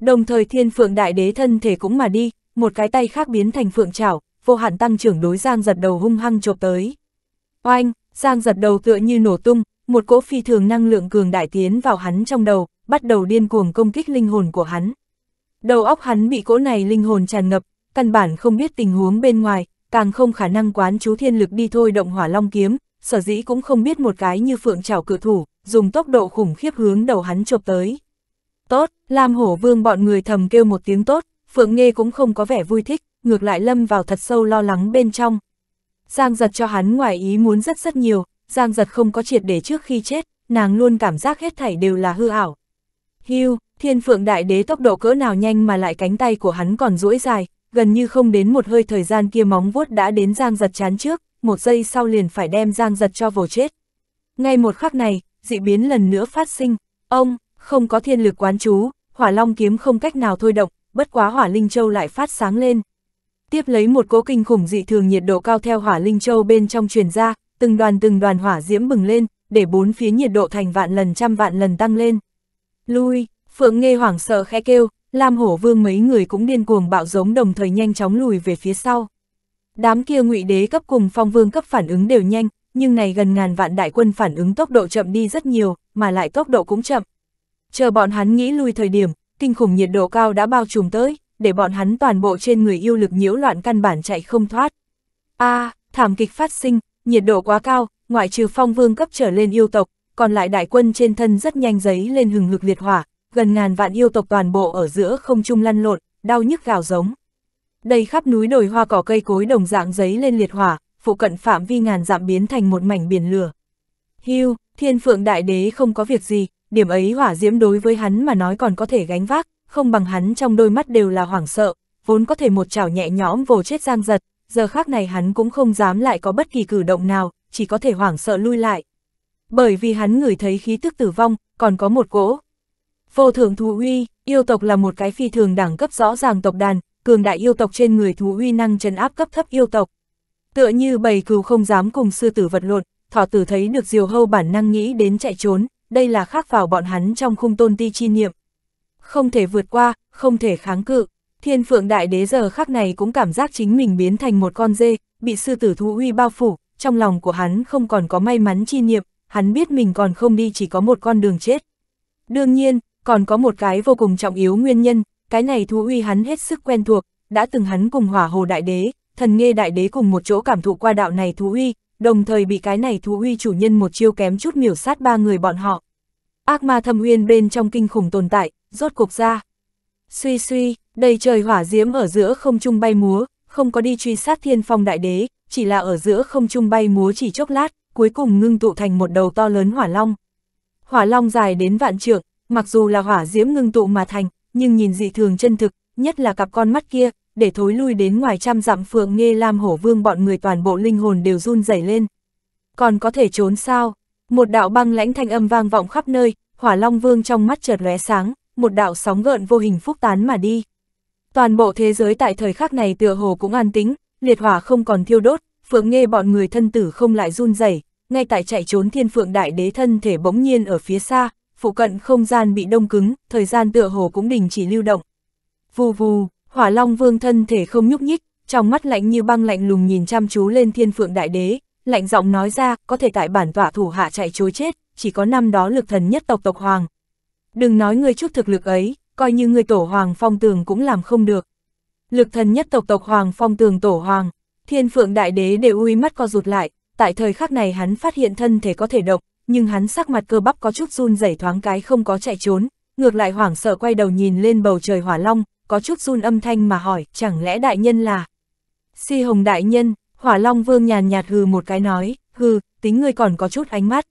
Đồng thời thiên phượng đại đế thân thể cũng mà đi, một cái tay khác biến thành phượng trảo, vô hạn tăng trưởng đối giang giật đầu hung hăng chộp tới. Oanh, giang giật đầu tựa như nổ tung, một cỗ phi thường năng lượng cường đại tiến vào hắn trong đầu, bắt đầu điên cuồng công kích linh hồn của hắn. Đầu óc hắn bị cỗ này linh hồn tràn ngập, căn bản không biết tình huống bên ngoài, càng không khả năng quán chú thiên lực đi thôi động hỏa long kiếm, sở dĩ cũng không biết một cái như phượng chảo cự thủ, dùng tốc độ khủng khiếp hướng đầu hắn chộp tới. Tốt, Lam Hổ Vương bọn người thầm kêu một tiếng tốt, Phượng Nghê cũng không có vẻ vui thích, ngược lại lâm vào thật sâu lo lắng bên trong. Giang giật cho hắn ngoài ý muốn rất rất nhiều, Giang giật không có triệt để trước khi chết, nàng luôn cảm giác hết thảy đều là hư ảo. Hưu, thiên phượng đại đế tốc độ cỡ nào nhanh mà lại cánh tay của hắn còn duỗi dài, gần như không đến một hơi thời gian kia móng vuốt đã đến giang giật chán trước, một giây sau liền phải đem giang giật cho vồ chết. Ngay một khắc này, dị biến lần nữa phát sinh, ông, không có thiên lực quán chú, hỏa long kiếm không cách nào thôi động, bất quá hỏa linh châu lại phát sáng lên. Tiếp lấy một cỗ kinh khủng dị thường nhiệt độ cao theo hỏa linh châu bên trong truyền ra, từng đoàn từng đoàn hỏa diễm bừng lên, để bốn phía nhiệt độ thành vạn lần trăm vạn lần tăng lên. Lui, Phượng nghe hoảng sợ khẽ kêu, Lam Hổ Vương mấy người cũng điên cuồng bạo giống đồng thời nhanh chóng lùi về phía sau. Đám kia ngụy đế cấp cùng phong vương cấp phản ứng đều nhanh, nhưng này gần ngàn vạn đại quân phản ứng tốc độ chậm đi rất nhiều, mà lại tốc độ cũng chậm. Chờ bọn hắn nghĩ lui thời điểm, kinh khủng nhiệt độ cao đã bao trùm tới, để bọn hắn toàn bộ trên người yêu lực nhiễu loạn căn bản chạy không thoát. A, à, thảm kịch phát sinh, nhiệt độ quá cao, ngoại trừ phong vương cấp trở lên yêu tộc, còn lại đại quân trên thân rất nhanh giấy lên hừng lực liệt hỏa, gần ngàn vạn yêu tộc toàn bộ ở giữa không trung lăn lộn, đau nhức gào giống. Đây khắp núi đồi hoa cỏ cây cối đồng dạng giấy lên liệt hỏa, phụ cận phạm vi ngàn dặm biến thành một mảnh biển lửa. Hưu, thiên phượng đại đế không có việc gì, điểm ấy hỏa diễm đối với hắn mà nói còn có thể gánh vác, không bằng hắn trong đôi mắt đều là hoảng sợ, vốn có thể một chảo nhẹ nhõm vồ chết giang giật, giờ khác này hắn cũng không dám lại có bất kỳ cử động nào, chỉ có thể hoảng sợ lui lại. Bởi vì hắn ngửi thấy khí tức tử vong, còn có một cỗ, Vô thường thú uy, yêu tộc là một cái phi thường đẳng cấp rõ ràng tộc đàn, cường đại yêu tộc trên người thú uy năng trấn áp cấp thấp yêu tộc. Tựa như bầy cừu không dám cùng sư tử vật lộn, thỏ tử thấy được diều hâu bản năng nghĩ đến chạy trốn, đây là khác vào bọn hắn trong khung tôn ti chi niệm. Không thể vượt qua, không thể kháng cự. Thiên phượng đại đế giờ khắc này cũng cảm giác chính mình biến thành một con dê, bị sư tử thú uy bao phủ, trong lòng của hắn không còn có may mắn chi niệm, hắn biết mình còn không đi chỉ có một con đường chết. Đương nhiên, còn có một cái vô cùng trọng yếu nguyên nhân, cái này thú uy hắn hết sức quen thuộc, đã từng hắn cùng hỏa hồ đại đế, thần nghe đại đế cùng một chỗ cảm thụ qua đạo này thú uy, đồng thời bị cái này thú uy chủ nhân một chiêu kém chút miểu sát ba người bọn họ. Ác ma thâm uyên bên trong kinh khủng tồn tại, rốt cuộc ra. Suy suy, đầy trời hỏa diễm ở giữa không trung bay múa, không có đi truy sát thiên phong đại đế, chỉ là ở giữa không trung bay múa chỉ chốc lát, cuối cùng ngưng tụ thành một đầu to lớn hỏa long. Hỏa long dài đến vạn trượng, mặc dù là hỏa diễm ngưng tụ mà thành, nhưng nhìn dị thường chân thực, nhất là cặp con mắt kia, để thối lui đến ngoài trăm dặm phượng nghe lam hổ vương bọn người toàn bộ linh hồn đều run rẩy lên. Còn có thể trốn sao? Một đạo băng lãnh thanh âm vang vọng khắp nơi, hỏa long vương trong mắt chợt lóe sáng, một đạo sóng gợn vô hình phúc tán mà đi. Toàn bộ thế giới tại thời khắc này tựa hồ cũng an tĩnh, liệt hỏa không còn thiêu đốt, phượng nghe bọn người thân tử không lại run rẩy ngay tại chạy trốn thiên phượng đại đế thân thể bỗng nhiên ở phía xa, phụ cận không gian bị đông cứng, thời gian tựa hồ cũng đình chỉ lưu động. Vù vù, hỏa long vương thân thể không nhúc nhích, trong mắt lạnh như băng lạnh lùng nhìn chăm chú lên thiên phượng đại đế, lạnh giọng nói ra, có thể tại bản tỏa thủ hạ chạy chối chết, chỉ có năm đó lực thần nhất tộc tộc hoàng. Đừng nói ngươi chút thực lực ấy, coi như ngươi tổ hoàng phong tường cũng làm không được. Lực thần nhất tộc tộc hoàng phong tường tổ hoàng, thiên phượng đại đế đều uy mắt co rụt lại, tại thời khắc này hắn phát hiện thân thể có thể động, nhưng hắn sắc mặt cơ bắp có chút run rẩy thoáng cái không có chạy trốn, ngược lại hoảng sợ quay đầu nhìn lên bầu trời hỏa long, có chút run âm thanh mà hỏi, chẳng lẽ đại nhân là... Si hồng đại nhân, hỏa long vương nhàn nhạt hừ một cái nói, hừ, tính ngươi còn có chút ánh mắt.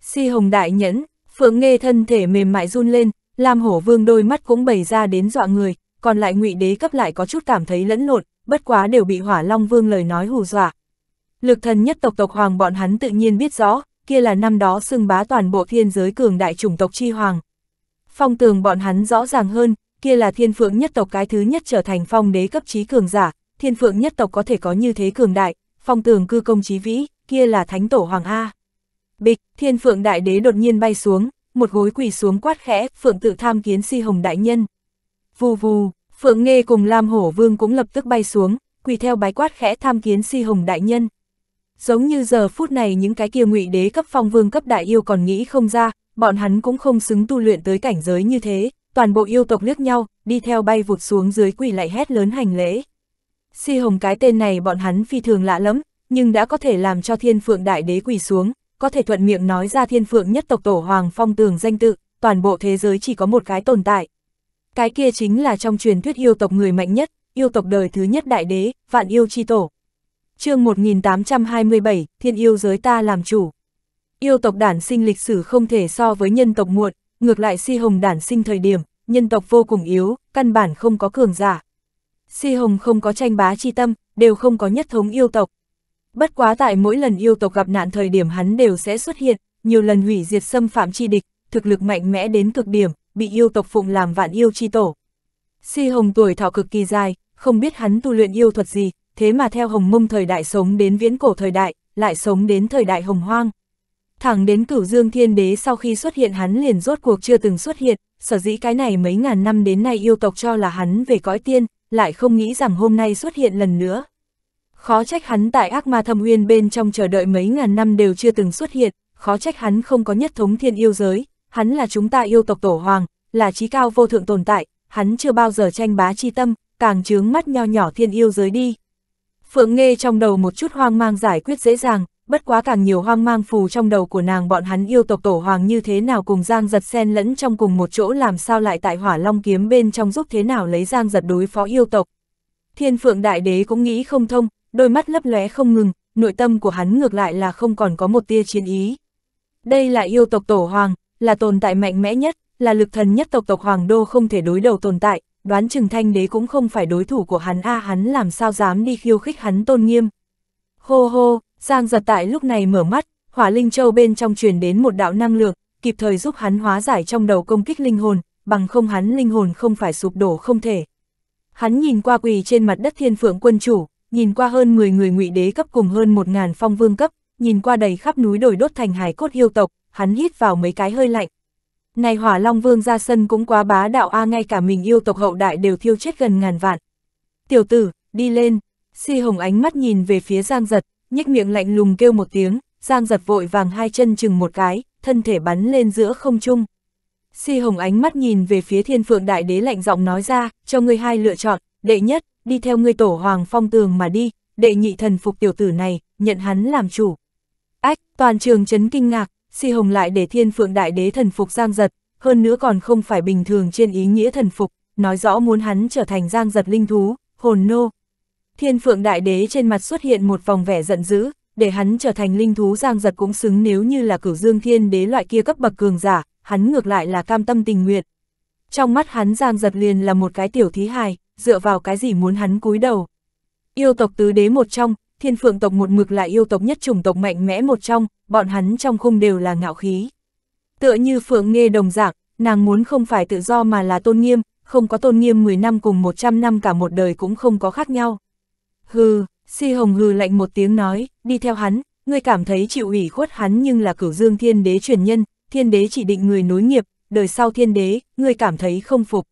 Si hồng đại nhẫn, phượng nghe thân thể mềm mại run lên, làm hổ vương đôi mắt cũng bày ra đến dọa người, còn lại ngụy đế cấp lại có chút cảm thấy lẫn lộn, bất quá đều bị hỏa long vương lời nói hù dọa. Lực thần nhất tộc tộc hoàng bọn hắn tự nhiên biết rõ, kia là năm đó xưng bá toàn bộ thiên giới cường đại chủng tộc chi hoàng. Phong tường bọn hắn rõ ràng hơn, kia là thiên phượng nhất tộc cái thứ nhất trở thành phong đế cấp trí cường giả, thiên phượng nhất tộc có thể có như thế cường đại, phong tường cư công trí vĩ, kia là thánh tổ hoàng A. Bịch, thiên phượng đại đế đột nhiên bay xuống, một gối quỳ xuống quát khẽ, phượng tự tham kiến si hồng đại nhân. Vù vù, phượng nghe cùng lam hổ vương cũng lập tức bay xuống, quỳ theo bái quát khẽ tham kiến si hồng đại nhân giống như giờ phút này những cái kia ngụy đế cấp phong vương cấp đại yêu còn nghĩ không ra, bọn hắn cũng không xứng tu luyện tới cảnh giới như thế, toàn bộ yêu tộc liếc nhau, đi theo bay vụt xuống dưới quỳ lại hét lớn hành lễ. Si hồng cái tên này bọn hắn phi thường lạ lắm, nhưng đã có thể làm cho thiên phượng đại đế quỳ xuống, có thể thuận miệng nói ra thiên phượng nhất tộc tổ hoàng phong tường danh tự, toàn bộ thế giới chỉ có một cái tồn tại. Cái kia chính là trong truyền thuyết yêu tộc người mạnh nhất, yêu tộc đời thứ nhất đại đế, vạn yêu chi tổ chương 1827, thiên yêu giới ta làm chủ. Yêu tộc đản sinh lịch sử không thể so với nhân tộc muộn, ngược lại si hồng đản sinh thời điểm, nhân tộc vô cùng yếu, căn bản không có cường giả. Si hồng không có tranh bá chi tâm, đều không có nhất thống yêu tộc. Bất quá tại mỗi lần yêu tộc gặp nạn thời điểm hắn đều sẽ xuất hiện, nhiều lần hủy diệt xâm phạm chi địch, thực lực mạnh mẽ đến cực điểm, bị yêu tộc phụng làm vạn yêu chi tổ. Si hồng tuổi thọ cực kỳ dài, không biết hắn tu luyện yêu thuật gì, thế mà theo hồng mông thời đại sống đến viễn cổ thời đại, lại sống đến thời đại hồng hoang. Thẳng đến cửu dương thiên đế sau khi xuất hiện hắn liền rốt cuộc chưa từng xuất hiện, sở dĩ cái này mấy ngàn năm đến nay yêu tộc cho là hắn về cõi tiên, lại không nghĩ rằng hôm nay xuất hiện lần nữa. Khó trách hắn tại ác ma thâm uyên bên trong chờ đợi mấy ngàn năm đều chưa từng xuất hiện, khó trách hắn không có nhất thống thiên yêu giới, hắn là chúng ta yêu tộc tổ hoàng, là trí cao vô thượng tồn tại, hắn chưa bao giờ tranh bá chi tâm, càng chướng mắt nho nhỏ thiên yêu giới đi. Phượng Nghê trong đầu một chút hoang mang giải quyết dễ dàng, bất quá càng nhiều hoang mang phù trong đầu của nàng bọn hắn yêu tộc tổ hoàng như thế nào cùng Giang giật xen lẫn trong cùng một chỗ làm sao lại tại hỏa long kiếm bên trong giúp thế nào lấy Giang giật đối phó yêu tộc. Thiên Phượng Đại Đế cũng nghĩ không thông, đôi mắt lấp lóe không ngừng, nội tâm của hắn ngược lại là không còn có một tia chiến ý. Đây là yêu tộc tổ hoàng, là tồn tại mạnh mẽ nhất, là lực thần nhất tộc tộc hoàng đô không thể đối đầu tồn tại, đoán chừng thanh đế cũng không phải đối thủ của hắn a à, hắn làm sao dám đi khiêu khích hắn tôn nghiêm. Hô hô, Giang giật tại lúc này mở mắt, hỏa linh châu bên trong truyền đến một đạo năng lượng, kịp thời giúp hắn hóa giải trong đầu công kích linh hồn, bằng không hắn linh hồn không phải sụp đổ không thể. Hắn nhìn qua quỳ trên mặt đất thiên phượng quân chủ, nhìn qua hơn 10 người ngụy đế cấp cùng hơn 1.000 phong vương cấp, nhìn qua đầy khắp núi đồi đốt thành hải cốt yêu tộc, hắn hít vào mấy cái hơi lạnh, này hỏa long vương ra sân cũng quá bá đạo a à, ngay cả mình yêu tộc hậu đại đều thiêu chết gần ngàn vạn. Tiểu tử, đi lên, si hồng ánh mắt nhìn về phía giang giật, nhếch miệng lạnh lùng kêu một tiếng, giang giật vội vàng hai chân chừng một cái, thân thể bắn lên giữa không trung. Si hồng ánh mắt nhìn về phía thiên phượng đại đế lạnh giọng nói ra, cho ngươi hai lựa chọn, đệ nhất, đi theo ngươi tổ hoàng phong tường mà đi, đệ nhị thần phục tiểu tử này, nhận hắn làm chủ. Ách, toàn trường chấn kinh ngạc, Si Hồng lại để thiên phượng đại đế thần phục Giang Giật, hơn nữa còn không phải bình thường trên ý nghĩa thần phục, nói rõ muốn hắn trở thành Giang Giật linh thú, hồn nô. Thiên phượng đại đế trên mặt xuất hiện một vòng vẻ giận dữ, để hắn trở thành linh thú Giang Giật cũng xứng nếu như là cửu dương thiên đế loại kia cấp bậc cường giả, hắn ngược lại là cam tâm tình nguyện. Trong mắt hắn Giang Giật liền là một cái tiểu thí hài, dựa vào cái gì muốn hắn cúi đầu. Yêu tộc tứ đế một trong, thiên phượng tộc một mực là yêu tộc nhất chủng tộc mạnh mẽ một trong, bọn hắn trong khung đều là ngạo khí. Tựa như phượng nghe đồng dạng, nàng muốn không phải tự do mà là tôn nghiêm, không có tôn nghiêm 10 năm cùng 100 năm cả một đời cũng không có khác nhau. Hừ, si hồng hừ lạnh một tiếng nói, đi theo hắn, ngươi cảm thấy chịu ủy khuất hắn nhưng là cửu dương thiên đế truyền nhân, thiên đế chỉ định người nối nghiệp, đời sau thiên đế, ngươi cảm thấy không phục.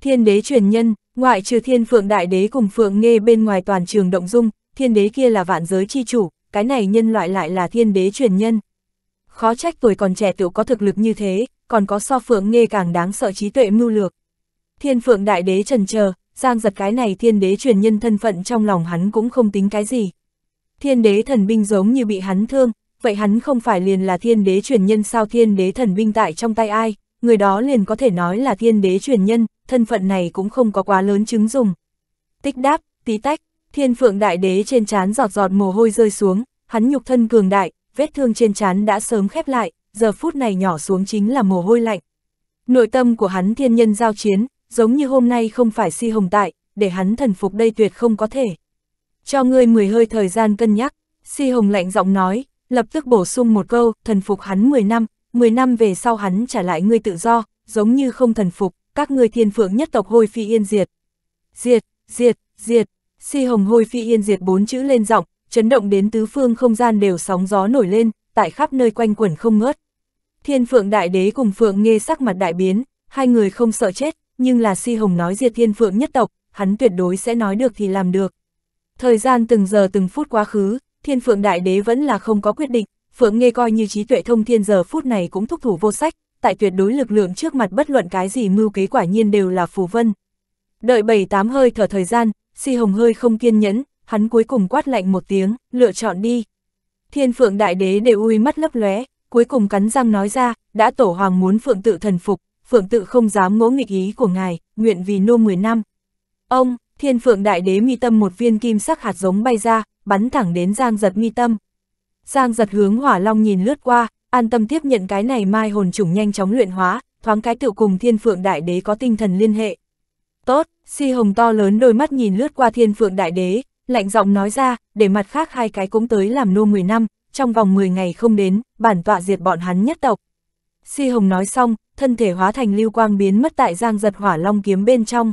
Thiên đế truyền nhân, ngoại trừ thiên phượng đại đế cùng phượng nghe bên ngoài toàn trường động dung, thiên đế kia là vạn giới chi chủ, cái này nhân loại lại là thiên đế truyền nhân. Khó trách tuổi còn trẻ tiểu có thực lực như thế, còn có so phượng nghe càng đáng sợ trí tuệ mưu lược. Thiên phượng đại đế trần chờ giang giật cái này thiên đế truyền nhân thân phận trong lòng hắn cũng không tính cái gì. Thiên đế thần binh giống như bị hắn thương, vậy hắn không phải liền là thiên đế truyền nhân sao thiên đế thần binh tại trong tay ai, người đó liền có thể nói là thiên đế truyền nhân, thân phận này cũng không có quá lớn chứng dùng. Tích đáp, tí tách, Thiên phượng đại đế trên chán giọt giọt mồ hôi rơi xuống, hắn nhục thân cường đại, vết thương trên chán đã sớm khép lại, giờ phút này nhỏ xuống chính là mồ hôi lạnh. Nội tâm của hắn thiên nhân giao chiến, giống như hôm nay không phải si hồng tại, để hắn thần phục đây tuyệt không có thể. Cho ngươi mười hơi thời gian cân nhắc, si hồng lạnh giọng nói, lập tức bổ sung một câu, thần phục hắn 10 năm, 10 năm về sau hắn trả lại ngươi tự do, giống như không thần phục, các ngươi thiên phượng nhất tộc hôi phi yên diệt. Diệt, diệt, diệt. Si hồng hôi phi yên diệt bốn chữ lên giọng, chấn động đến tứ phương không gian đều sóng gió nổi lên, tại khắp nơi quanh quẩn không ngớt. Thiên phượng đại đế cùng phượng nghe sắc mặt đại biến, hai người không sợ chết, nhưng là si hồng nói diệt thiên phượng nhất tộc, hắn tuyệt đối sẽ nói được thì làm được. Thời gian từng giờ từng phút quá khứ, thiên phượng đại đế vẫn là không có quyết định, phượng nghe coi như trí tuệ thông thiên giờ phút này cũng thúc thủ vô sách, tại tuyệt đối lực lượng trước mặt bất luận cái gì mưu kế quả nhiên đều là phù vân. Đợi bảy tám hơi thở thời gian, Si Hồng hơi không kiên nhẫn, hắn cuối cùng quát lạnh một tiếng, lựa chọn đi. Thiên Phượng Đại Đế đều ui mắt lấp lóe, cuối cùng cắn răng nói ra, đã tổ hoàng muốn Phượng tự thần phục, Phượng tự không dám ngỗ nghịch ý của ngài, nguyện vì nô 10 năm. Ông, Thiên Phượng Đại Đế mi tâm một viên kim sắc hạt giống bay ra, bắn thẳng đến Giang Giật mi tâm. Giang Giật hướng Hỏa Long nhìn lướt qua, an tâm tiếp nhận cái này mai hồn trùng nhanh chóng luyện hóa, thoáng cái tự cùng Thiên Phượng Đại Đế có tinh thần liên hệ. Tốt, si hồng to lớn đôi mắt nhìn lướt qua thiên phượng đại đế, lạnh giọng nói ra, để mặt khác hai cái cũng tới làm nô 10 năm, trong vòng 10 ngày không đến, bản tọa diệt bọn hắn nhất tộc. Si hồng nói xong, thân thể hóa thành lưu quang biến mất tại giang giật hỏa long kiếm bên trong.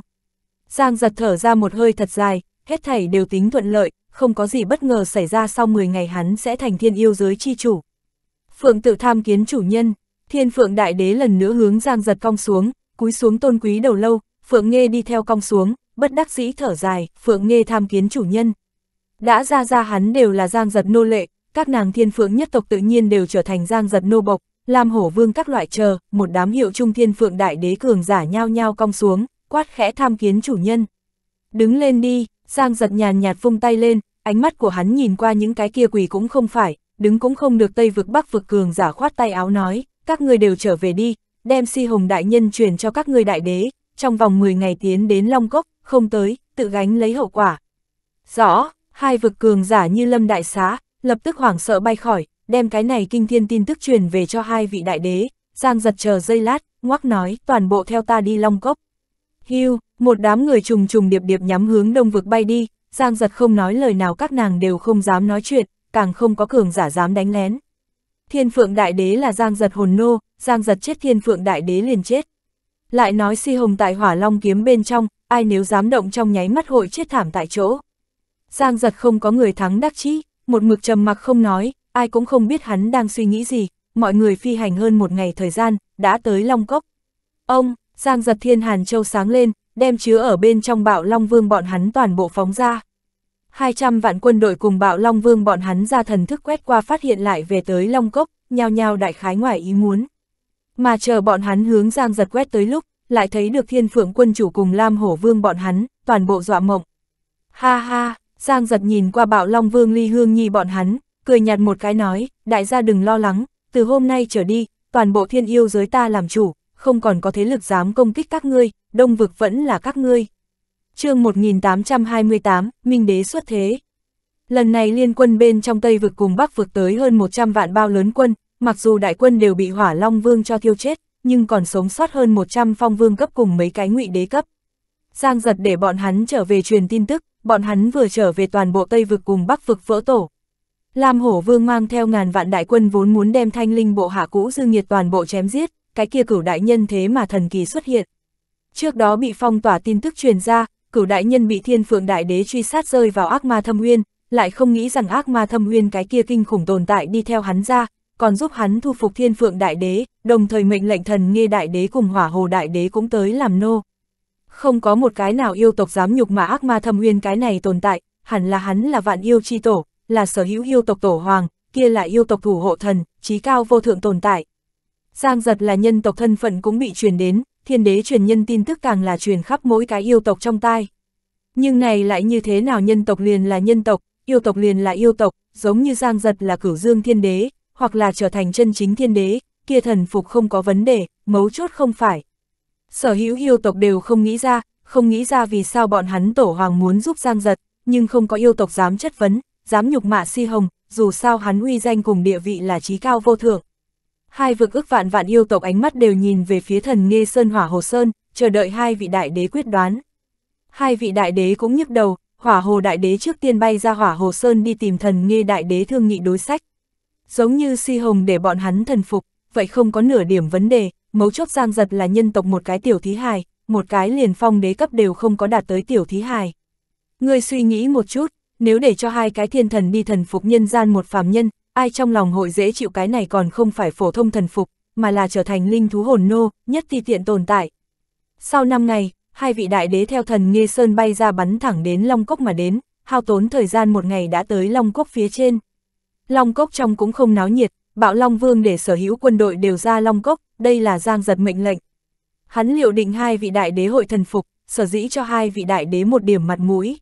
Giang giật thở ra một hơi thật dài, hết thảy đều tính thuận lợi, không có gì bất ngờ xảy ra sau 10 ngày hắn sẽ thành thiên yêu giới chi chủ. Phượng tự tham kiến chủ nhân, thiên phượng đại đế lần nữa hướng giang giật cong xuống, cúi xuống tôn quý đầu lâu, Phượng Nghê đi theo cong xuống, bất đắc dĩ thở dài, Phượng Nghê tham kiến chủ nhân. Đã ra ra hắn đều là giang giật nô lệ, các nàng thiên phượng nhất tộc tự nhiên đều trở thành giang giật nô bộc, làm hổ vương các loại chờ, một đám hiệu trung thiên phượng đại đế cường giả nhao nhao cong xuống, quát khẽ tham kiến chủ nhân. Đứng lên đi, giang giật nhàn nhạt vung tay lên, ánh mắt của hắn nhìn qua những cái kia quỷ cũng không phải, đứng cũng không được tây vực bắc vực cường giả khoát tay áo nói, các người đều trở về đi, đem si hồng đại nhân truyền cho các người đại đế, trong vòng 10 ngày tiến đến Long Cốc, không tới, tự gánh lấy hậu quả. Rõ, hai vực cường giả như Lâm Đại Xá, lập tức hoảng sợ bay khỏi, đem cái này kinh thiên tin tức truyền về cho hai vị đại đế, Giang giật chờ dây lát, ngoắc nói, toàn bộ theo ta đi Long Cốc. Hưu, một đám người trùng trùng điệp điệp nhắm hướng đông vực bay đi, Giang giật không nói lời nào các nàng đều không dám nói chuyện, càng không có cường giả dám đánh lén. Thiên phượng đại đế là Giang giật hồn nô, Giang giật chết thiên phượng đại đế liền chết. Lại nói si hồng tại hỏa long kiếm bên trong, ai nếu dám động trong nháy mắt hội chết thảm tại chỗ. Giang giật không có người thắng đắc chí, một mực trầm mặc không nói, ai cũng không biết hắn đang suy nghĩ gì, mọi người phi hành hơn một ngày thời gian, đã tới Long Cốc. Ông, Giang giật thiên Hàn Châu sáng lên, đem chứa ở bên trong bạo Long Vương bọn hắn toàn bộ phóng ra. 200 vạn quân đội cùng bạo Long Vương bọn hắn ra thần thức quét qua phát hiện lại về tới Long Cốc, nhao nhao đại khái ngoài ý muốn. Mà chờ bọn hắn hướng giang giật quét tới lúc, lại thấy được thiên phượng quân chủ cùng Lam Hổ Vương bọn hắn, toàn bộ dọa mộng. Ha ha, giang giật nhìn qua bạo Long Vương Ly Hương Nhi bọn hắn, cười nhạt một cái nói, đại gia đừng lo lắng, từ hôm nay trở đi, toàn bộ thiên yêu giới ta làm chủ, không còn có thế lực dám công kích các ngươi, đông vực vẫn là các ngươi. chương 1828, Minh Đế xuất thế. Lần này liên quân bên trong Tây vực cùng Bắc vực tới hơn 100 vạn bao lớn quân, mặc dù đại quân đều bị hỏa long vương cho thiêu chết, nhưng còn sống sót hơn 100 phong vương cấp cùng mấy cái ngụy đế cấp. Giang giật để bọn hắn trở về truyền tin tức, bọn hắn vừa trở về toàn bộ Tây vực cùng Bắc vực vỡ tổ. Lam Hổ Vương mang theo ngàn vạn đại quân vốn muốn đem thanh linh bộ hạ cũ dư nghiệt toàn bộ chém giết, cái kia cửu đại nhân thế mà thần kỳ xuất hiện. Trước đó bị phong tỏa tin tức truyền ra, cửu đại nhân bị thiên phượng đại đế truy sát rơi vào ác ma thâm uyên, lại không nghĩ rằng ác ma thâm uyên cái kia kinh khủng tồn tại đi theo hắn ra, còn giúp hắn thu phục thiên phượng đại đế, đồng thời mệnh lệnh thần nghe đại đế cùng hỏa hồ đại đế cũng tới làm nô. Không có một cái nào yêu tộc dám nhục mà ác ma thâm uyên cái này tồn tại, hẳn là hắn là vạn yêu chi tổ, là sở hữu yêu tộc tổ hoàng, kia là yêu tộc thủ hộ thần, trí cao vô thượng tồn tại. Giang giật là nhân tộc thân phận cũng bị truyền đến, thiên đế truyền nhân tin tức càng là truyền khắp mỗi cái yêu tộc trong tai. Nhưng này lại như thế nào nhân tộc liền là nhân tộc, yêu tộc liền là yêu tộc, giống như Giang giật là cửu dương thiên đế, hoặc là trở thành chân chính thiên đế, kia thần phục không có vấn đề, mấu chốt không phải. Sở hữu yêu tộc đều không nghĩ ra, không nghĩ ra vì sao bọn hắn tổ hoàng muốn giúp Giang Giật, nhưng không có yêu tộc dám chất vấn, dám nhục mạ si hồng, dù sao hắn uy danh cùng địa vị là trí cao vô thượng. Hai vực ước vạn vạn yêu tộc ánh mắt đều nhìn về phía thần nghe Sơn Hỏa Hồ Sơn, chờ đợi hai vị đại đế quyết đoán. Hai vị đại đế cũng nhức đầu, Hỏa Hồ đại đế trước tiên bay ra Hỏa Hồ Sơn đi tìm thần nghe đại đế thương nghị đối sách giống như si hồng để bọn hắn thần phục, vậy không có nửa điểm vấn đề, mấu chốt giang giật là nhân tộc một cái tiểu thí hài, một cái liền phong đế cấp đều không có đạt tới tiểu thí hài. Người suy nghĩ một chút, nếu để cho hai cái thiên thần đi thần phục nhân gian một phàm nhân, ai trong lòng hội dễ chịu cái này còn không phải phổ thông thần phục, mà là trở thành linh thú hồn nô, nhất ti tiện tồn tại. Sau năm ngày, hai vị đại đế theo thần Nghê Sơn bay ra bắn thẳng đến Long Cốc mà đến, hao tốn thời gian một ngày đã tới Long Cốc phía trên. Long Cốc trong cũng không náo nhiệt, bạo Long Vương để sở hữu quân đội đều ra Long Cốc, đây là giang giật mệnh lệnh. Hắn liệu định hai vị đại đế hội thần phục, sở dĩ cho hai vị đại đế một điểm mặt mũi.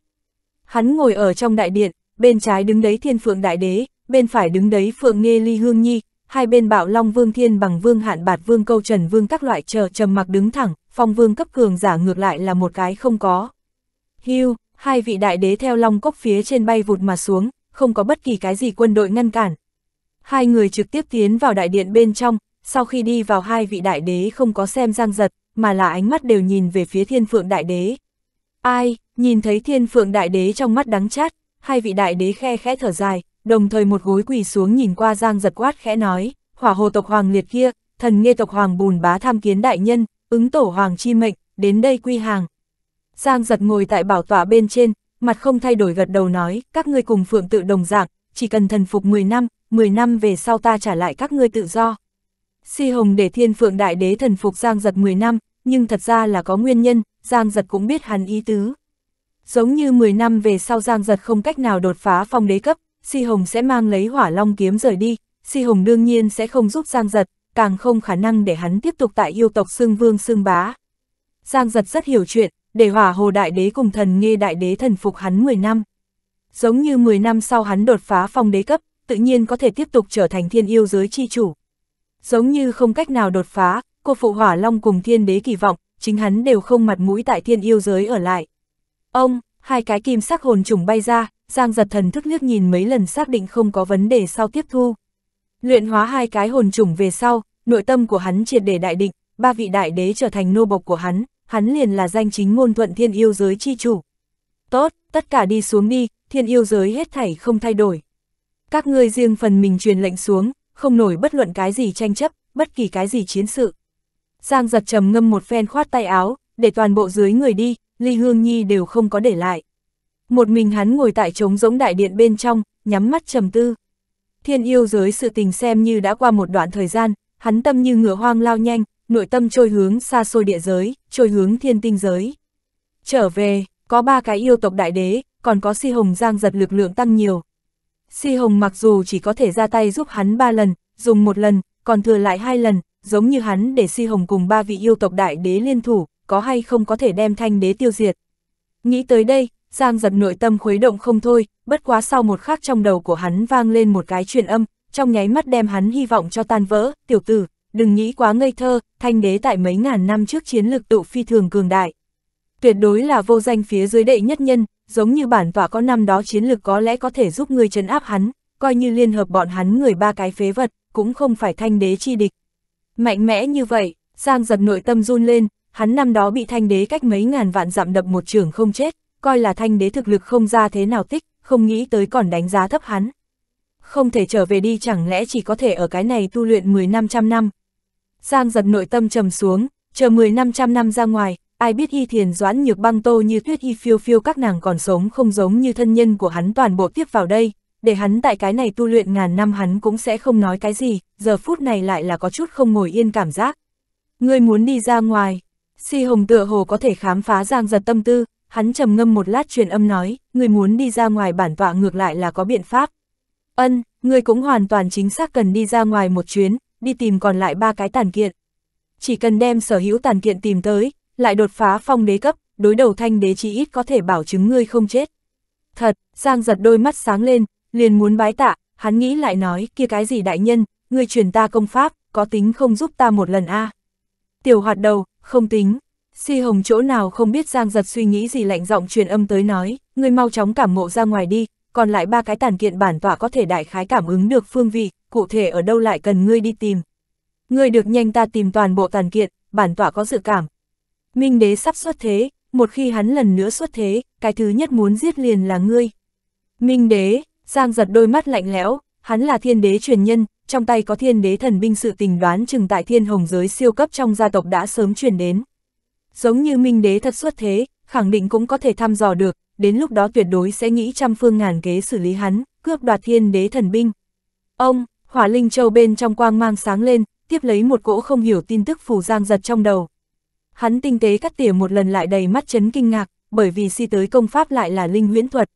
Hắn ngồi ở trong đại điện, bên trái đứng đấy thiên phượng đại đế, bên phải đứng đấy phượng nghe ly hương nhi, hai bên bạo long vương thiên bằng vương hạn bạt vương câu trần vương các loại chờ trầm mặc đứng thẳng, phong vương cấp cường giả ngược lại là một cái không có. Hưu, hai vị đại đế theo long cốc phía trên bay vụt mà xuống, không có bất kỳ cái gì quân đội ngăn cản. Hai người trực tiếp tiến vào đại điện bên trong, sau khi đi vào hai vị đại đế không có xem giang giật, mà là ánh mắt đều nhìn về phía thiên phượng đại đế. Ai, nhìn thấy thiên phượng đại đế trong mắt đắng chát, hai vị đại đế khe khẽ thở dài, đồng thời một gối quỳ xuống nhìn qua giang giật quát khẽ nói, hỏa hồ tộc hoàng liệt kia, thần nghe tộc hoàng bùn bá tham kiến đại nhân, ứng tổ hoàng chi mệnh, đến đây quy hàng. Giang giật ngồi tại bảo tọa bên trên, mặt không thay đổi gật đầu nói, các ngươi cùng phượng tự đồng dạng, chỉ cần thần phục 10 năm, 10 năm về sau ta trả lại các ngươi tự do. Si Hồng để thiên phượng đại đế thần phục Giang Giật 10 năm, nhưng thật ra là có nguyên nhân, Giang Giật cũng biết hắn ý tứ. Giống như 10 năm về sau Giang Giật không cách nào đột phá phong đế cấp, Si Hồng sẽ mang lấy hỏa long kiếm rời đi, Si Hồng đương nhiên sẽ không giúp Giang Giật, càng không khả năng để hắn tiếp tục tại yêu tộc xương vương xương bá. Giang Giật rất hiểu chuyện, để hỏa hồ đại đế cùng thần nghe đại đế thần phục hắn 10 năm. Giống như 10 năm sau hắn đột phá phong đế cấp, tự nhiên có thể tiếp tục trở thành thiên yêu giới chi chủ. Giống như không cách nào đột phá, cô phụ hỏa long cùng thiên đế kỳ vọng, chính hắn đều không mặt mũi tại thiên yêu giới ở lại. Ông, hai cái kim sắc hồn trùng bay ra, Giang giật thần thức liếc nhìn mấy lần xác định không có vấn đề sau tiếp thu. Luyện hóa hai cái hồn trùng về sau, nội tâm của hắn triệt để đại định, ba vị đại đế trở thành nô bộc của hắn, hắn liền là danh chính ngôn thuận thiên yêu giới chi chủ. Tốt, tất cả đi xuống đi, thiên yêu giới hết thảy không thay đổi. Các ngươi riêng phần mình truyền lệnh xuống, không nổi bất luận cái gì tranh chấp, bất kỳ cái gì chiến sự. Giang giật trầm ngâm một phen khoát tay áo, để toàn bộ dưới người đi, Ly Hương Nhi đều không có để lại. Một mình hắn ngồi tại trống rỗng đại điện bên trong, nhắm mắt trầm tư. Thiên yêu giới sự tình xem như đã qua một đoạn thời gian, hắn tâm như ngựa hoang lao nhanh, nội tâm trôi hướng xa xôi địa giới, trôi hướng thiên tinh giới. Trở về, có ba cái yêu tộc đại đế, còn có si hồng giang giật lực lượng tăng nhiều. Si hồng mặc dù chỉ có thể ra tay giúp hắn ba lần, dùng một lần, còn thừa lại hai lần, giống như hắn để si hồng cùng ba vị yêu tộc đại đế liên thủ, có hay không có thể đem thanh đế tiêu diệt. Nghĩ tới đây, Giang giật nội tâm khuấy động không thôi, bất quá sau một khắc trong đầu của hắn vang lên một cái truyền âm, trong nháy mắt đem hắn hy vọng cho tan vỡ, tiểu tử, đừng nghĩ quá ngây thơ, thanh đế tại mấy ngàn năm trước chiến lực tụ phi thường cường đại. Tuyệt đối là vô danh phía dưới đệ nhất nhân, giống như bản tỏa có năm đó chiến lực có lẽ có thể giúp người trấn áp hắn, coi như liên hợp bọn hắn người ba cái phế vật, cũng không phải thanh đế chi địch. Mạnh mẽ như vậy, Giang giật nội tâm run lên, hắn năm đó bị thanh đế cách mấy ngàn vạn dặm đập một trường không chết, coi là thanh đế thực lực không ra thế nào tích, không nghĩ tới còn đánh giá thấp hắn. Không thể trở về đi chẳng lẽ chỉ có thể ở cái này tu luyện 10 năm trăm năm, Giang giật nội tâm trầm xuống, chờ 10 năm trăm năm ra ngoài, ai biết y thiền doãn nhược băng tô như tuyết y phiêu phiêu các nàng còn sống không giống như thân nhân của hắn toàn bộ tiếp vào đây, để hắn tại cái này tu luyện ngàn năm hắn cũng sẽ không nói cái gì, giờ phút này lại là có chút không ngồi yên cảm giác. Ngươi muốn đi ra ngoài, si hồng tựa hồ có thể khám phá giang giật tâm tư, hắn trầm ngâm một lát truyền âm nói, ngươi muốn đi ra ngoài bản tọa ngược lại là có biện pháp. Ân, ngươi cũng hoàn toàn chính xác cần đi ra ngoài một chuyến, đi tìm còn lại ba cái tàn kiện. Chỉ cần đem sở hữu tàn kiện tìm tới, lại đột phá phong đế cấp, đối đầu thanh đế chỉ ít có thể bảo chứng ngươi không chết. Thật, Giang giật đôi mắt sáng lên, liền muốn bái tạ, hắn nghĩ lại nói, kia cái gì đại nhân, ngươi truyền ta công pháp, có tính không giúp ta một lần a Tiểu hoạt đầu, không tính. Si hồng chỗ nào không biết Giang giật suy nghĩ gì lạnh giọng truyền âm tới nói, ngươi mau chóng cảm mộ ra ngoài đi, còn lại ba cái tàn kiện bản tọa có thể đại khái cảm ứng được phương vị, cụ thể ở đâu lại cần ngươi đi tìm. Ngươi được nhanh ta tìm toàn bộ tàn kiện, bản tọa có dự cảm. Minh đế sắp xuất thế, một khi hắn lần nữa xuất thế, cái thứ nhất muốn giết liền là ngươi. Minh đế, Giang giật đôi mắt lạnh lẽo, hắn là thiên đế truyền nhân, trong tay có thiên đế thần binh sự tình đoán chừng tại thiên hồng giới siêu cấp trong gia tộc đã sớm truyền đến. Giống như Minh đế thật xuất thế, khẳng định cũng có thể thăm dò được, đến lúc đó tuyệt đối sẽ nghĩ trăm phương ngàn kế xử lý hắn, cướp đoạt thiên đế thần binh. Ông, hỏa linh châu bên trong quang mang sáng lên, tiếp lấy một cỗ không hiểu tin tức phù giang giật trong đầu. Hắn tinh tế cắt tỉa một lần lại đầy mắt chấn kinh ngạc, bởi vì si tới công pháp lại là linh huyễn thuật.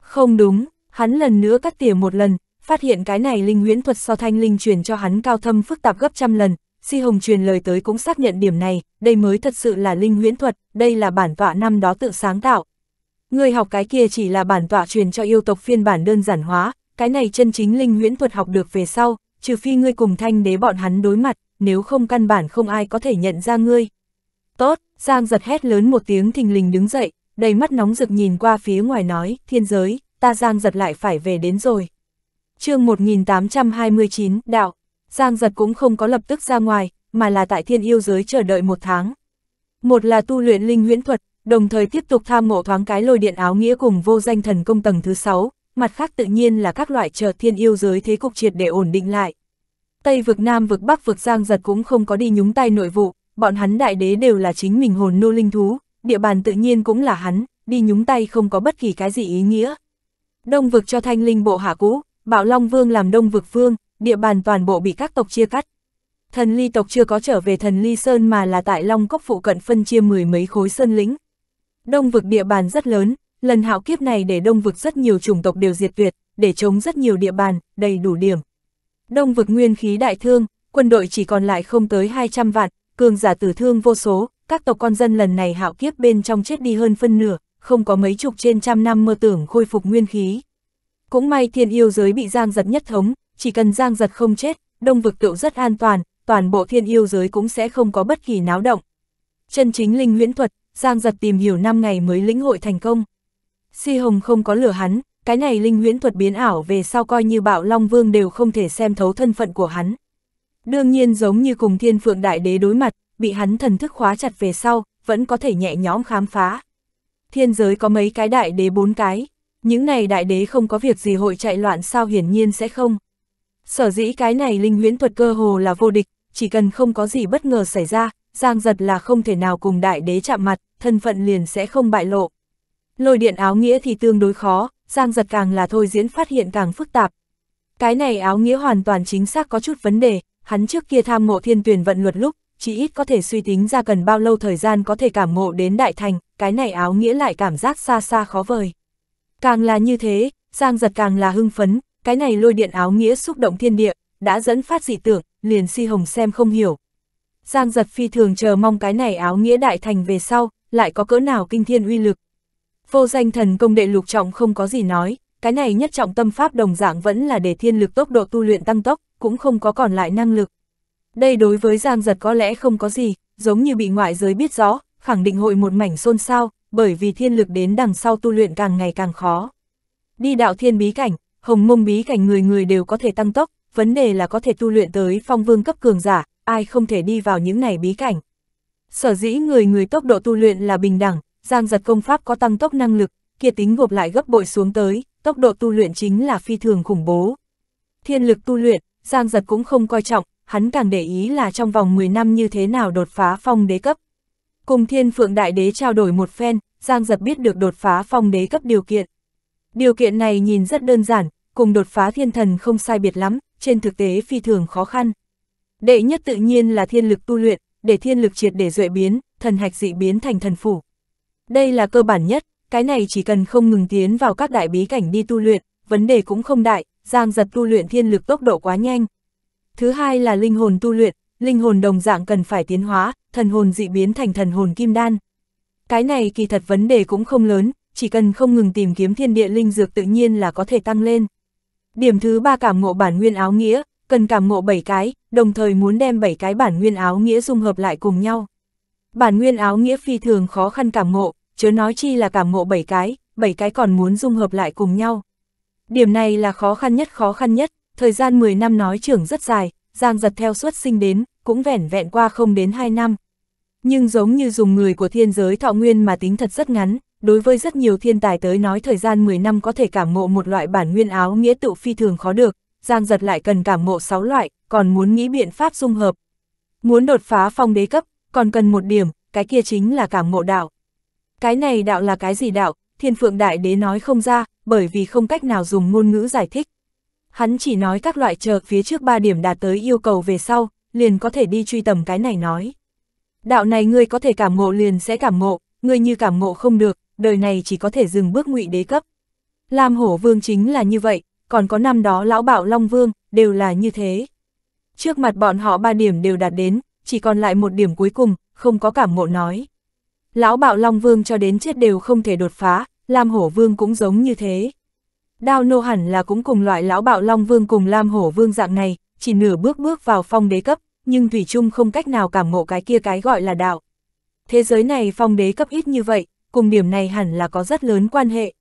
Không đúng, hắn lần nữa cắt tỉa một lần, phát hiện cái này linh huyễn thuật so thanh linh truyền cho hắn cao thâm phức tạp gấp trăm lần, Si Hồng truyền lời tới cũng xác nhận điểm này, đây mới thật sự là linh huyễn thuật, đây là bản tọa năm đó tự sáng tạo, Người học cái kia chỉ là bản tọa truyền cho yêu tộc phiên bản đơn giản hóa, cái này chân chính linh huyễn thuật học được về sau, trừ phi ngươi cùng thanh đế bọn hắn đối mặt, nếu không căn bản không ai có thể nhận ra ngươi. Tốt, Giang giật hét lớn một tiếng thình lình đứng dậy, đầy mắt nóng rực nhìn qua phía ngoài nói, thiên giới, ta Giang giật lại phải về đến rồi. chương 1829, đạo, Giang giật cũng không có lập tức ra ngoài, mà là tại thiên yêu giới chờ đợi một tháng. Một là tu luyện linh huyễn thuật, đồng thời tiếp tục tham mộ thoáng cái lôi điện áo nghĩa cùng vô danh thần công tầng thứ 6, mặt khác tự nhiên là các loại chờ thiên yêu giới thế cục triệt để ổn định lại. Tây vực Nam vực Bắc vực Giang giật cũng không có đi nhúng tay nội vụ, bọn hắn đại đế đều là chính mình hồn nô linh thú, địa bàn tự nhiên cũng là hắn, đi nhúng tay không có bất kỳ cái gì ý nghĩa. Đông vực cho thanh linh bộ hạ cũ, Bạo Long Vương làm đông vực vương, địa bàn toàn bộ bị các tộc chia cắt. Thần ly tộc chưa có trở về thần ly sơn mà là tại Long Cốc phụ cận phân chia mười mấy khối sơn lĩnh, Đông vực địa bàn rất lớn, lần hạo kiếp này để đông vực rất nhiều chủng tộc đều diệt tuyệt, để chống rất nhiều địa bàn, đầy đủ điểm. Đông vực nguyên khí đại thương, quân đội chỉ còn lại không tới 200 vạn, cường giả tử thương vô số, các tộc con dân lần này hạo kiếp bên trong chết đi hơn phân nửa, không có mấy chục trên trăm năm mơ tưởng khôi phục nguyên khí. Cũng may thiên yêu giới bị giang giật nhất thống, chỉ cần giang giật không chết, đông vực tựu rất an toàn, toàn bộ thiên yêu giới cũng sẽ không có bất kỳ náo động. Chân chính linh nguyễn thuật, Giang giật tìm hiểu 5 ngày mới lĩnh hội thành công. Si Hồng không có lửa hắn, cái này linh huyễn thuật biến ảo về sau coi như bạo Long Vương đều không thể xem thấu thân phận của hắn. Đương nhiên giống như cùng thiên phượng đại đế đối mặt, bị hắn thần thức khóa chặt về sau, vẫn có thể nhẹ nhõm khám phá. Thiên giới có mấy cái đại đế bốn cái, những này đại đế không có việc gì hội chạy loạn sao hiển nhiên sẽ không. Sở dĩ cái này linh huyễn thuật cơ hồ là vô địch, chỉ cần không có gì bất ngờ xảy ra, Giang giật là không thể nào cùng đại đế chạm mặt, thân phận liền sẽ không bại lộ. Lôi điện áo nghĩa thì tương đối khó, Giang giật càng là thôi diễn phát hiện càng phức tạp. Cái này áo nghĩa hoàn toàn chính xác có chút vấn đề, hắn trước kia tham ngộ thiên tuyển vận luật lúc, chỉ ít có thể suy tính ra cần bao lâu thời gian có thể cảm ngộ đến đại thành, cái này áo nghĩa lại cảm giác xa xa khó vời. Càng là như thế, Giang giật càng là hưng phấn, cái này lôi điện áo nghĩa xúc động thiên địa, đã dẫn phát dị tưởng, liền si hồng xem không hiểu, Giang giật phi thường chờ mong cái này áo nghĩa đại thành về sau, lại có cỡ nào kinh thiên uy lực. Vô danh thần công đệ lục trọng không có gì nói, cái này nhất trọng tâm pháp đồng dạng vẫn là để thiên lực tốc độ tu luyện tăng tốc, cũng không có còn lại năng lực. Đây đối với Giang Giật có lẽ không có gì, giống như bị ngoại giới biết rõ, khẳng định hội một mảnh xôn xao, bởi vì thiên lực đến đằng sau tu luyện càng ngày càng khó. Đi đạo thiên bí cảnh, hồng mông bí cảnh người người đều có thể tăng tốc, vấn đề là có thể tu luyện tới phong vương cấp cường giả, ai không thể đi vào những này bí cảnh. Sở dĩ người người tốc độ tu luyện là bình đẳng, giang giật công pháp có tăng tốc năng lực, kia tính gộp lại gấp bội xuống tới, tốc độ tu luyện chính là phi thường khủng bố. Thiên lực tu luyện, giang giật cũng không coi trọng, hắn càng để ý là trong vòng 10 năm như thế nào đột phá phong đế cấp. Cùng thiên phượng đại đế trao đổi một phen, giang giật biết được đột phá phong đế cấp điều kiện. Điều kiện này nhìn rất đơn giản, cùng đột phá thiên thần không sai biệt lắm, trên thực tế phi thường khó khăn. Đệ nhất tự nhiên là thiên lực tu luyện, để thiên lực triệt để duệ biến, thần hạch dị biến thành thần phủ. Đây là cơ bản nhất, cái này chỉ cần không ngừng tiến vào các đại bí cảnh đi tu luyện, vấn đề cũng không đại, giang giật tu luyện thiên lực tốc độ quá nhanh. Thứ hai là linh hồn tu luyện, linh hồn đồng dạng cần phải tiến hóa, thần hồn dị biến thành thần hồn kim đan. Cái này kỳ thật vấn đề cũng không lớn, chỉ cần không ngừng tìm kiếm thiên địa linh dược tự nhiên là có thể tăng lên. Điểm thứ ba cảm ngộ bản nguyên áo nghĩa, cần cảm ngộ 7 cái, đồng thời muốn đem 7 cái bản nguyên áo nghĩa dung hợp lại cùng nhau. Bản nguyên áo nghĩa phi thường khó khăn cảm ngộ, chớ nói chi là cảm ngộ 7 cái, 7 cái còn muốn dung hợp lại cùng nhau. Điểm này là khó khăn nhất khó khăn nhất, thời gian 10 năm nói trưởng rất dài, Giang giật theo suất sinh đến, cũng vẻn vẹn qua không đến 2 năm. Nhưng giống như dùng người của thiên giới thọ nguyên mà tính thật rất ngắn, đối với rất nhiều thiên tài tới nói thời gian 10 năm có thể cảm ngộ một loại bản nguyên áo nghĩa tựu phi thường khó được, Giang giật lại cần cảm ngộ 6 loại, còn muốn nghĩ biện pháp dung hợp. Muốn đột phá phong đế cấp, còn cần một điểm, cái kia chính là cảm ngộ đạo. Cái này đạo là cái gì đạo, thiên phượng đại đế nói không ra, bởi vì không cách nào dùng ngôn ngữ giải thích. Hắn chỉ nói các loại chờ phía trước 3 điểm đạt tới yêu cầu về sau, liền có thể đi truy tầm cái này nói. Đạo này ngươi có thể cảm ngộ liền sẽ cảm ngộ, ngươi như cảm ngộ không được, đời này chỉ có thể dừng bước ngụy đế cấp. Lam hổ vương chính là như vậy, còn có năm đó lão bảo Long Vương, đều là như thế. Trước mặt bọn họ ba điểm đều đạt đến, chỉ còn lại một điểm cuối cùng, không có cảm ngộ nói. Lão bảo Long Vương cho đến chết đều không thể đột phá, Lam Hổ Vương cũng giống như thế. Đao nô hẳn là cũng cùng loại lão bạo Long Vương cùng Lam Hổ Vương dạng này, chỉ nửa bước bước vào phong đế cấp, nhưng Thủy chung không cách nào cảm ngộ cái kia cái gọi là đạo. Thế giới này phong đế cấp ít như vậy, cùng điểm này hẳn là có rất lớn quan hệ.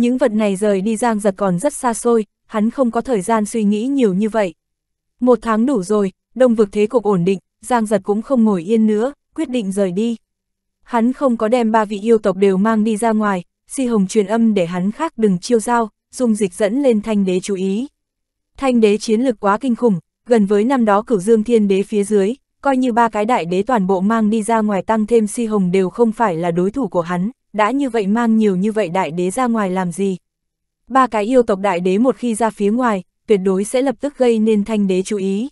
Những vật này rời đi Giang Giật còn rất xa xôi, hắn không có thời gian suy nghĩ nhiều như vậy. Một tháng đủ rồi, đông vực thế cục ổn định, Giang Giật cũng không ngồi yên nữa, quyết định rời đi. Hắn không có đem ba vị yêu tộc đều mang đi ra ngoài, si hồng truyền âm để hắn khác đừng chiêu giao, dùng dịch dẫn lên thanh đế chú ý. Thanh đế chiến lực quá kinh khủng, gần với năm đó cửu dương thiên đế phía dưới, coi như ba cái đại đế toàn bộ mang đi ra ngoài tăng thêm si hồng đều không phải là đối thủ của hắn đã như vậy mang nhiều như vậy đại đế ra ngoài làm gì? Ba cái yêu tộc đại đế một khi ra phía ngoài, tuyệt đối sẽ lập tức gây nên thanh đế chú ý.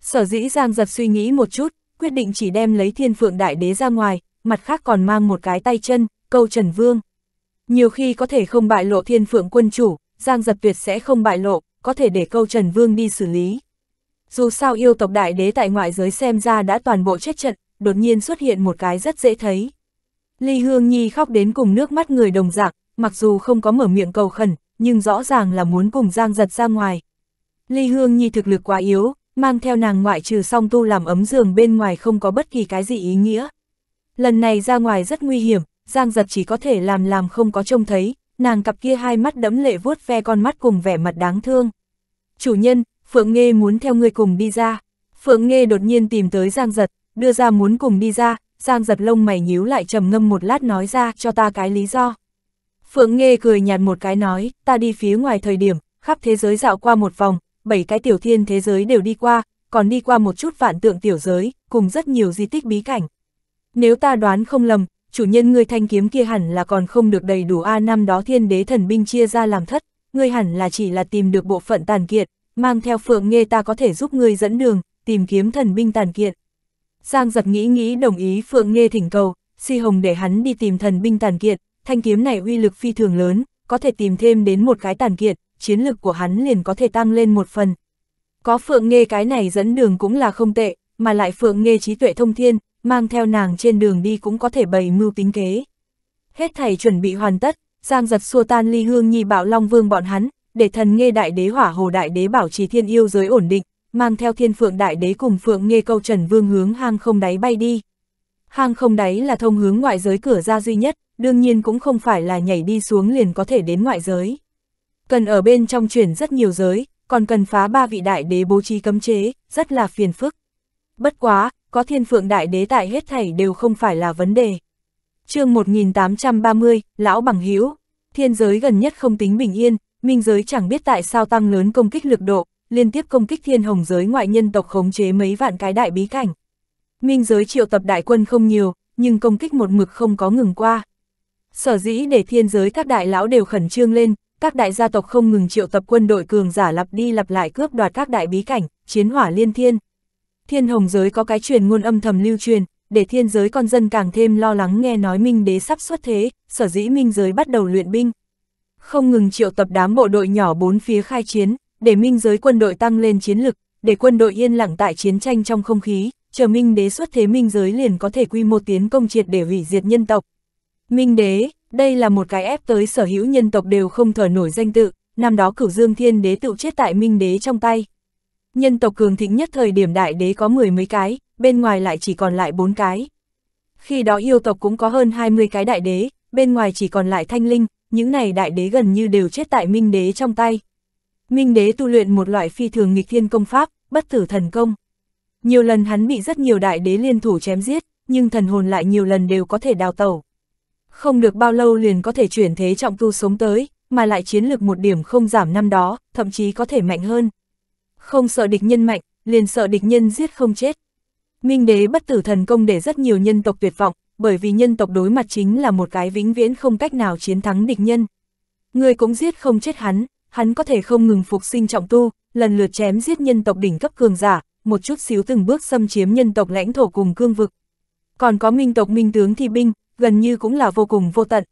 Sở dĩ Giang giật suy nghĩ một chút, quyết định chỉ đem lấy thiên phượng đại đế ra ngoài, mặt khác còn mang một cái tay chân, câu Trần Vương. Nhiều khi có thể không bại lộ thiên phượng quân chủ, Giang giật tuyệt sẽ không bại lộ, có thể để câu Trần Vương đi xử lý. Dù sao yêu tộc đại đế tại ngoại giới xem ra đã toàn bộ chết trận, đột nhiên xuất hiện một cái rất dễ thấy. Ly Hương Nhi khóc đến cùng nước mắt người đồng dạng, mặc dù không có mở miệng cầu khẩn, nhưng rõ ràng là muốn cùng Giang giật ra ngoài. Ly Hương Nhi thực lực quá yếu, mang theo nàng ngoại trừ song tu làm ấm giường bên ngoài không có bất kỳ cái gì ý nghĩa. Lần này ra ngoài rất nguy hiểm, Giang giật chỉ có thể làm làm không có trông thấy, nàng cặp kia hai mắt đẫm lệ vuốt ve con mắt cùng vẻ mặt đáng thương. Chủ nhân, Phượng Nghê muốn theo người cùng đi ra. Phượng Nghê đột nhiên tìm tới Giang giật, đưa ra muốn cùng đi ra, Giang giật lông mày nhíu lại trầm ngâm một lát nói ra cho ta cái lý do. Phượng nghe cười nhạt một cái nói, ta đi phía ngoài thời điểm, khắp thế giới dạo qua một vòng, bảy cái tiểu thiên thế giới đều đi qua, còn đi qua một chút vạn tượng tiểu giới, cùng rất nhiều di tích bí cảnh. Nếu ta đoán không lầm, chủ nhân ngươi thanh kiếm kia hẳn là còn không được đầy đủ A năm đó thiên đế thần binh chia ra làm thất, ngươi hẳn là chỉ là tìm được bộ phận tàn kiệt mang theo phượng nghe ta có thể giúp ngươi dẫn đường, tìm kiếm thần binh tàn kiệt Giang giật nghĩ nghĩ đồng ý Phượng Nghê thỉnh cầu, Si Hồng để hắn đi tìm thần binh tàn kiệt, thanh kiếm này uy lực phi thường lớn, có thể tìm thêm đến một cái tàn kiệt, chiến lực của hắn liền có thể tăng lên một phần. Có Phượng Nghê cái này dẫn đường cũng là không tệ, mà lại Phượng Nghê trí tuệ thông thiên, mang theo nàng trên đường đi cũng có thể bày mưu tính kế. Hết thảy chuẩn bị hoàn tất, Giang giật xua tan ly hương nhi bảo Long Vương bọn hắn, để thần nghe đại đế hỏa hồ đại đế bảo trì thiên yêu giới ổn định, mang theo thiên phượng đại đế cùng phượng nghe câu trần vương hướng hang không đáy bay đi. Hang không đáy là thông hướng ngoại giới cửa ra duy nhất, đương nhiên cũng không phải là nhảy đi xuống liền có thể đến ngoại giới. Cần ở bên trong chuyển rất nhiều giới, còn cần phá ba vị đại đế bố trí cấm chế, rất là phiền phức. Bất quá, có thiên phượng đại đế tại hết thảy đều không phải là vấn đề. chương 1830, Lão Bằng Hiếu, thiên giới gần nhất không tính bình yên, minh giới chẳng biết tại sao tăng lớn công kích lực độ, liên tiếp công kích thiên hồng giới ngoại nhân tộc khống chế mấy vạn cái đại bí cảnh. Minh giới triệu tập đại quân không nhiều, nhưng công kích một mực không có ngừng qua. Sở dĩ để thiên giới các đại lão đều khẩn trương lên, các đại gia tộc không ngừng triệu tập quân đội cường giả lặp đi lặp lại cướp đoạt các đại bí cảnh, chiến hỏa liên thiên. Thiên hồng giới có cái truyền ngôn âm thầm lưu truyền, để thiên giới con dân càng thêm lo lắng nghe nói minh đế sắp xuất thế, sở dĩ minh giới bắt đầu luyện binh. Không ngừng triệu tập đám bộ đội nhỏ bốn phía khai chiến, để minh giới quân đội tăng lên chiến lực, để quân đội yên lặng tại chiến tranh trong không khí, chờ minh đế xuất thế minh giới liền có thể quy mô tiến công triệt để hủy diệt nhân tộc. Minh đế, đây là một cái ép tới sở hữu nhân tộc đều không thở nổi danh tự, năm đó cửu dương thiên đế tự chết tại minh đế trong tay. Nhân tộc cường thịnh nhất thời điểm đại đế có mười mấy cái, bên ngoài lại chỉ còn lại bốn cái. Khi đó yêu tộc cũng có hơn hai mươi cái đại đế, bên ngoài chỉ còn lại thanh linh, những này đại đế gần như đều chết tại minh đế trong tay. Minh đế tu luyện một loại phi thường nghịch thiên công pháp, bất tử thần công. Nhiều lần hắn bị rất nhiều đại đế liên thủ chém giết, nhưng thần hồn lại nhiều lần đều có thể đào tẩu. Không được bao lâu liền có thể chuyển thế trọng tu sống tới, mà lại chiến lược một điểm không giảm năm đó, thậm chí có thể mạnh hơn. Không sợ địch nhân mạnh, liền sợ địch nhân giết không chết. Minh đế bất tử thần công để rất nhiều nhân tộc tuyệt vọng, bởi vì nhân tộc đối mặt chính là một cái vĩnh viễn không cách nào chiến thắng địch nhân. Người cũng giết không chết hắn, hắn có thể không ngừng phục sinh trọng tu, lần lượt chém giết nhân tộc đỉnh cấp cường giả, một chút xíu từng bước xâm chiếm nhân tộc lãnh thổ cùng cương vực. Còn có minh tộc minh tướng thi binh, gần như cũng là vô cùng vô tận.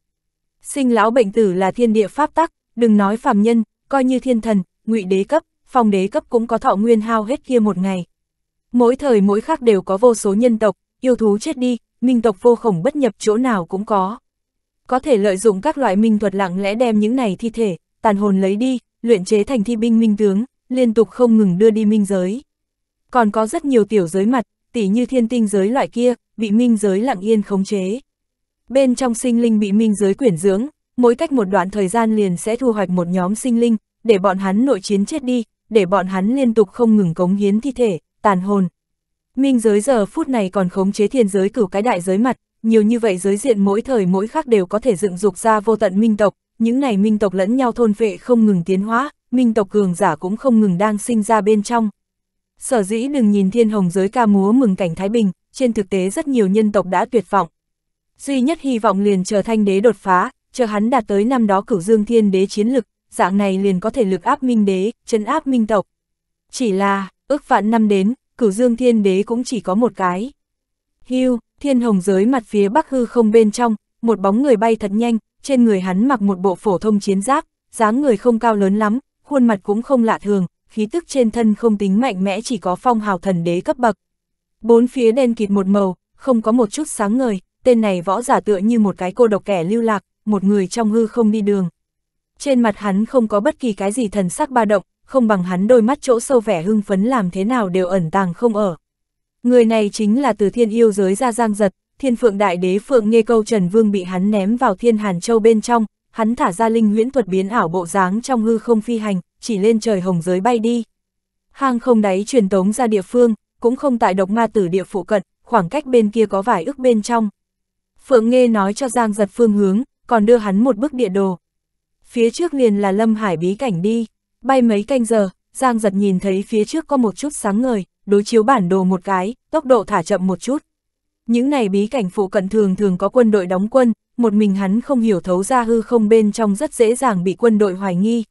Sinh lão bệnh tử là thiên địa pháp tắc, đừng nói phàm nhân, coi như thiên thần, ngụy đế cấp, phong đế cấp cũng có thọ nguyên hao hết kia một ngày. Mỗi thời mỗi khác đều có vô số nhân tộc, yêu thú chết đi, minh tộc vô khổng bất nhập chỗ nào cũng có. Có thể lợi dụng các loại minh thuật lặng lẽ đem những này thi thể, tàn hồn lấy đi, luyện chế thành thi binh minh tướng, liên tục không ngừng đưa đi minh giới. Còn có rất nhiều tiểu giới mặt, tỉ như thiên tinh giới loại kia, bị minh giới lặng yên khống chế. Bên trong sinh linh bị minh giới quyển dưỡng, mỗi cách một đoạn thời gian liền sẽ thu hoạch một nhóm sinh linh, để bọn hắn nội chiến chết đi, để bọn hắn liên tục không ngừng cống hiến thi thể, tàn hồn. Minh giới giờ phút này còn khống chế thiên giới cửu cái đại giới mặt, nhiều như vậy giới diện mỗi thời mỗi khắc đều có thể dựng dục ra vô tận minh tộc, những này minh tộc lẫn nhau thôn vệ không ngừng tiến hóa, minh tộc cường giả cũng không ngừng đang sinh ra bên trong. Sở dĩ đừng nhìn thiên hồng giới ca múa mừng cảnh Thái Bình, trên thực tế rất nhiều nhân tộc đã tuyệt vọng. Duy nhất hy vọng liền chờ thanh đế đột phá, chờ hắn đạt tới năm đó cửu dương thiên đế chiến lực, dạng này liền có thể lực áp minh đế, chấn áp minh tộc. Chỉ là, ước vạn năm đến, cửu dương thiên đế cũng chỉ có một cái. Hưu, thiên hồng giới mặt phía bắc hư không bên trong, một bóng người bay thật nhanh, trên người hắn mặc một bộ phổ thông chiến giáp, dáng người không cao lớn lắm, khuôn mặt cũng không lạ thường, khí tức trên thân không tính mạnh mẽ chỉ có phong hào thần đế cấp bậc. Bốn phía đen kịt một màu, không có một chút sáng ngời, tên này võ giả tựa như một cái cô độc kẻ lưu lạc, một người trong hư không đi đường. Trên mặt hắn không có bất kỳ cái gì thần sắc ba động, không bằng hắn đôi mắt chỗ sâu vẻ hưng phấn làm thế nào đều ẩn tàng không ở. Người này chính là từ thiên yêu giới ra giang giật, thiên phượng đại đế phượng nghe câu Trần Vương bị hắn ném vào thiên hàn châu bên trong, hắn thả ra linh huyễn thuật biến ảo bộ dáng trong hư không phi hành, chỉ lên trời hồng giới bay đi. Hang không đáy truyền tống ra địa phương, cũng không tại độc ma tử địa phụ cận, khoảng cách bên kia có vài ước bên trong. Phượng nghe nói cho Giang giật phương hướng, còn đưa hắn một bức địa đồ. Phía trước liền là Lâm Hải bí cảnh đi, bay mấy canh giờ, Giang giật nhìn thấy phía trước có một chút sáng ngời, đối chiếu bản đồ một cái, tốc độ thả chậm một chút. Những này bí cảnh phụ cận thường thường có quân đội đóng quân, một mình hắn không hiểu thấu ra hư không bên trong rất dễ dàng bị quân đội hoài nghi.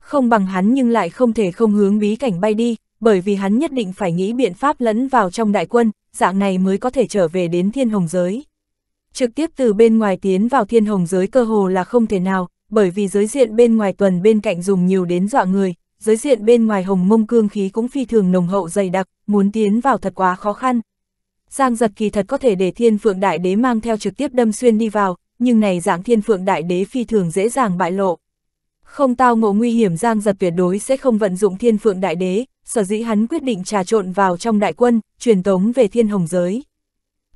Không bằng hắn nhưng lại không thể không hướng bí cảnh bay đi, bởi vì hắn nhất định phải nghĩ biện pháp lẫn vào trong đại quân, dạng này mới có thể trở về đến thiên hồng giới. Trực tiếp từ bên ngoài tiến vào thiên hồng giới cơ hồ là không thể nào, bởi vì giới diện bên ngoài tuần bên cạnh dùng nhiều đến dọa người, giới diện bên ngoài hồng mông cương khí cũng phi thường nồng hậu dày đặc, muốn tiến vào thật quá khó khăn, Giang giật kỳ thật có thể để thiên phượng đại đế mang theo trực tiếp đâm xuyên đi vào, nhưng này dạng thiên phượng đại đế phi thường dễ dàng bại lộ. Không tao ngộ nguy hiểm giang giật tuyệt đối sẽ không vận dụng thiên phượng đại đế, sở dĩ hắn quyết định trà trộn vào trong đại quân, truyền tống về thiên hồng giới.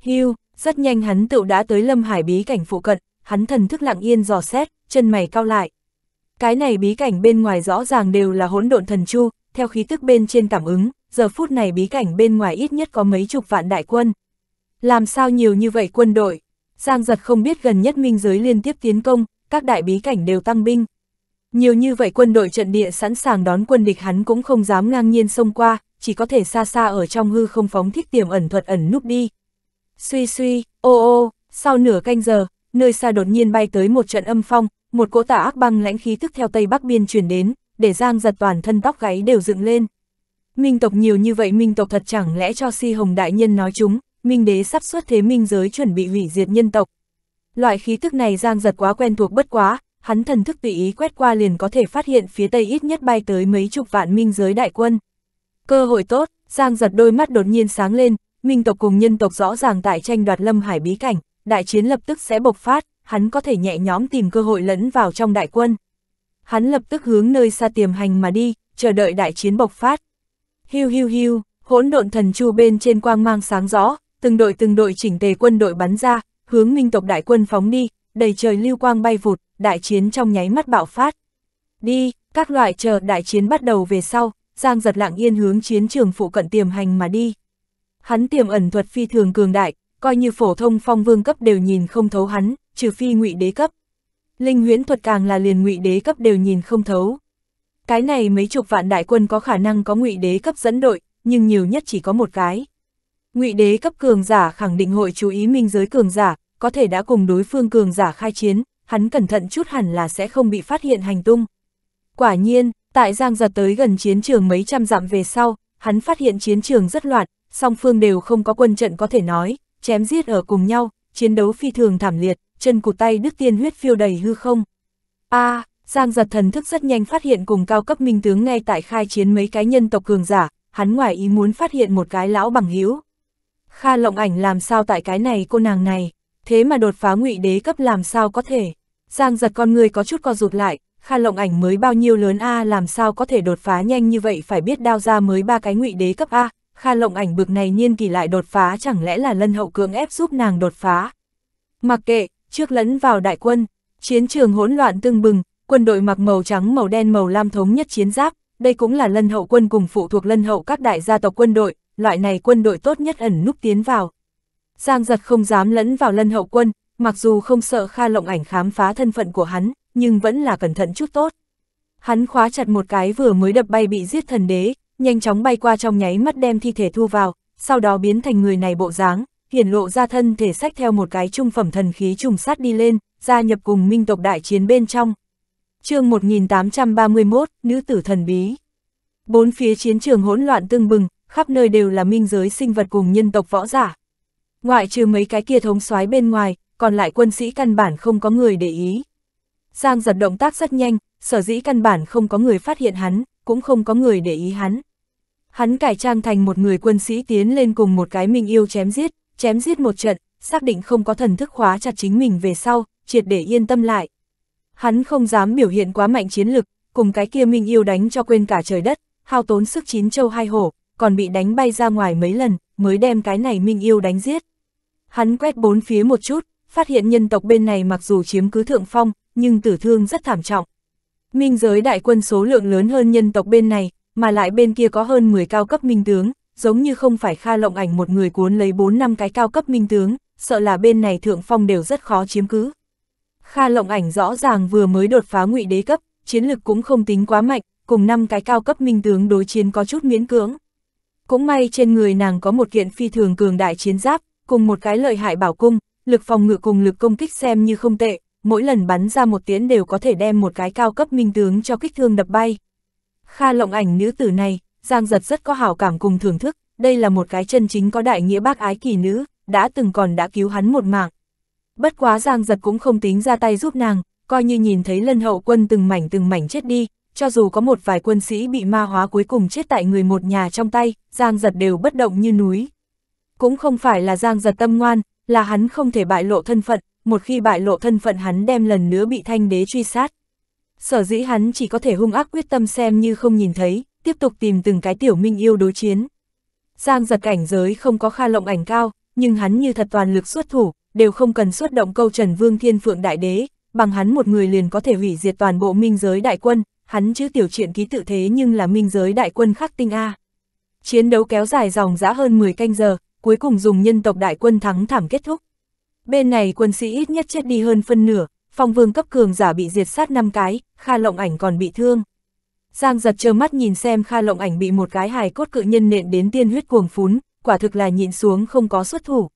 Hưu, rất nhanh hắn tựu đã tới lâm hải bí cảnh phụ cận, hắn thần thức lặng yên dò xét, chân mày cao lại. Cái này bí cảnh bên ngoài rõ ràng đều là hỗn độn thần chu, theo khí tức bên trên cảm ứng, giờ phút này bí cảnh bên ngoài ít nhất có mấy chục vạn đại quân. Làm sao nhiều như vậy quân đội? Giang giật không biết gần nhất minh giới liên tiếp tiến công, các đại bí cảnh đều tăng binh. Nhiều như vậy quân đội trận địa sẵn sàng đón quân địch hắn cũng không dám ngang nhiên xông qua, chỉ có thể xa xa ở trong hư không phóng thích tiềm ẩn thuật ẩn núp đi. Suy suy, ô ô, sau nửa canh giờ, nơi xa đột nhiên bay tới một trận âm phong, một cỗ tả ác băng lãnh khí thức theo tây bắc biên chuyển đến, để Giang giật toàn thân tóc gáy đều dựng lên. Minh tộc nhiều như vậy minh tộc thật chẳng lẽ cho si hồng đại nhân nói chúng, minh đế sắp xuất thế minh giới chuẩn bị hủy diệt nhân tộc. Loại khí thức này giang giật quá quen thuộc bất quá, hắn thần thức tùy ý quét qua liền có thể phát hiện phía tây ít nhất bay tới mấy chục vạn minh giới đại quân. Cơ hội tốt, giang giật đôi mắt đột nhiên sáng lên, minh tộc cùng nhân tộc rõ ràng tại tranh đoạt lâm hải bí cảnh, đại chiến lập tức sẽ bộc phát, hắn có thể nhẹ nhóm tìm cơ hội lẫn vào trong đại quân. Hắn lập tức hướng nơi xa tiềm hành mà đi, chờ đợi đại chiến bộc phát. Hiu hiu hiu, hỗn độn thần chu bên trên quang mang sáng rõ, từng đội từng đội chỉnh tề quân đội bắn ra, hướng minh tộc đại quân phóng đi, đầy trời lưu quang bay vụt, đại chiến trong nháy mắt bạo phát. Đi, các loại chờ đại chiến bắt đầu về sau, Giang giật lặng yên hướng chiến trường phụ cận tiềm hành mà đi. Hắn tiềm ẩn thuật phi thường cường đại, coi như phổ thông phong vương cấp đều nhìn không thấu hắn, trừ phi ngụy đế cấp. Linh huyễn thuật càng là liền ngụy đế cấp đều nhìn không thấu. Cái này mấy chục vạn đại quân có khả năng có ngụy đế cấp dẫn đội, nhưng nhiều nhất chỉ có một cái. Ngụy đế cấp cường giả khẳng định hội chú ý minh giới cường giả, có thể đã cùng đối phương cường giả khai chiến, hắn cẩn thận chút hẳn là sẽ không bị phát hiện hành tung. Quả nhiên, tại Giang Giật tới gần chiến trường mấy trăm dặm về sau, hắn phát hiện chiến trường rất loạn, song phương đều không có quân trận có thể nói, chém giết ở cùng nhau, chiến đấu phi thường thảm liệt, chân cụt tay đức tiên huyết phiêu đầy hư không. A, à, Giang giật thần thức rất nhanh phát hiện cùng cao cấp minh tướng ngay tại khai chiến mấy cái nhân tộc cường giả, hắn ngoài ý muốn phát hiện một cái lão bằng hữu Kha lộng ảnh làm sao tại cái này cô nàng này, thế mà đột phá ngụy đế cấp làm sao có thể. Giang giật con người có chút co rụt lại, Kha lộng ảnh mới bao nhiêu lớn A làm sao có thể đột phá nhanh như vậy phải biết đao ra mới ba cái ngụy đế cấp A. Kha lộng ảnh bực này nhiên kỳ lại đột phá chẳng lẽ là lân hậu cưỡng ép giúp nàng đột phá. Mặc kệ, trước lẫn vào đại quân, chiến trường hỗn loạn tương bừng, quân đội mặc màu trắng màu đen màu lam thống nhất chiến giáp, đây cũng là lân hậu quân cùng phụ thuộc lân hậu các đại gia tộc quân đội, loại này quân đội tốt nhất ẩn núp tiến vào. Giang giật không dám lẫn vào lân hậu quân, mặc dù không sợ Kha Lộng Ảnh khám phá thân phận của hắn, nhưng vẫn là cẩn thận chút tốt. Hắn khóa chặt một cái vừa mới đập bay bị giết thần đế, nhanh chóng bay qua trong nháy mắt đem thi thể thu vào, sau đó biến thành người này bộ dáng, hiển lộ ra thân thể sách theo một cái trung phẩm thần khí trùng sát đi lên, gia nhập cùng minh tộc đại chiến bên trong, chương 1831, nữ tử thần bí. Bốn phía chiến trường hỗn loạn tương bừng, khắp nơi đều là minh giới sinh vật cùng nhân tộc võ giả. Ngoại trừ mấy cái kia thống soái bên ngoài, còn lại quân sĩ căn bản không có người để ý. Giang giật động tác rất nhanh, sở dĩ căn bản không có người phát hiện hắn, cũng không có người để ý hắn. Hắn cải trang thành một người quân sĩ tiến lên cùng một cái mình yêu chém giết, chém giết một trận, xác định không có thần thức khóa chặt chính mình về sau, triệt để yên tâm lại, Hắn không dám biểu hiện quá mạnh chiến lực, cùng cái kia Minh Yêu đánh cho quên cả trời đất, hao tốn sức chín châu hai hổ, còn bị đánh bay ra ngoài mấy lần, mới đem cái này Minh Yêu đánh giết. Hắn quét bốn phía một chút, phát hiện nhân tộc bên này mặc dù chiếm cứ thượng phong, nhưng tử thương rất thảm trọng. Minh giới đại quân số lượng lớn hơn nhân tộc bên này, mà lại bên kia có hơn 10 cao cấp minh tướng, giống như không phải Kha Lộng Ảnh một người cuốn lấy 4 năm cái cao cấp minh tướng, sợ là bên này thượng phong đều rất khó chiếm cứ. Kha Lộng Ảnh rõ ràng vừa mới đột phá ngụy đế cấp, chiến lực cũng không tính quá mạnh, cùng năm cái cao cấp minh tướng đối chiến có chút miễn cưỡng. Cũng may trên người nàng có một kiện phi thường cường đại chiến giáp, cùng một cái lợi hại bảo cung, lực phòng ngự cùng lực công kích xem như không tệ, mỗi lần bắn ra một tiếng đều có thể đem một cái cao cấp minh tướng cho kích thương đập bay. Kha Lộng Ảnh nữ tử này, Giang Giật rất có hảo cảm cùng thưởng thức, đây là một cái chân chính có đại nghĩa bác ái kỳ nữ, đã từng còn đã cứu hắn một mạng. Bất quá Giang Giật cũng không tính ra tay giúp nàng, coi như nhìn thấy lân hậu quân từng mảnh từng mảnh chết đi, cho dù có một vài quân sĩ bị ma hóa cuối cùng chết tại người một nhà trong tay, Giang Giật đều bất động như núi. Cũng không phải là Giang Giật tâm ngoan, là hắn không thể bại lộ thân phận, một khi bại lộ thân phận hắn đem lần nữa bị thanh đế truy sát. Sở dĩ hắn chỉ có thể hung ác quyết tâm xem như không nhìn thấy, tiếp tục tìm từng cái tiểu minh yêu đối chiến. Giang giật cảnh giới không có kha lộng ảnh cao, nhưng hắn như thật toàn lực xuất thủ, đều không cần xuất động câu Trần Vương Thiên Phượng Đại Đế, bằng hắn một người liền có thể hủy diệt toàn bộ minh giới đại quân, hắn chứ tiểu chuyện ký tự thế nhưng là minh giới đại quân khắc tinh A. Chiến đấu kéo dài dòng dã hơn 10 canh giờ, cuối cùng dùng nhân tộc đại quân thắng thảm kết thúc. Bên này quân sĩ ít nhất chết đi hơn phân nửa, phong vương cấp cường giả bị diệt sát 5 cái, Kha Lộng Ảnh còn bị thương. Giang giật trơ mắt nhìn xem Kha Lộng Ảnh bị một cái hài cốt cự nhân nện đến tiên huyết cuồng phún, quả thực là nhịn xuống không có xuất thủ.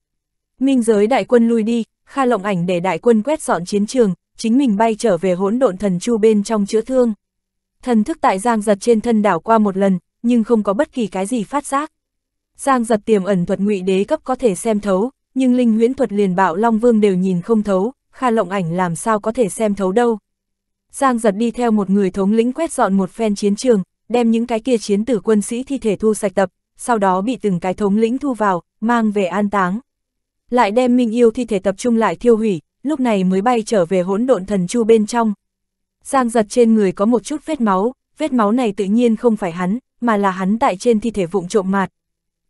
Minh giới đại quân lui đi, Kha Lộng Ảnh để đại quân quét dọn chiến trường, chính mình bay trở về hỗn độn thần chu bên trong chữa thương. Thần thức tại Giang Giật trên thân đảo qua một lần, nhưng không có bất kỳ cái gì phát giác. Giang Giật tiềm ẩn thuật ngụy đế cấp có thể xem thấu, nhưng linh huyễn thuật liền bạo Long Vương đều nhìn không thấu, Kha Lộng Ảnh làm sao có thể xem thấu đâu. Giang Giật đi theo một người thống lĩnh quét dọn một phen chiến trường, đem những cái kia chiến tử quân sĩ thi thể thu sạch tập, sau đó bị từng cái thống lĩnh thu vào, mang về an táng lại đem Minh Yêu thi thể tập trung lại thiêu hủy, lúc này mới bay trở về hỗn độn thần chu bên trong. Giang giật trên người có một chút vết máu, vết máu này tự nhiên không phải hắn, mà là hắn tại trên thi thể vụng trộm mạt.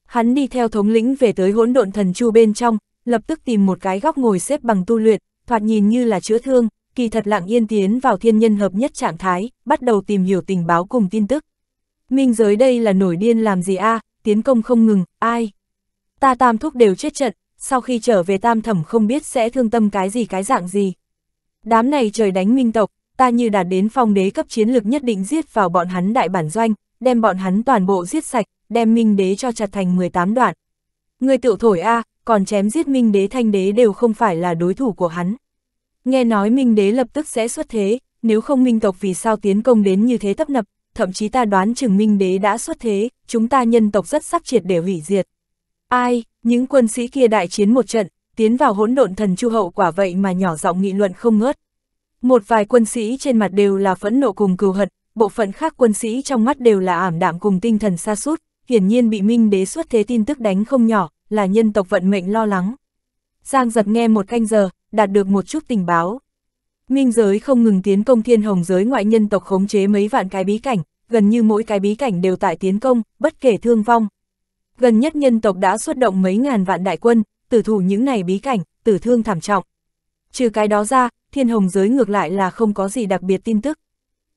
Hắn đi theo thống lĩnh về tới hỗn độn thần chu bên trong, lập tức tìm một cái góc ngồi xếp bằng tu luyện, thoạt nhìn như là chữa thương, kỳ thật lặng yên tiến vào thiên nhân hợp nhất trạng thái, bắt đầu tìm hiểu tình báo cùng tin tức. Minh giới đây là nổi điên làm gì a à, tiến công không ngừng, ai? Ta tam thúc đều chết trận, sau khi trở về tam thẩm không biết sẽ thương tâm cái gì cái dạng gì. Đám này trời đánh minh tộc, ta như đạt đến phong đế cấp chiến lực nhất định giết vào bọn hắn đại bản doanh, đem bọn hắn toàn bộ giết sạch, đem minh đế cho chặt thành 18 đoạn. Người tự thổi A, còn chém giết minh đế thanh đế đều không phải là đối thủ của hắn. Nghe nói minh đế lập tức sẽ xuất thế, nếu không minh tộc vì sao tiến công đến như thế tấp nập, thậm chí ta đoán chừng minh đế đã xuất thế, chúng ta nhân tộc rất sắp triệt để hủy diệt. Ai, những quân sĩ kia đại chiến một trận, tiến vào hỗn độn thần chu hậu quả vậy mà nhỏ giọng nghị luận không ngớt. Một vài quân sĩ trên mặt đều là phẫn nộ cùng cừu hận, bộ phận khác quân sĩ trong mắt đều là ảm đạm cùng tinh thần xa sút hiển nhiên bị minh đế xuất thế tin tức đánh không nhỏ, là nhân tộc vận mệnh lo lắng. Giang giật nghe một canh giờ, đạt được một chút tình báo. Minh giới không ngừng tiến công thiên hồng giới ngoại nhân tộc khống chế mấy vạn cái bí cảnh, gần như mỗi cái bí cảnh đều tại tiến công, bất kể thương vong gần nhất nhân tộc đã xuất động mấy ngàn vạn đại quân, tử thủ những này bí cảnh, tử thương thảm trọng. Trừ cái đó ra, thiên hồng giới ngược lại là không có gì đặc biệt tin tức.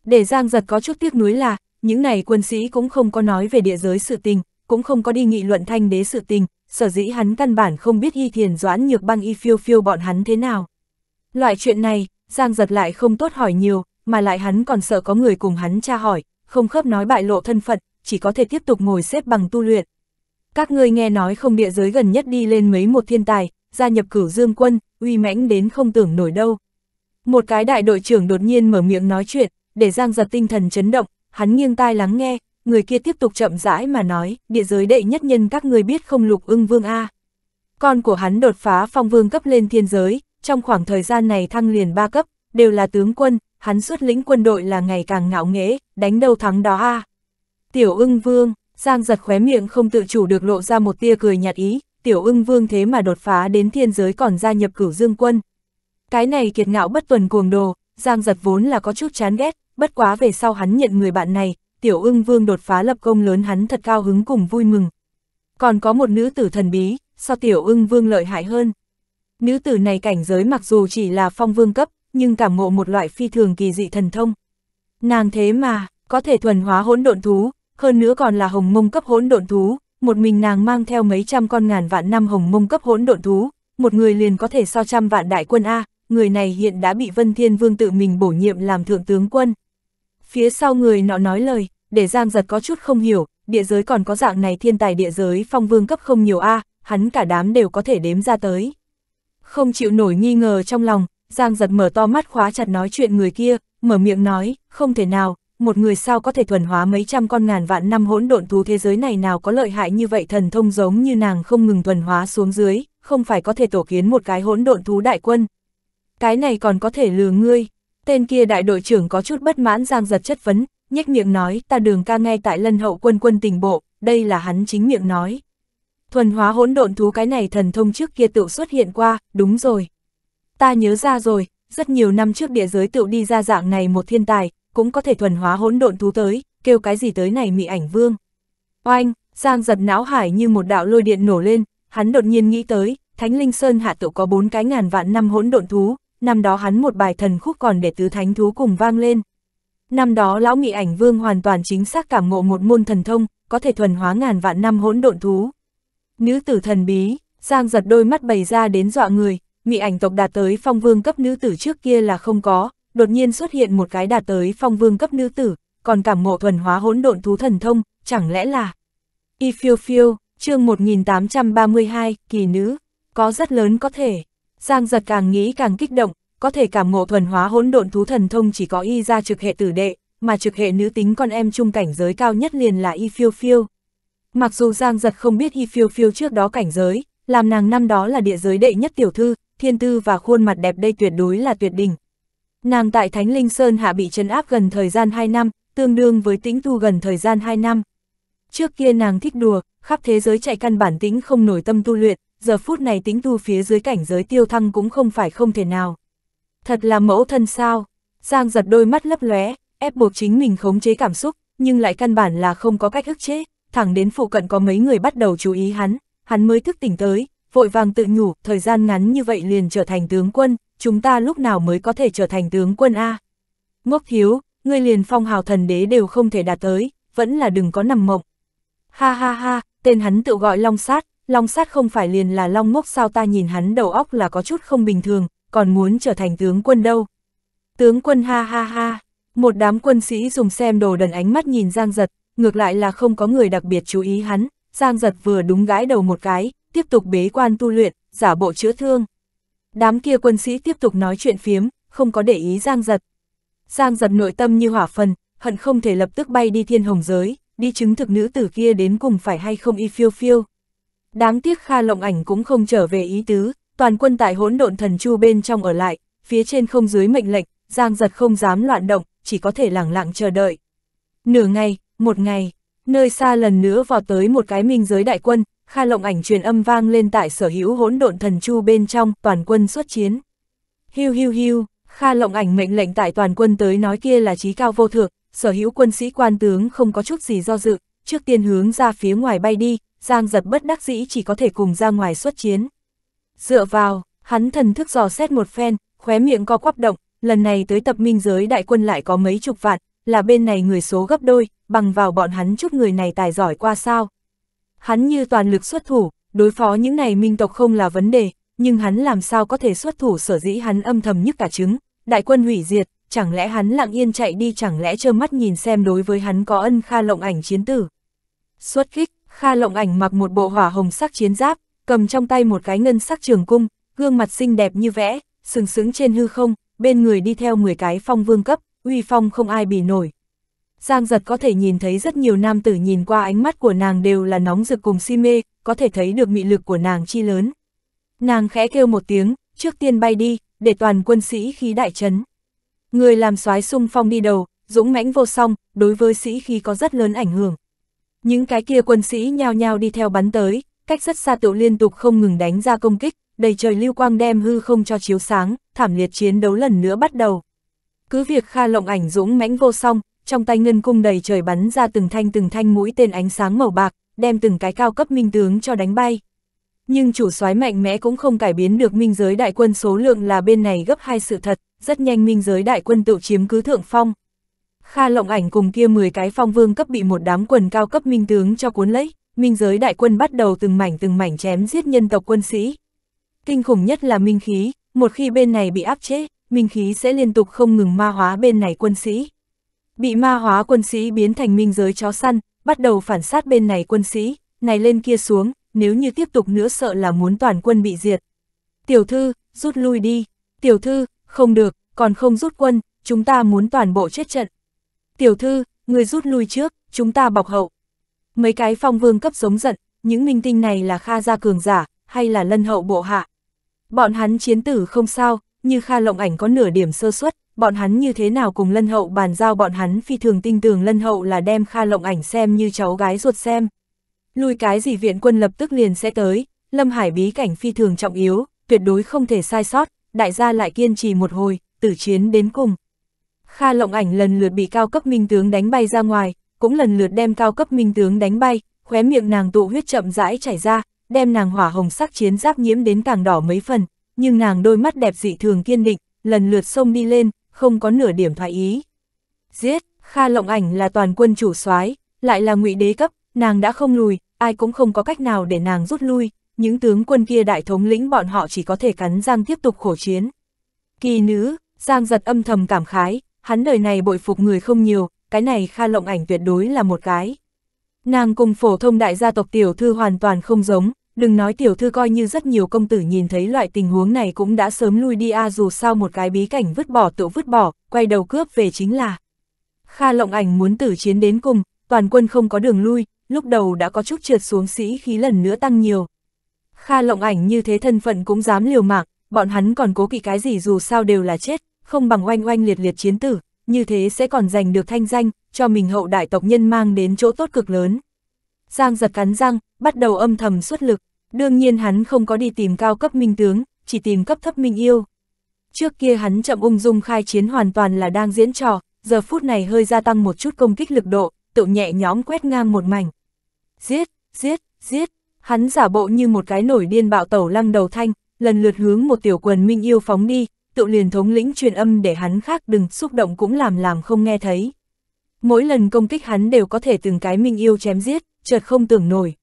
Để Giang Giật có chút tiếc nuối là, những này quân sĩ cũng không có nói về địa giới sự tình, cũng không có đi nghị luận thanh đế sự tình, sở dĩ hắn căn bản không biết y thiền doãn nhược băng y phiêu phiêu bọn hắn thế nào. Loại chuyện này, Giang Giật lại không tốt hỏi nhiều, mà lại hắn còn sợ có người cùng hắn tra hỏi, không khớp nói bại lộ thân phận, chỉ có thể tiếp tục ngồi xếp bằng tu luyện các ngươi nghe nói không địa giới gần nhất đi lên mấy một thiên tài, gia nhập cửu dương quân, uy mãnh đến không tưởng nổi đâu. Một cái đại đội trưởng đột nhiên mở miệng nói chuyện, để Giang giật tinh thần chấn động, hắn nghiêng tai lắng nghe, người kia tiếp tục chậm rãi mà nói, địa giới đệ nhất nhân các ngươi biết không lục ưng vương A. Con của hắn đột phá phong vương cấp lên thiên giới, trong khoảng thời gian này thăng liền ba cấp, đều là tướng quân, hắn xuất lĩnh quân đội là ngày càng ngạo nghễ, đánh đâu thắng đó A. Tiểu ưng vương, Giang giật khóe miệng không tự chủ được lộ ra một tia cười nhạt ý, tiểu ưng vương thế mà đột phá đến thiên giới còn gia nhập cửu dương quân. Cái này kiệt ngạo bất tuần cuồng đồ, Giang giật vốn là có chút chán ghét, bất quá về sau hắn nhận người bạn này, tiểu ưng vương đột phá lập công lớn hắn thật cao hứng cùng vui mừng. Còn có một nữ tử thần bí, so tiểu ưng vương lợi hại hơn. Nữ tử này cảnh giới mặc dù chỉ là phong vương cấp, nhưng cảm ngộ một loại phi thường kỳ dị thần thông. Nàng thế mà, có thể thuần hóa hỗn độn thú, hơn nữa còn là hồng mông cấp hỗn độn thú, một mình nàng mang theo mấy trăm con ngàn vạn năm hồng mông cấp hỗn độn thú, một người liền có thể so trăm vạn đại quân A, người này hiện đã bị Vân Thiên Vương tự mình bổ nhiệm làm thượng tướng quân. Phía sau người nọ nói lời, để Giang Giật có chút không hiểu, địa giới còn có dạng này thiên tài địa giới phong vương cấp không nhiều A, hắn cả đám đều có thể đếm ra tới. Không chịu nổi nghi ngờ trong lòng, Giang Giật mở to mắt khóa chặt nói chuyện người kia, mở miệng nói, không thể nào, một người sao có thể thuần hóa mấy trăm con ngàn vạn năm hỗn độn thú thế giới này nào có lợi hại như vậy thần thông giống như nàng không ngừng thuần hóa xuống dưới, không phải có thể tổ kiến một cái hỗn độn thú đại quân. Cái này còn có thể lừa ngươi. Tên kia đại đội trưởng có chút bất mãn giang giật chất vấn, nhếch miệng nói ta đường ca ngay tại lân hậu quân quân tình bộ, đây là hắn chính miệng nói. Thuần hóa hỗn độn thú cái này thần thông trước kia tự xuất hiện qua, đúng rồi. Ta nhớ ra rồi, rất nhiều năm trước địa giới tự đi ra dạng này một thiên tài, cũng có thể thuần hóa hỗn độn thú tới, kêu cái gì tới này mị ảnh vương. Oanh, Giang giật não hải như một đạo lôi điện nổ lên, hắn đột nhiên nghĩ tới, Thánh Linh Sơn hạ tụ có bốn cái ngàn vạn năm hỗn độn thú, năm đó hắn một bài thần khúc còn để tứ thánh thú cùng vang lên. Năm đó lão mị ảnh vương hoàn toàn chính xác cảm ngộ một môn thần thông, có thể thuần hóa ngàn vạn năm hỗn độn thú. Nữ tử thần bí, Giang giật đôi mắt bày ra đến dọa người, mị ảnh tộc đạt tới phong vương cấp nữ tử trước kia là không có, đột nhiên xuất hiện một cái đạt tới phong vương cấp nữ tử, còn cảm ngộ thuần hóa hỗn độn thú thần thông, chẳng lẽ là... Y phiêu phiêu, chương 1832, kỳ nữ, có rất lớn có thể. Giang giật càng nghĩ càng kích động, có thể cảm ngộ thuần hóa hỗn độn thú thần thông chỉ có y ra trực hệ tử đệ, mà trực hệ nữ tính con em trung cảnh giới cao nhất liền là y phiêu phiêu. Mặc dù Giang giật không biết y phiêu phiêu trước đó cảnh giới, làm nàng năm đó là địa giới đệ nhất tiểu thư, thiên tư và khuôn mặt đẹp đây tuyệt đối là tuyệt đỉnh, Nàng tại Thánh Linh Sơn Hạ bị trấn áp gần thời gian 2 năm, tương đương với tĩnh tu gần thời gian 2 năm. Trước kia nàng thích đùa, khắp thế giới chạy căn bản tĩnh không nổi tâm tu luyện, giờ phút này tĩnh tu phía dưới cảnh giới tiêu thăng cũng không phải không thể nào. Thật là mẫu thân sao, Giang giật đôi mắt lấp lóe, ép buộc chính mình khống chế cảm xúc, nhưng lại căn bản là không có cách ức chế, thẳng đến phụ cận có mấy người bắt đầu chú ý hắn, hắn mới thức tỉnh tới, vội vàng tự nhủ, thời gian ngắn như vậy liền trở thành tướng quân, chúng ta lúc nào mới có thể trở thành tướng quân A. Ngốc thiếu, ngươi liền phong hào thần đế đều không thể đạt tới, vẫn là đừng có nằm mộng. Ha ha ha, tên hắn tự gọi Long Sát, Long Sát không phải liền là Long Ngốc sao ta nhìn hắn đầu óc là có chút không bình thường, còn muốn trở thành tướng quân đâu. Tướng quân ha ha ha, một đám quân sĩ dùng xem đồ đần ánh mắt nhìn Giang Giật, ngược lại là không có người đặc biệt chú ý hắn, Giang Giật vừa đúng gãi đầu một cái, tiếp tục bế quan tu luyện, giả bộ chữa thương. Đám kia quân sĩ tiếp tục nói chuyện phiếm, không có để ý Giang Giật. Giang Giật nội tâm như hỏa phần, hận không thể lập tức bay đi thiên hồng giới, đi chứng thực nữ tử kia đến cùng phải hay không y phiêu phiêu. Đáng tiếc Kha Lộng Ảnh cũng không trở về ý tứ, toàn quân tại hỗn độn thần chu bên trong ở lại, phía trên không dưới mệnh lệnh, Giang Giật không dám loạn động, chỉ có thể lẳng lặng chờ đợi. Nửa ngày, một ngày, nơi xa lần nữa vào tới một cái minh giới đại quân, Kha lộng ảnh truyền âm vang lên tại sở hữu hỗn độn thần chu bên trong, toàn quân xuất chiến. Hiu hiu hiu, Kha lộng ảnh mệnh lệnh tại toàn quân tới nói kia là trí cao vô thượng, sở hữu quân sĩ quan tướng không có chút gì do dự, trước tiên hướng ra phía ngoài bay đi, Giang giật bất đắc dĩ chỉ có thể cùng ra ngoài xuất chiến. Dựa vào, hắn thần thức dò xét một phen, khóe miệng co quắp động, lần này tới tập minh giới đại quân lại có mấy chục vạn, là bên này người số gấp đôi, bằng vào bọn hắn chút người này tài giỏi qua sao, hắn như toàn lực xuất thủ, đối phó những này minh tộc không là vấn đề, nhưng hắn làm sao có thể xuất thủ sở dĩ hắn âm thầm nhức cả trứng, đại quân hủy diệt, chẳng lẽ hắn lặng yên chạy đi chẳng lẽ trơ mắt nhìn xem đối với hắn có ân Kha Lộng Ảnh chiến tử. Xuất kích, Kha Lộng Ảnh mặc một bộ hỏa hồng sắc chiến giáp, cầm trong tay một cái ngân sắc trường cung, gương mặt xinh đẹp như vẽ, sừng sững trên hư không, bên người đi theo 10 cái phong vương cấp, uy phong không ai bì nổi. Giang giật có thể nhìn thấy rất nhiều nam tử nhìn qua ánh mắt của nàng đều là nóng rực cùng si mê, có thể thấy được mị lực của nàng chi lớn. Nàng khẽ kêu một tiếng, trước tiên bay đi, để toàn quân sĩ khí đại trấn. Người làm soái sung phong đi đầu, dũng mãnh vô song, đối với sĩ khí có rất lớn ảnh hưởng. Những cái kia quân sĩ nhao nhao đi theo bắn tới, cách rất xa tựu liên tục không ngừng đánh ra công kích, đầy trời lưu quang đem hư không cho chiếu sáng, thảm liệt chiến đấu lần nữa bắt đầu. Cứ việc Kha Lộng Ảnh dũng mãnh vô song, trong tay ngân cung đầy trời bắn ra từng thanh từng thanh mũi tên ánh sáng màu bạc, đem từng cái cao cấp minh tướng cho đánh bay. Nhưng chủ soái mạnh mẽ cũng không cải biến được minh giới đại quân số lượng là bên này gấp hai sự thật, rất nhanh minh giới đại quân tự chiếm cứ thượng phong. Kha lộng ảnh cùng kia 10 cái phong vương cấp bị một đám quần cao cấp minh tướng cho cuốn lấy, minh giới đại quân bắt đầu từng mảnh từng mảnh chém giết nhân tộc quân sĩ. Kinh khủng nhất là minh khí, một khi bên này bị áp chế, minh khí sẽ liên tục không ngừng ma hóa bên này quân sĩ. Bị ma hóa quân sĩ biến thành minh giới chó săn, bắt đầu phản sát bên này quân sĩ, này lên kia xuống, nếu như tiếp tục nữa sợ là muốn toàn quân bị diệt. Tiểu thư, rút lui đi. Tiểu thư, không được, còn không rút quân, chúng ta muốn toàn bộ chết trận. Tiểu thư, người rút lui trước, chúng ta bọc hậu. Mấy cái phong vương cấp giống giận, những minh tinh này là Kha gia cường giả, hay là lân hậu bộ hạ. Bọn hắn chiến tử không sao, như Kha lộng ảnh có nửa điểm sơ suất, bọn hắn như thế nào cùng Lân Hậu bàn giao bọn hắn phi thường tin tưởng Lân Hậu là đem Kha Lộng Ảnh xem như cháu gái ruột xem. lùi cái gì viện quân lập tức liền sẽ tới, Lâm Hải bí cảnh phi thường trọng yếu, tuyệt đối không thể sai sót, đại gia lại kiên trì một hồi, tử chiến đến cùng. Kha Lộng Ảnh lần lượt bị cao cấp minh tướng đánh bay ra ngoài, cũng lần lượt đem cao cấp minh tướng đánh bay, khóe miệng nàng tụ huyết chậm rãi chảy ra, đem nàng hỏa hồng sắc chiến giáp nhiễm đến càng đỏ mấy phần, nhưng nàng đôi mắt đẹp dị thường kiên định, lần lượt xông đi lên, không có nửa điểm thoại ý. Giết, Kha Lộng Ảnh là toàn quân chủ soái, lại là ngụy đế cấp, nàng đã không lùi, ai cũng không có cách nào để nàng rút lui, những tướng quân kia đại thống lĩnh bọn họ chỉ có thể cắn răng tiếp tục khổ chiến. Kỳ nữ, Giang giật âm thầm cảm khái, hắn đời này bội phục người không nhiều, cái này Kha Lộng Ảnh tuyệt đối là một cái. Nàng cùng phổ thông đại gia tộc tiểu thư hoàn toàn không giống, Đừng nói tiểu thư coi như rất nhiều công tử nhìn thấy loại tình huống này cũng đã sớm lui đi a dù sao một cái bí cảnh vứt bỏ tự vứt bỏ, quay đầu cướp về chính là. Kha lộng ảnh muốn tử chiến đến cùng, toàn quân không có đường lui, lúc đầu đã có chút trượt xuống sĩ khí lần nữa tăng nhiều. Kha lộng ảnh như thế thân phận cũng dám liều mạng, bọn hắn còn cố kỵ cái gì dù sao đều là chết, không bằng oanh oanh liệt liệt chiến tử, như thế sẽ còn giành được thanh danh, cho mình hậu đại tộc nhân mang đến chỗ tốt cực lớn. Giang giật cắn răng, bắt đầu âm thầm xuất lực. Đương nhiên hắn không có đi tìm cao cấp minh tướng, chỉ tìm cấp thấp minh yêu. Trước kia hắn chậm ung dung khai chiến hoàn toàn là đang diễn trò, giờ phút này hơi gia tăng một chút công kích lực độ, tự nhẹ nhóm quét ngang một mảnh. Giết, giết, giết, hắn giả bộ như một cái nổi điên bạo tẩu lăng đầu thanh, lần lượt hướng một tiểu quần minh yêu phóng đi, tự liền thống lĩnh truyền âm để hắn khác đừng xúc động cũng làm làm không nghe thấy. Mỗi lần công kích hắn đều có thể từng cái minh yêu chém giết, chợt không tưởng nổi.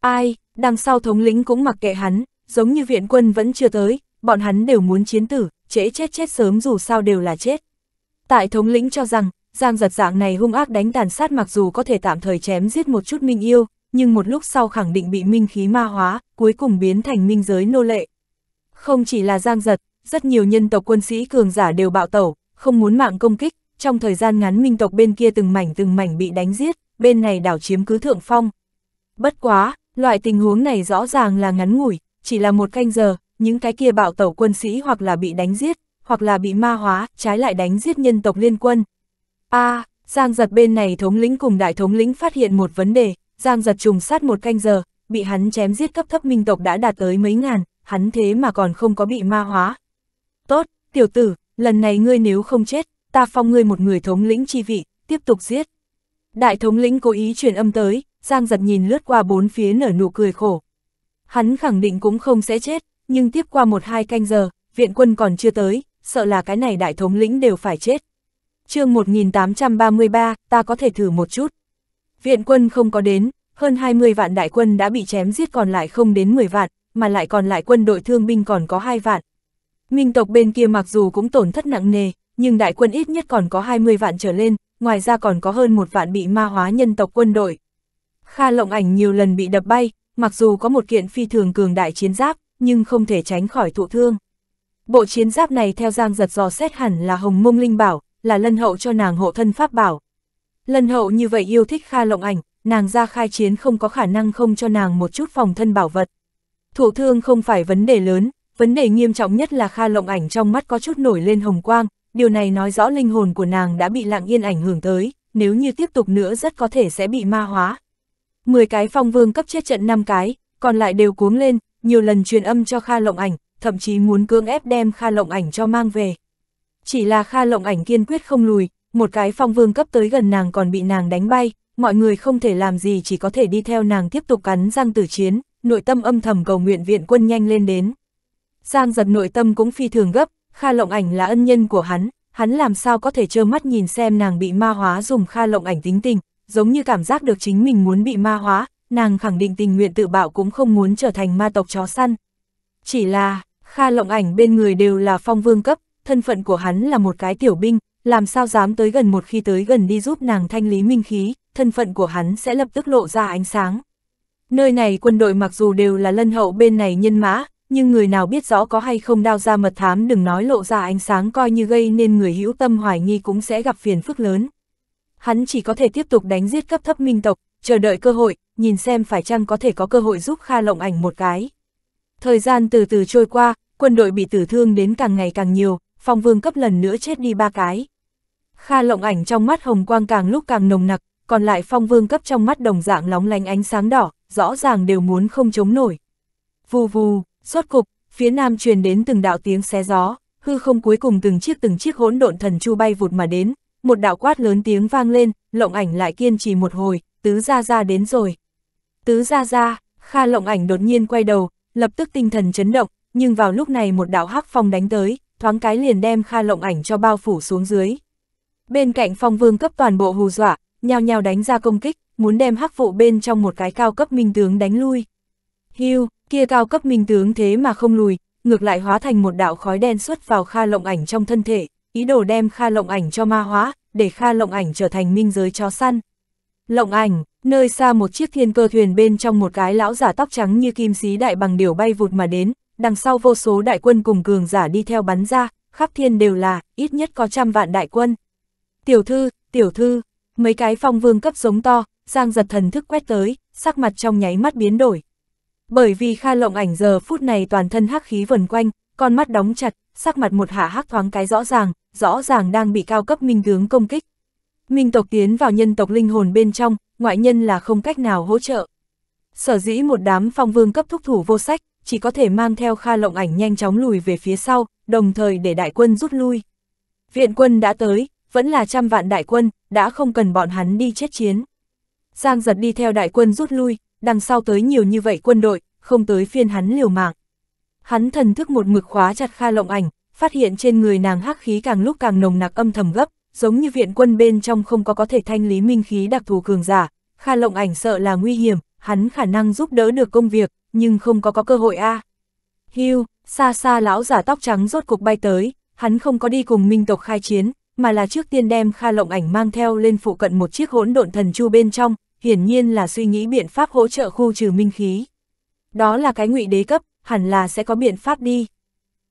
Ai, Đằng sau thống lĩnh cũng mặc kệ hắn, giống như viện quân vẫn chưa tới, bọn hắn đều muốn chiến tử, trễ chết chết sớm dù sao đều là chết. Tại thống lĩnh cho rằng, Giang giật dạng này hung ác đánh tàn sát mặc dù có thể tạm thời chém giết một chút minh yêu, nhưng một lúc sau khẳng định bị minh khí ma hóa, cuối cùng biến thành minh giới nô lệ. Không chỉ là Giang giật, rất nhiều nhân tộc quân sĩ cường giả đều bạo tẩu, không muốn mạng công kích, trong thời gian ngắn minh tộc bên kia từng mảnh từng mảnh bị đánh giết, bên này đảo chiếm cứ thượng phong. Bất quá, Loại tình huống này rõ ràng là ngắn ngủi, chỉ là một canh giờ, những cái kia bạo tẩu quân sĩ hoặc là bị đánh giết, hoặc là bị ma hóa, trái lại đánh giết nhân tộc liên quân. a à, Giang giật bên này thống lĩnh cùng đại thống lĩnh phát hiện một vấn đề, Giang giật trùng sát một canh giờ, bị hắn chém giết cấp thấp minh tộc đã đạt tới mấy ngàn, hắn thế mà còn không có bị ma hóa. Tốt, tiểu tử, lần này ngươi nếu không chết, ta phong ngươi một người thống lĩnh chi vị, tiếp tục giết. Đại thống lĩnh cố ý truyền âm tới, Giang giật nhìn lướt qua bốn phía nở nụ cười khổ. Hắn khẳng định cũng không sẽ chết, nhưng tiếp qua một hai canh giờ, viện quân còn chưa tới, sợ là cái này đại thống lĩnh đều phải chết. chương 1833, ta có thể thử một chút. Viện quân không có đến, hơn 20 vạn đại quân đã bị chém giết còn lại không đến 10 vạn, mà lại còn lại quân đội thương binh còn có 2 vạn. Minh tộc bên kia mặc dù cũng tổn thất nặng nề, nhưng đại quân ít nhất còn có 20 vạn trở lên, ngoài ra còn có hơn một vạn bị ma hóa nhân tộc quân đội. Kha lộng ảnh nhiều lần bị đập bay, mặc dù có một kiện phi thường cường đại chiến giáp, nhưng không thể tránh khỏi thụ thương. Bộ chiến giáp này theo giang giật dò xét hẳn là hồng mông linh bảo, là lân hậu cho nàng hộ thân pháp bảo. Lân hậu như vậy yêu thích Kha lộng ảnh, nàng ra khai chiến không có khả năng không cho nàng một chút phòng thân bảo vật. Thụ thương không phải vấn đề lớn, vấn đề nghiêm trọng nhất là Kha lộng ảnh trong mắt có chút nổi lên hồng quang, điều này nói rõ linh hồn của nàng đã bị lạng yên ảnh hưởng tới, nếu như tiếp tục nữa rất có thể sẽ bị ma hóa, 10 cái phong vương cấp chết trận 5 cái, còn lại đều cuống lên, nhiều lần truyền âm cho Kha Lộng Ảnh, thậm chí muốn cưỡng ép đem Kha Lộng Ảnh cho mang về. Chỉ là Kha Lộng Ảnh kiên quyết không lùi, một cái phong vương cấp tới gần nàng còn bị nàng đánh bay, mọi người không thể làm gì chỉ có thể đi theo nàng tiếp tục cắn răng tử chiến, nội tâm âm thầm cầu nguyện viện quân nhanh lên đến. Giang giật nội tâm cũng phi thường gấp, Kha Lộng Ảnh là ân nhân của hắn, hắn làm sao có thể trơ mắt nhìn xem nàng bị ma hóa dùng Kha Lộng Ảnh tính tình, giống như cảm giác được chính mình muốn bị ma hóa, nàng khẳng định tình nguyện tự bạo cũng không muốn trở thành ma tộc chó săn. Chỉ là, Kha Lộng Ảnh bên người đều là phong vương cấp, thân phận của hắn là một cái tiểu binh, làm sao dám tới gần một khi tới gần đi giúp nàng thanh lý minh khí, thân phận của hắn sẽ lập tức lộ ra ánh sáng. Nơi này quân đội mặc dù đều là lân hậu bên này nhân mã, nhưng người nào biết rõ có hay không đao ra mật thám đừng nói lộ ra ánh sáng coi như gây nên người hữu tâm hoài nghi cũng sẽ gặp phiền phức lớn hắn chỉ có thể tiếp tục đánh giết cấp thấp minh tộc, chờ đợi cơ hội, nhìn xem phải chăng có thể có cơ hội giúp Kha Lộng Ảnh một cái. Thời gian từ từ trôi qua, quân đội bị tử thương đến càng ngày càng nhiều, phong vương cấp lần nữa chết đi ba cái. Kha Lộng Ảnh trong mắt hồng quang càng lúc càng nồng nặc, còn lại phong vương cấp trong mắt đồng dạng lóng lánh ánh sáng đỏ, rõ ràng đều muốn không chống nổi. Vù vù, suốt cục, phía nam truyền đến từng đạo tiếng xé gió, hư không cuối cùng từng chiếc từng chiếc hỗn độn thần chu bay vụt mà đến, một đạo quát lớn tiếng vang lên, lộng ảnh lại kiên trì một hồi, tứ ra ra đến rồi. Tứ ra ra, Kha lộng ảnh đột nhiên quay đầu, lập tức tinh thần chấn động, nhưng vào lúc này một đạo hắc phong đánh tới, thoáng cái liền đem Kha lộng ảnh cho bao phủ xuống dưới. Bên cạnh phong vương cấp toàn bộ hù dọa, nhao nhào đánh ra công kích, muốn đem hắc vụ bên trong một cái cao cấp minh tướng đánh lui. Hưu, kia cao cấp minh tướng thế mà không lùi, ngược lại hóa thành một đạo khói đen xuất vào Kha lộng ảnh trong thân thể ý đồ đem Kha Lộng Ảnh cho ma hóa, để Kha Lộng Ảnh trở thành minh giới chó săn. Lộng Ảnh, nơi xa một chiếc thiên cơ thuyền bên trong một cái lão giả tóc trắng như kim xí đại bằng điều bay vụt mà đến, đằng sau vô số đại quân cùng cường giả đi theo bắn ra, khắp thiên đều là, ít nhất có trăm vạn đại quân. Tiểu thư, tiểu thư, mấy cái phong vương cấp giống to, giang giật thần thức quét tới, sắc mặt trong nháy mắt biến đổi. Bởi vì Kha Lộng Ảnh giờ phút này toàn thân hắc khí vần quanh, con mắt đóng chặt, sắc mặt một hạ hắc thoáng cái rõ ràng, rõ ràng đang bị cao cấp minh tướng công kích. Minh tộc tiến vào nhân tộc linh hồn bên trong, ngoại nhân là không cách nào hỗ trợ. Sở dĩ một đám phong vương cấp thúc thủ vô sách, chỉ có thể mang theo Kha Lộng Ảnh nhanh chóng lùi về phía sau, đồng thời để đại quân rút lui. Viện quân đã tới, vẫn là trăm vạn đại quân, đã không cần bọn hắn đi chết chiến. Giang giật đi theo đại quân rút lui, đằng sau tới nhiều như vậy quân đội, không tới phiên hắn liều mạng. Hắn thần thức một mực khóa chặt Kha Lộng Ảnh, phát hiện trên người nàng hắc khí càng lúc càng nồng nặc âm thầm gấp, giống như viện quân bên trong không có có thể thanh lý minh khí đặc thù cường giả, Kha Lộng Ảnh sợ là nguy hiểm, hắn khả năng giúp đỡ được công việc, nhưng không có có cơ hội a. Hưu, xa xa lão giả tóc trắng rốt cục bay tới, hắn không có đi cùng minh tộc khai chiến, mà là trước tiên đem Kha Lộng Ảnh mang theo lên phụ cận một chiếc hỗn độn thần chu bên trong, hiển nhiên là suy nghĩ biện pháp hỗ trợ khu trừ minh khí. Đó là cái ngụy đế cấp, hẳn là sẽ có biện pháp đi.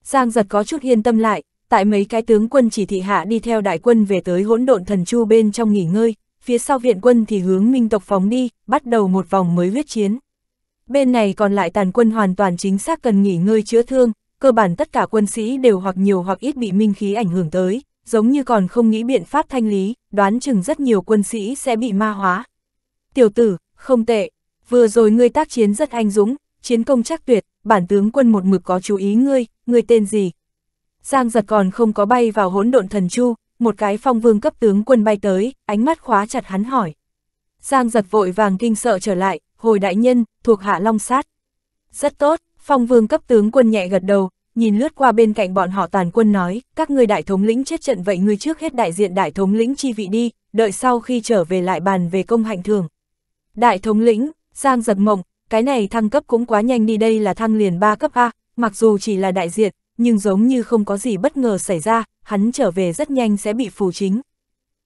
Giang giật có chút yên tâm lại, tại mấy cái tướng quân chỉ thị hạ đi theo đại quân về tới hỗn độn thần chu bên trong nghỉ ngơi, phía sau viện quân thì hướng minh tộc phóng đi, bắt đầu một vòng mới huyết chiến. Bên này còn lại tàn quân hoàn toàn chính xác cần nghỉ ngơi chữa thương, cơ bản tất cả quân sĩ đều hoặc nhiều hoặc ít bị minh khí ảnh hưởng tới, giống như còn không nghĩ biện pháp thanh lý, đoán chừng rất nhiều quân sĩ sẽ bị ma hóa. Tiểu tử, không tệ, vừa rồi ngươi tác chiến rất anh dũng, chiến công chắc tuyệt, bản tướng quân một mực có chú ý ngươi, ngươi tên gì? Giang giật còn không có bay vào hỗn độn thần chu, một cái phong vương cấp tướng quân bay tới, ánh mắt khóa chặt hắn hỏi. Giang giật vội vàng kinh sợ trở lại, hồi đại nhân, thuộc hạ long sát. Rất tốt, phong vương cấp tướng quân nhẹ gật đầu, nhìn lướt qua bên cạnh bọn họ toàn quân nói, các ngươi đại thống lĩnh chết trận vậy ngươi trước hết đại diện đại thống lĩnh chi vị đi, đợi sau khi trở về lại bàn về công hạnh thường. Đại thống lĩnh, Giang giật mộng, cái này thăng cấp cũng quá nhanh đi đây là thăng liền 3 cấp A, mặc dù chỉ là đại diện, nhưng giống như không có gì bất ngờ xảy ra, hắn trở về rất nhanh sẽ bị phù chính.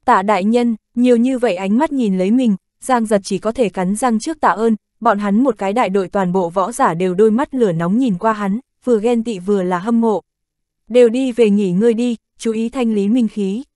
Tạ đại nhân, nhiều như vậy ánh mắt nhìn lấy mình, Giang giật chỉ có thể cắn răng trước tạ ơn, bọn hắn một cái đại đội toàn bộ võ giả đều đôi mắt lửa nóng nhìn qua hắn, vừa ghen tị vừa là hâm mộ. Đều đi về nghỉ ngơi đi, chú ý thanh lý minh khí.